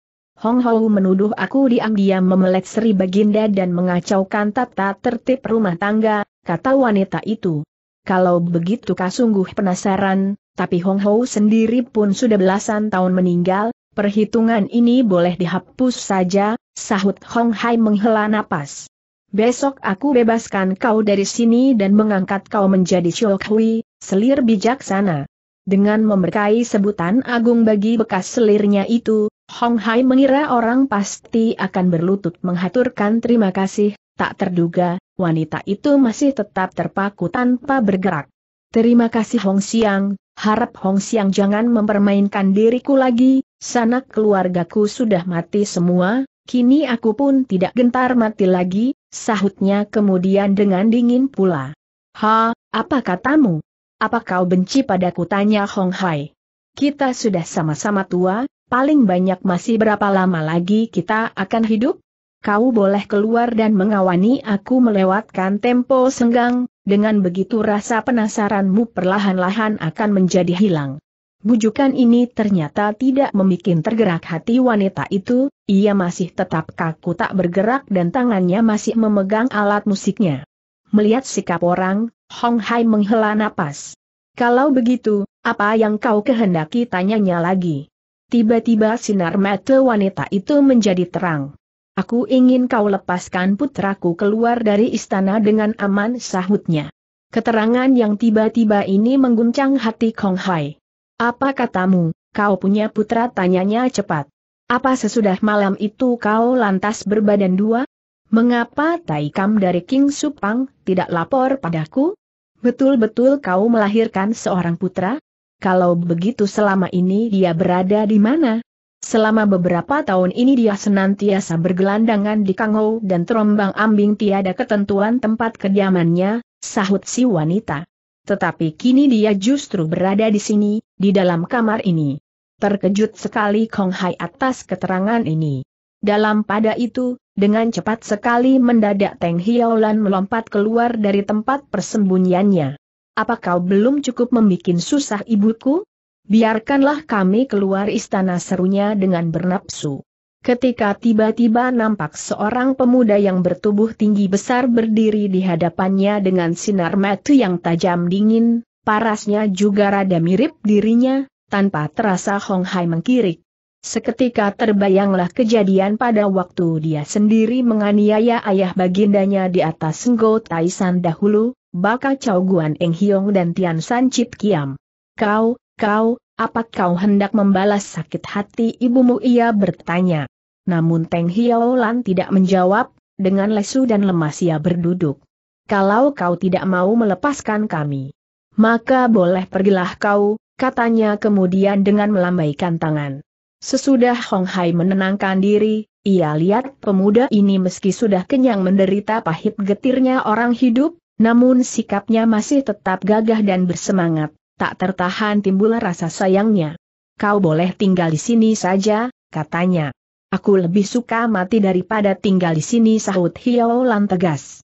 Hong Hou menuduh aku diam-diam memelet Sri Baginda dan mengacaukan tata tertib rumah tangga, kata wanita itu. Kalau begitu kau sungguh penasaran, tapi Hong Hou sendiri pun sudah belasan tahun meninggal, Perhitungan ini boleh dihapus saja, sahut Hong Hai menghela napas. Besok aku bebaskan kau dari sini dan mengangkat kau menjadi Chok Hui, selir bijaksana. Dengan memberkai sebutan agung bagi bekas selirnya itu, Hong Hai mengira orang pasti akan berlutut menghaturkan terima kasih, tak terduga, wanita itu masih tetap terpaku tanpa bergerak. Terima kasih Hong Siang, harap Hong Xiang jangan mempermainkan diriku lagi, sanak keluargaku sudah mati semua, kini aku pun tidak gentar mati lagi, sahutnya kemudian dengan dingin pula. Ha, apa katamu? Apa kau benci padaku tanya Hong Hai? Kita sudah sama-sama tua, paling banyak masih berapa lama lagi kita akan hidup? Kau boleh keluar dan mengawani aku melewatkan tempo senggang, dengan begitu rasa penasaranmu perlahan-lahan akan menjadi hilang. Bujukan ini ternyata tidak membuat tergerak hati wanita itu, ia masih tetap kaku tak bergerak dan tangannya masih memegang alat musiknya. Melihat sikap orang, Hong Hai menghela napas. Kalau begitu, apa yang kau kehendaki tanyanya lagi. Tiba-tiba sinar mata wanita itu menjadi terang. Aku ingin kau lepaskan putraku keluar dari istana dengan aman sahutnya. Keterangan yang tiba-tiba ini mengguncang hati Kong Hai. Apa katamu, kau punya putra tanyanya cepat. Apa sesudah malam itu kau lantas berbadan dua? Mengapa Taikam dari King Supang tidak lapor padaku? Betul-betul kau melahirkan seorang putra? Kalau begitu selama ini dia berada di mana? Selama beberapa tahun ini dia senantiasa bergelandangan di Kangho dan terombang ambing tiada ketentuan tempat kediamannya, sahut si wanita. Tetapi kini dia justru berada di sini, di dalam kamar ini. Terkejut sekali Kong Hai atas keterangan ini. Dalam pada itu, dengan cepat sekali mendadak Teng Hiaolan melompat keluar dari tempat persembunyiannya. Apa kau belum cukup membuat susah ibuku? Biarkanlah kami keluar istana serunya dengan bernapsu. Ketika tiba-tiba nampak seorang pemuda yang bertubuh tinggi besar berdiri di hadapannya dengan sinar mata yang tajam dingin, parasnya juga rada mirip dirinya, tanpa terasa Hong Hai mengkirik. Seketika terbayanglah kejadian pada waktu dia sendiri menganiaya ayah bagindanya di atas senggol Taisan dahulu, bakal Chow Guan Eng Hiong dan Tian San Chit Kiam. Kau, Kau, apa kau hendak membalas sakit hati ibumu? Ia bertanya. Namun Teng Hiaolan tidak menjawab, dengan lesu dan lemas ia berduduk. Kalau kau tidak mau melepaskan kami, maka boleh pergilah kau, katanya kemudian dengan melambaikan tangan. Sesudah Hong Hai menenangkan diri, ia lihat pemuda ini meski sudah kenyang menderita pahit getirnya orang hidup, namun sikapnya masih tetap gagah dan bersemangat tak tertahan timbul rasa sayangnya. Kau boleh tinggal di sini saja, katanya. Aku lebih suka mati daripada tinggal di sini sahut Hiao Lan tegas.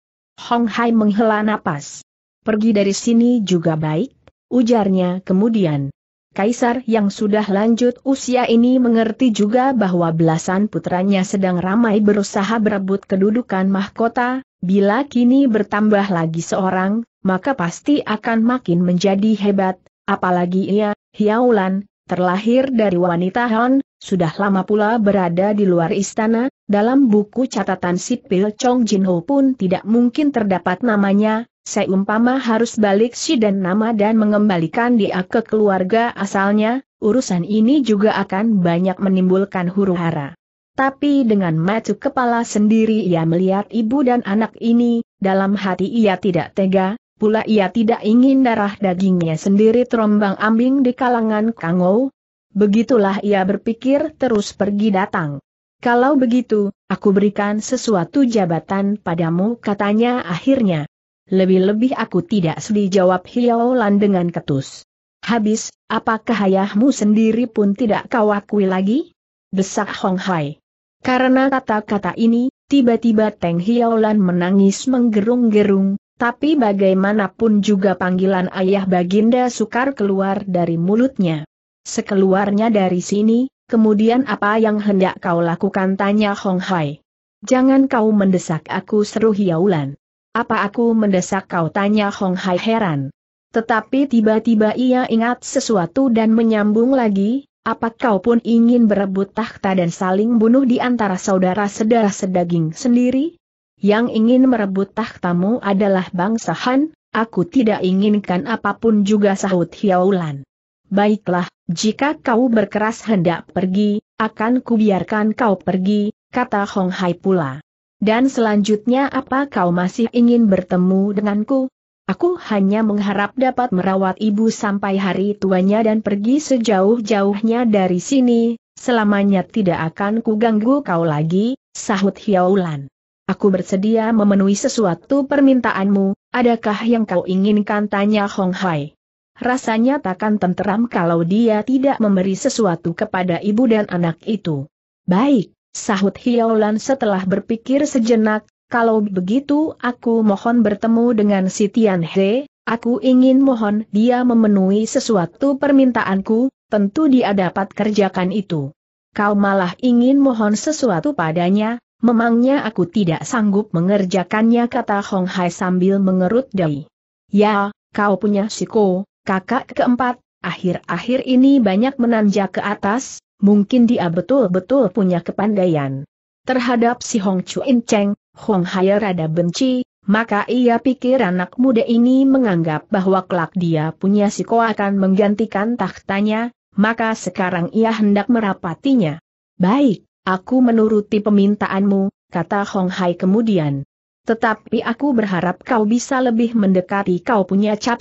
Hong Hai menghela napas. Pergi dari sini juga baik, ujarnya kemudian. Kaisar yang sudah lanjut usia ini mengerti juga bahwa belasan putranya sedang ramai berusaha berebut kedudukan mahkota, bila kini bertambah lagi seorang, maka pasti akan makin menjadi hebat, apalagi ia, Hiaulan, terlahir dari wanita Han, sudah lama pula berada di luar istana, dalam buku catatan sipil Chong Jinho pun tidak mungkin terdapat namanya, seumpama harus balik si dan nama dan mengembalikan dia ke keluarga asalnya, urusan ini juga akan banyak menimbulkan huru hara. Tapi dengan matuk kepala sendiri ia melihat ibu dan anak ini, dalam hati ia tidak tega, pula ia tidak ingin darah dagingnya sendiri terombang ambing di kalangan Kangou. Begitulah ia berpikir terus pergi datang. Kalau begitu, aku berikan sesuatu jabatan padamu katanya akhirnya. Lebih-lebih aku tidak sedih jawab Hiaolan dengan ketus. Habis, apakah ayahmu sendiri pun tidak kau akui lagi? Desak Hong Hai. Karena kata-kata ini, tiba-tiba Teng Hiaolan menangis menggerung-gerung, tapi bagaimanapun juga panggilan ayah Baginda sukar keluar dari mulutnya. Sekeluarnya dari sini, kemudian apa yang hendak kau lakukan tanya Hong Hai. Jangan kau mendesak aku seru Hiaulan. Apa aku mendesak kau tanya Hong Hai heran. Tetapi tiba-tiba ia ingat sesuatu dan menyambung lagi, apa kau pun ingin berebut tahta dan saling bunuh di antara saudara sedarah sedaging sendiri? yang ingin merebut tahtamu adalah bangsa Han, aku tidak inginkan apapun juga sahut Hiaulan. Baiklah, jika kau berkeras hendak pergi, akan kubiarkan kau pergi, kata Hong Hai pula. Dan selanjutnya apa kau masih ingin bertemu denganku? Aku hanya mengharap dapat merawat ibu sampai hari tuanya dan pergi sejauh-jauhnya dari sini, selamanya tidak akan kuganggu kau lagi, sahut Hiaulan. Aku bersedia memenuhi sesuatu permintaanmu, adakah yang kau inginkan tanya Hong Hai. Rasanya takkan tenteram kalau dia tidak memberi sesuatu kepada ibu dan anak itu. Baik, sahut Hiaulan setelah berpikir sejenak, kalau begitu aku mohon bertemu dengan si Tian He, aku ingin mohon dia memenuhi sesuatu permintaanku, tentu dia dapat kerjakan itu. Kau malah ingin mohon sesuatu padanya, Memangnya aku tidak sanggup mengerjakannya kata Hong Hai sambil mengerut dahi. Ya, kau punya siko, kakak keempat, akhir-akhir ini banyak menanjak ke atas, mungkin dia betul-betul punya kepandaian. Terhadap si Hong Chu In Cheng, Hong Hai rada benci, maka ia pikir anak muda ini menganggap bahwa kelak dia punya siko akan menggantikan tahtanya, maka sekarang ia hendak merapatinya. Baik, Aku menuruti permintaanmu, kata Hong Hai kemudian. Tetapi aku berharap kau bisa lebih mendekati kau punya cap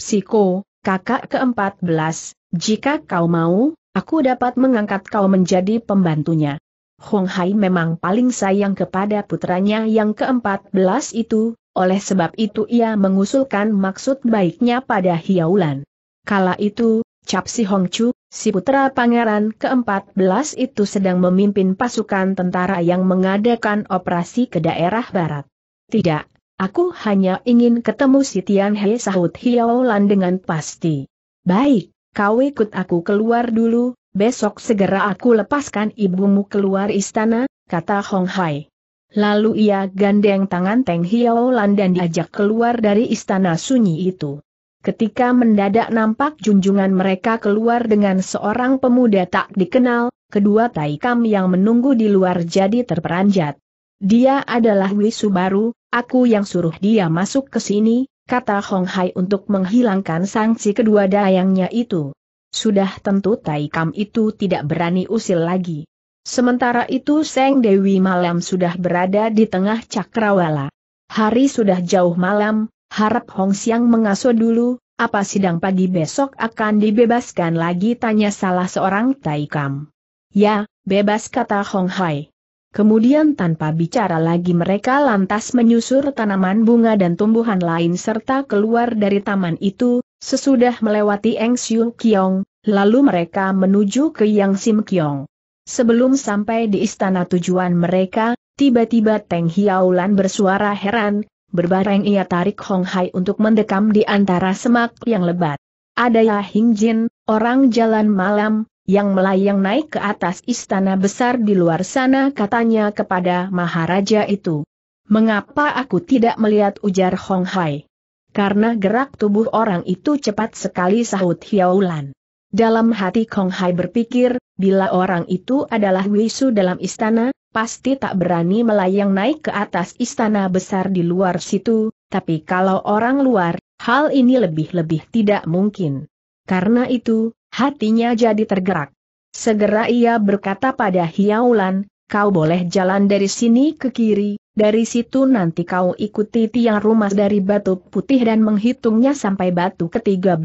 kakak ke-14, jika kau mau, aku dapat mengangkat kau menjadi pembantunya. Hong Hai memang paling sayang kepada putranya yang ke-14 itu, oleh sebab itu ia mengusulkan maksud baiknya pada Hiaulan. Kala itu, ucap Si Hong Chu, si putra pangeran keempat belas itu sedang memimpin pasukan tentara yang mengadakan operasi ke daerah barat. Tidak, aku hanya ingin ketemu si Tian He sahut Hiaolan dengan pasti. Baik, kau ikut aku keluar dulu, besok segera aku lepaskan ibumu keluar istana, kata Hong Hai. Lalu ia gandeng tangan Teng Hiaolan dan diajak keluar dari istana sunyi itu. Ketika mendadak nampak junjungan mereka keluar dengan seorang pemuda tak dikenal, kedua Taikam yang menunggu di luar jadi terperanjat. Dia adalah Wisu baru, aku yang suruh dia masuk ke sini, kata Hong Hai untuk menghilangkan sanksi kedua dayangnya itu. Sudah tentu Taikam itu tidak berani usil lagi. Sementara itu Seng Dewi malam sudah berada di tengah cakrawala. Hari sudah jauh malam, harap Hong Xiang mengasuh dulu, apa sidang pagi besok akan dibebaskan lagi tanya salah seorang Taikam. Ya, bebas kata Hong Hai. Kemudian tanpa bicara lagi mereka lantas menyusur tanaman bunga dan tumbuhan lain serta keluar dari taman itu, sesudah melewati Eng Siu Kiong, lalu mereka menuju ke Yang Sim Kiong. Sebelum sampai di istana tujuan mereka, tiba-tiba Teng Hiaulan bersuara heran, Berbareng ia tarik Hong Hai untuk mendekam di antara semak yang lebat. Ada Ya Hing Jin, orang jalan malam, yang melayang naik ke atas istana besar di luar sana katanya kepada Maharaja itu. Mengapa aku tidak melihat ujar Hong Hai? Karena gerak tubuh orang itu cepat sekali sahut Hiaulan. Dalam hati Kong Hai berpikir, bila orang itu adalah Wisu dalam istana, pasti tak berani melayang naik ke atas istana besar di luar situ, tapi kalau orang luar, hal ini lebih-lebih tidak mungkin. Karena itu, hatinya jadi tergerak. Segera ia berkata pada Hiaulan, kau boleh jalan dari sini ke kiri, dari situ nanti kau ikuti tiang rumah dari batu putih dan menghitungnya sampai batu ke-13,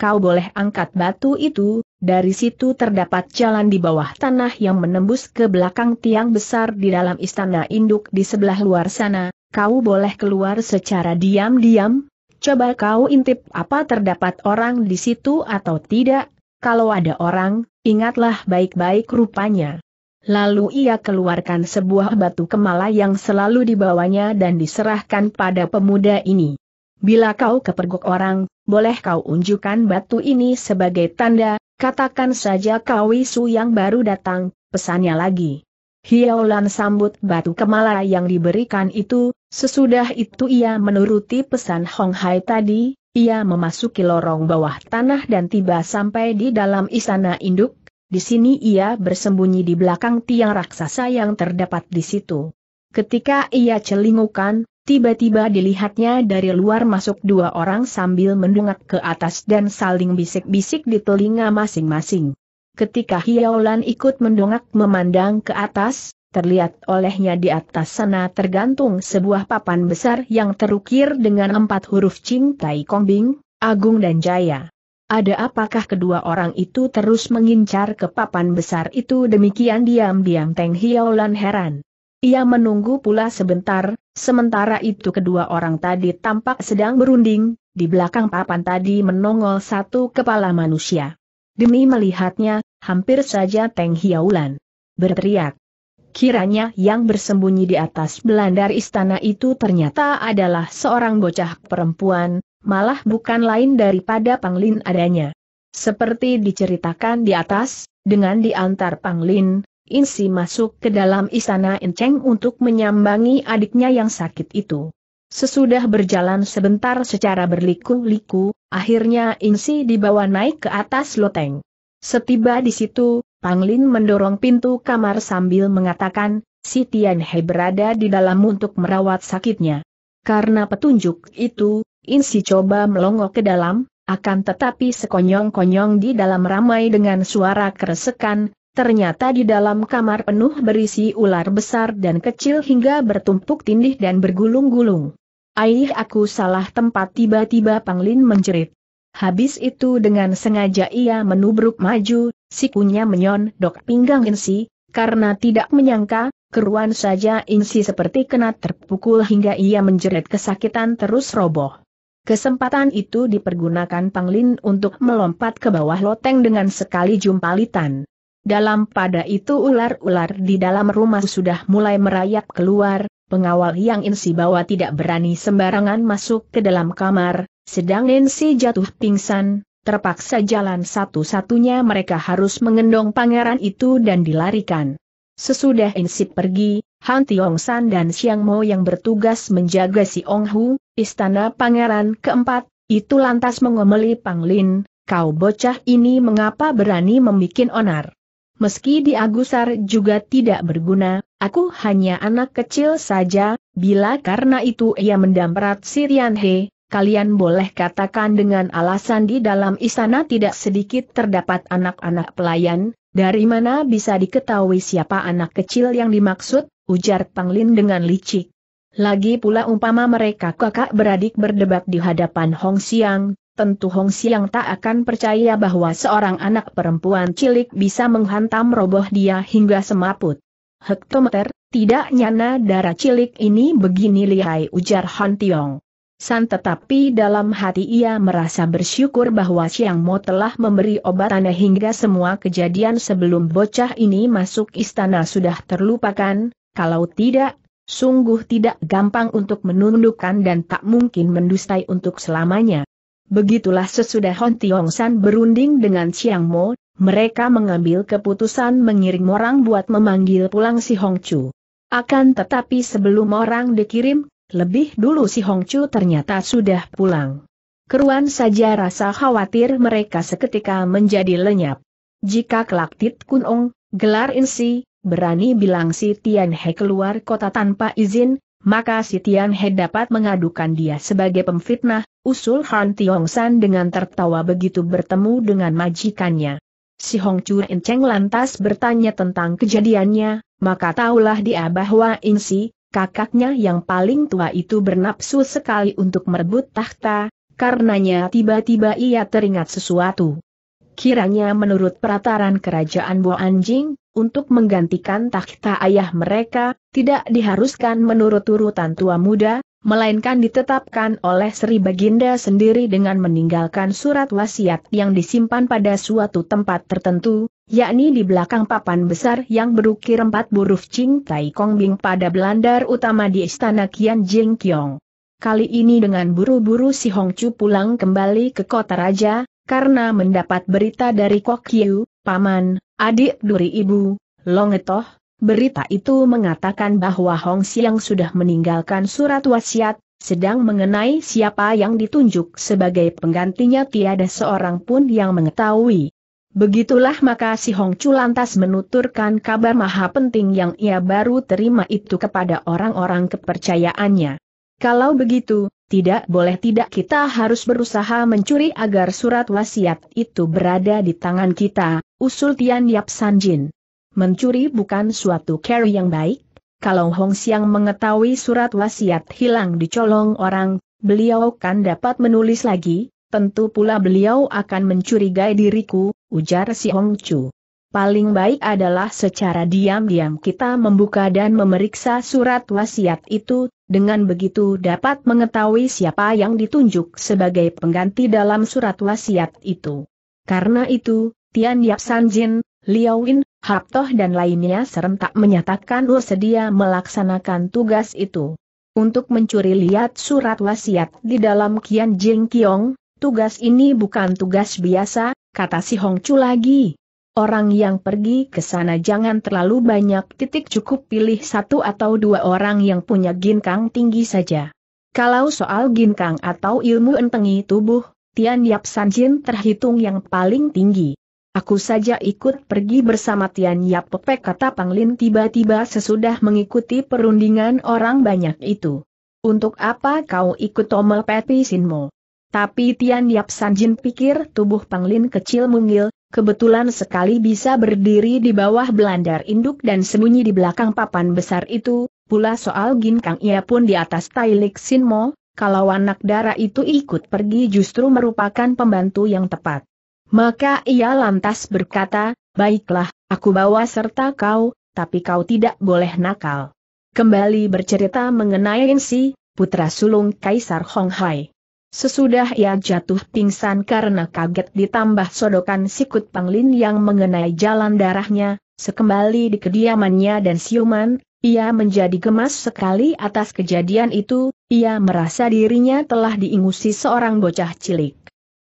kau boleh angkat batu itu, dari situ terdapat jalan di bawah tanah yang menembus ke belakang tiang besar di dalam istana induk di sebelah luar sana, kau boleh keluar secara diam-diam, coba kau intip apa terdapat orang di situ atau tidak, kalau ada orang, ingatlah baik-baik rupanya. Lalu ia keluarkan sebuah batu kemala yang selalu dibawanya dan diserahkan pada pemuda ini. Bila kau kepergok orang, boleh kau unjukkan batu ini sebagai tanda, Katakan saja kau Wisu yang baru datang, pesannya lagi. Hiaulan sambut batu kemala yang diberikan itu, sesudah itu ia menuruti pesan Hong Hai tadi, ia memasuki lorong bawah tanah dan tiba sampai di dalam istana induk, di sini ia bersembunyi di belakang tiang raksasa yang terdapat di situ. Ketika ia celingukan, Tiba-tiba dilihatnya dari luar masuk dua orang sambil mendungak ke atas dan saling bisik-bisik di telinga masing-masing. Ketika Hiaolan ikut mendongak memandang ke atas, terlihat olehnya di atas sana tergantung sebuah papan besar yang terukir dengan empat huruf Tai Kong Bing agung dan jaya. Ada apakah kedua orang itu terus mengincar ke papan besar itu demikian diam-diam Teng Hiaolan heran. Ia menunggu pula sebentar, sementara itu kedua orang tadi tampak sedang berunding, di belakang papan tadi menongol satu kepala manusia. Demi melihatnya, hampir saja Teng Hiaulan berteriak. Kiranya yang bersembunyi di atas belandar istana itu ternyata adalah seorang bocah perempuan, malah bukan lain daripada Panglin adanya. Seperti diceritakan di atas, dengan diantar Panglin, Insi masuk ke dalam istana Enceng untuk menyambangi adiknya yang sakit itu. Sesudah berjalan sebentar secara berliku-liku, akhirnya Insi dibawa naik ke atas loteng. Setiba di situ, Panglin mendorong pintu kamar sambil mengatakan, si Tian He berada di dalam untuk merawat sakitnya. Karena petunjuk itu, Insi coba melongo ke dalam, akan tetapi sekonyong-konyong di dalam ramai dengan suara keresekan, Ternyata di dalam kamar penuh berisi ular besar dan kecil hingga bertumpuk tindih dan bergulung-gulung. Aih aku salah tempat tiba-tiba Panglin menjerit. Habis itu dengan sengaja ia menubruk maju, sikunya menyondok pinggang Insi, karena tidak menyangka, keruan saja Insi seperti kena terpukul hingga ia menjerit kesakitan terus roboh. Kesempatan itu dipergunakan Panglin untuk melompat ke bawah loteng dengan sekali jumpalitan. Dalam pada itu ular-ular di dalam rumah sudah mulai merayap keluar, pengawal yang insi bawa tidak berani sembarangan masuk ke dalam kamar, sedang Nancy jatuh pingsan, terpaksa jalan satu-satunya mereka harus mengendong pangeran itu dan dilarikan. Sesudah Insi pergi, Han Tiong San dan Xiang Mo yang bertugas menjaga si Ong Hu, istana pangeran keempat, itu lantas mengomeli Panglin, kau bocah ini mengapa berani membuat onar meski di Agusar juga tidak berguna, aku hanya anak kecil saja, bila karena itu ia mendamprat Sirianhe, kalian boleh katakan dengan alasan di dalam istana tidak sedikit terdapat anak-anak pelayan, dari mana bisa diketahui siapa anak kecil yang dimaksud, ujar Panglin dengan licik. Lagi pula umpama mereka kakak beradik berdebat di hadapan Hong Siang, tentu Hong Siang tak akan percaya bahwa seorang anak perempuan cilik bisa menghantam roboh dia hingga semaput. Hektometer, tidak nyana darah cilik ini begini lihai ujar Han Tiong. San tetapi dalam hati ia merasa bersyukur bahwa Siang Mo telah memberi obat aneh hingga semua kejadian sebelum bocah ini masuk istana sudah terlupakan, kalau tidak, sungguh tidak gampang untuk menundukkan dan tak mungkin mendustai untuk selamanya. Begitulah sesudah Hon Tiong San berunding dengan Chiang Mo, mereka mengambil keputusan mengirim orang buat memanggil pulang si Hong Chu. Akan tetapi sebelum orang dikirim, lebih dulu si Hong Chu ternyata sudah pulang. Keruan saja rasa khawatir mereka seketika menjadi lenyap. Jika kelak Tit Kun Ong, gelar insi, berani bilang si Tian He keluar kota tanpa izin, maka si Tian He dapat mengadukan dia sebagai pemfitnah, usul Han Tiong San dengan tertawa begitu bertemu dengan majikannya. Si Hong Chu In Cheng lantas bertanya tentang kejadiannya, maka taulah dia bahwa si kakaknya yang paling tua itu bernapsu sekali untuk merebut tahta, karenanya tiba-tiba ia teringat sesuatu. Kiranya menurut perataran kerajaan Bo Anjing, untuk menggantikan tahta ayah mereka, tidak diharuskan menurut urutan tua muda, melainkan ditetapkan oleh Sri Baginda sendiri dengan meninggalkan surat wasiat yang disimpan pada suatu tempat tertentu, yakni di belakang papan besar yang berukir empat huruf Ching Tai Kong Bing pada belandar utama di Istana Kian Jing Kiong. Kali ini dengan buru-buru si Hong Chu pulang kembali ke kota raja, karena mendapat berita dari Kok Yu, paman, adik duri ibu, Longetoh, Berita itu mengatakan bahwa Hong Siang sudah meninggalkan surat wasiat, sedang mengenai siapa yang ditunjuk sebagai penggantinya tiada seorang pun yang mengetahui. Begitulah maka si Hong Chu lantas menuturkan kabar maha penting yang ia baru terima itu kepada orang-orang kepercayaannya. Kalau begitu, tidak boleh tidak kita harus berusaha mencuri agar surat wasiat itu berada di tangan kita, usul Tian Yap Jin mencuri bukan suatu carry yang baik. Kalau Hong Xiang mengetahui surat wasiat hilang dicolong orang, beliau kan dapat menulis lagi, tentu pula beliau akan mencurigai diriku, ujar si Hong Chu. Paling baik adalah secara diam-diam kita membuka dan memeriksa surat wasiat itu, dengan begitu dapat mengetahui siapa yang ditunjuk sebagai pengganti dalam surat wasiat itu. Karena itu, Tian Yap Jin, Liaowin, Toh dan lainnya serentak menyatakan bersedia oh melaksanakan tugas itu. Untuk mencuri lihat surat wasiat di dalam Kian Jing Kiong, tugas ini bukan tugas biasa, kata si Hong Chu lagi. Orang yang pergi ke sana jangan terlalu banyak titik cukup pilih satu atau dua orang yang punya ginkang tinggi saja. Kalau soal ginkang atau ilmu entengi tubuh, Tian Yap Sanjin terhitung yang paling tinggi. Aku saja ikut pergi bersama Tian Yap Pepek kata Panglin tiba-tiba sesudah mengikuti perundingan orang banyak itu. Untuk apa kau ikut Tomel Peti Sinmo? Tapi Tian Yap Sanjin pikir tubuh Panglin kecil mungil, kebetulan sekali bisa berdiri di bawah belandar induk dan sembunyi di belakang papan besar itu, pula soal ginkang ia pun di atas Tailik Sinmo, kalau anak darah itu ikut pergi justru merupakan pembantu yang tepat. Maka ia lantas berkata, baiklah, aku bawa serta kau, tapi kau tidak boleh nakal. Kembali bercerita mengenai Insi, putra sulung Kaisar Honghai. Sesudah ia jatuh pingsan karena kaget ditambah sodokan sikut panglin yang mengenai jalan darahnya, sekembali di kediamannya dan siuman, ia menjadi gemas sekali atas kejadian itu, ia merasa dirinya telah diingusi seorang bocah cilik.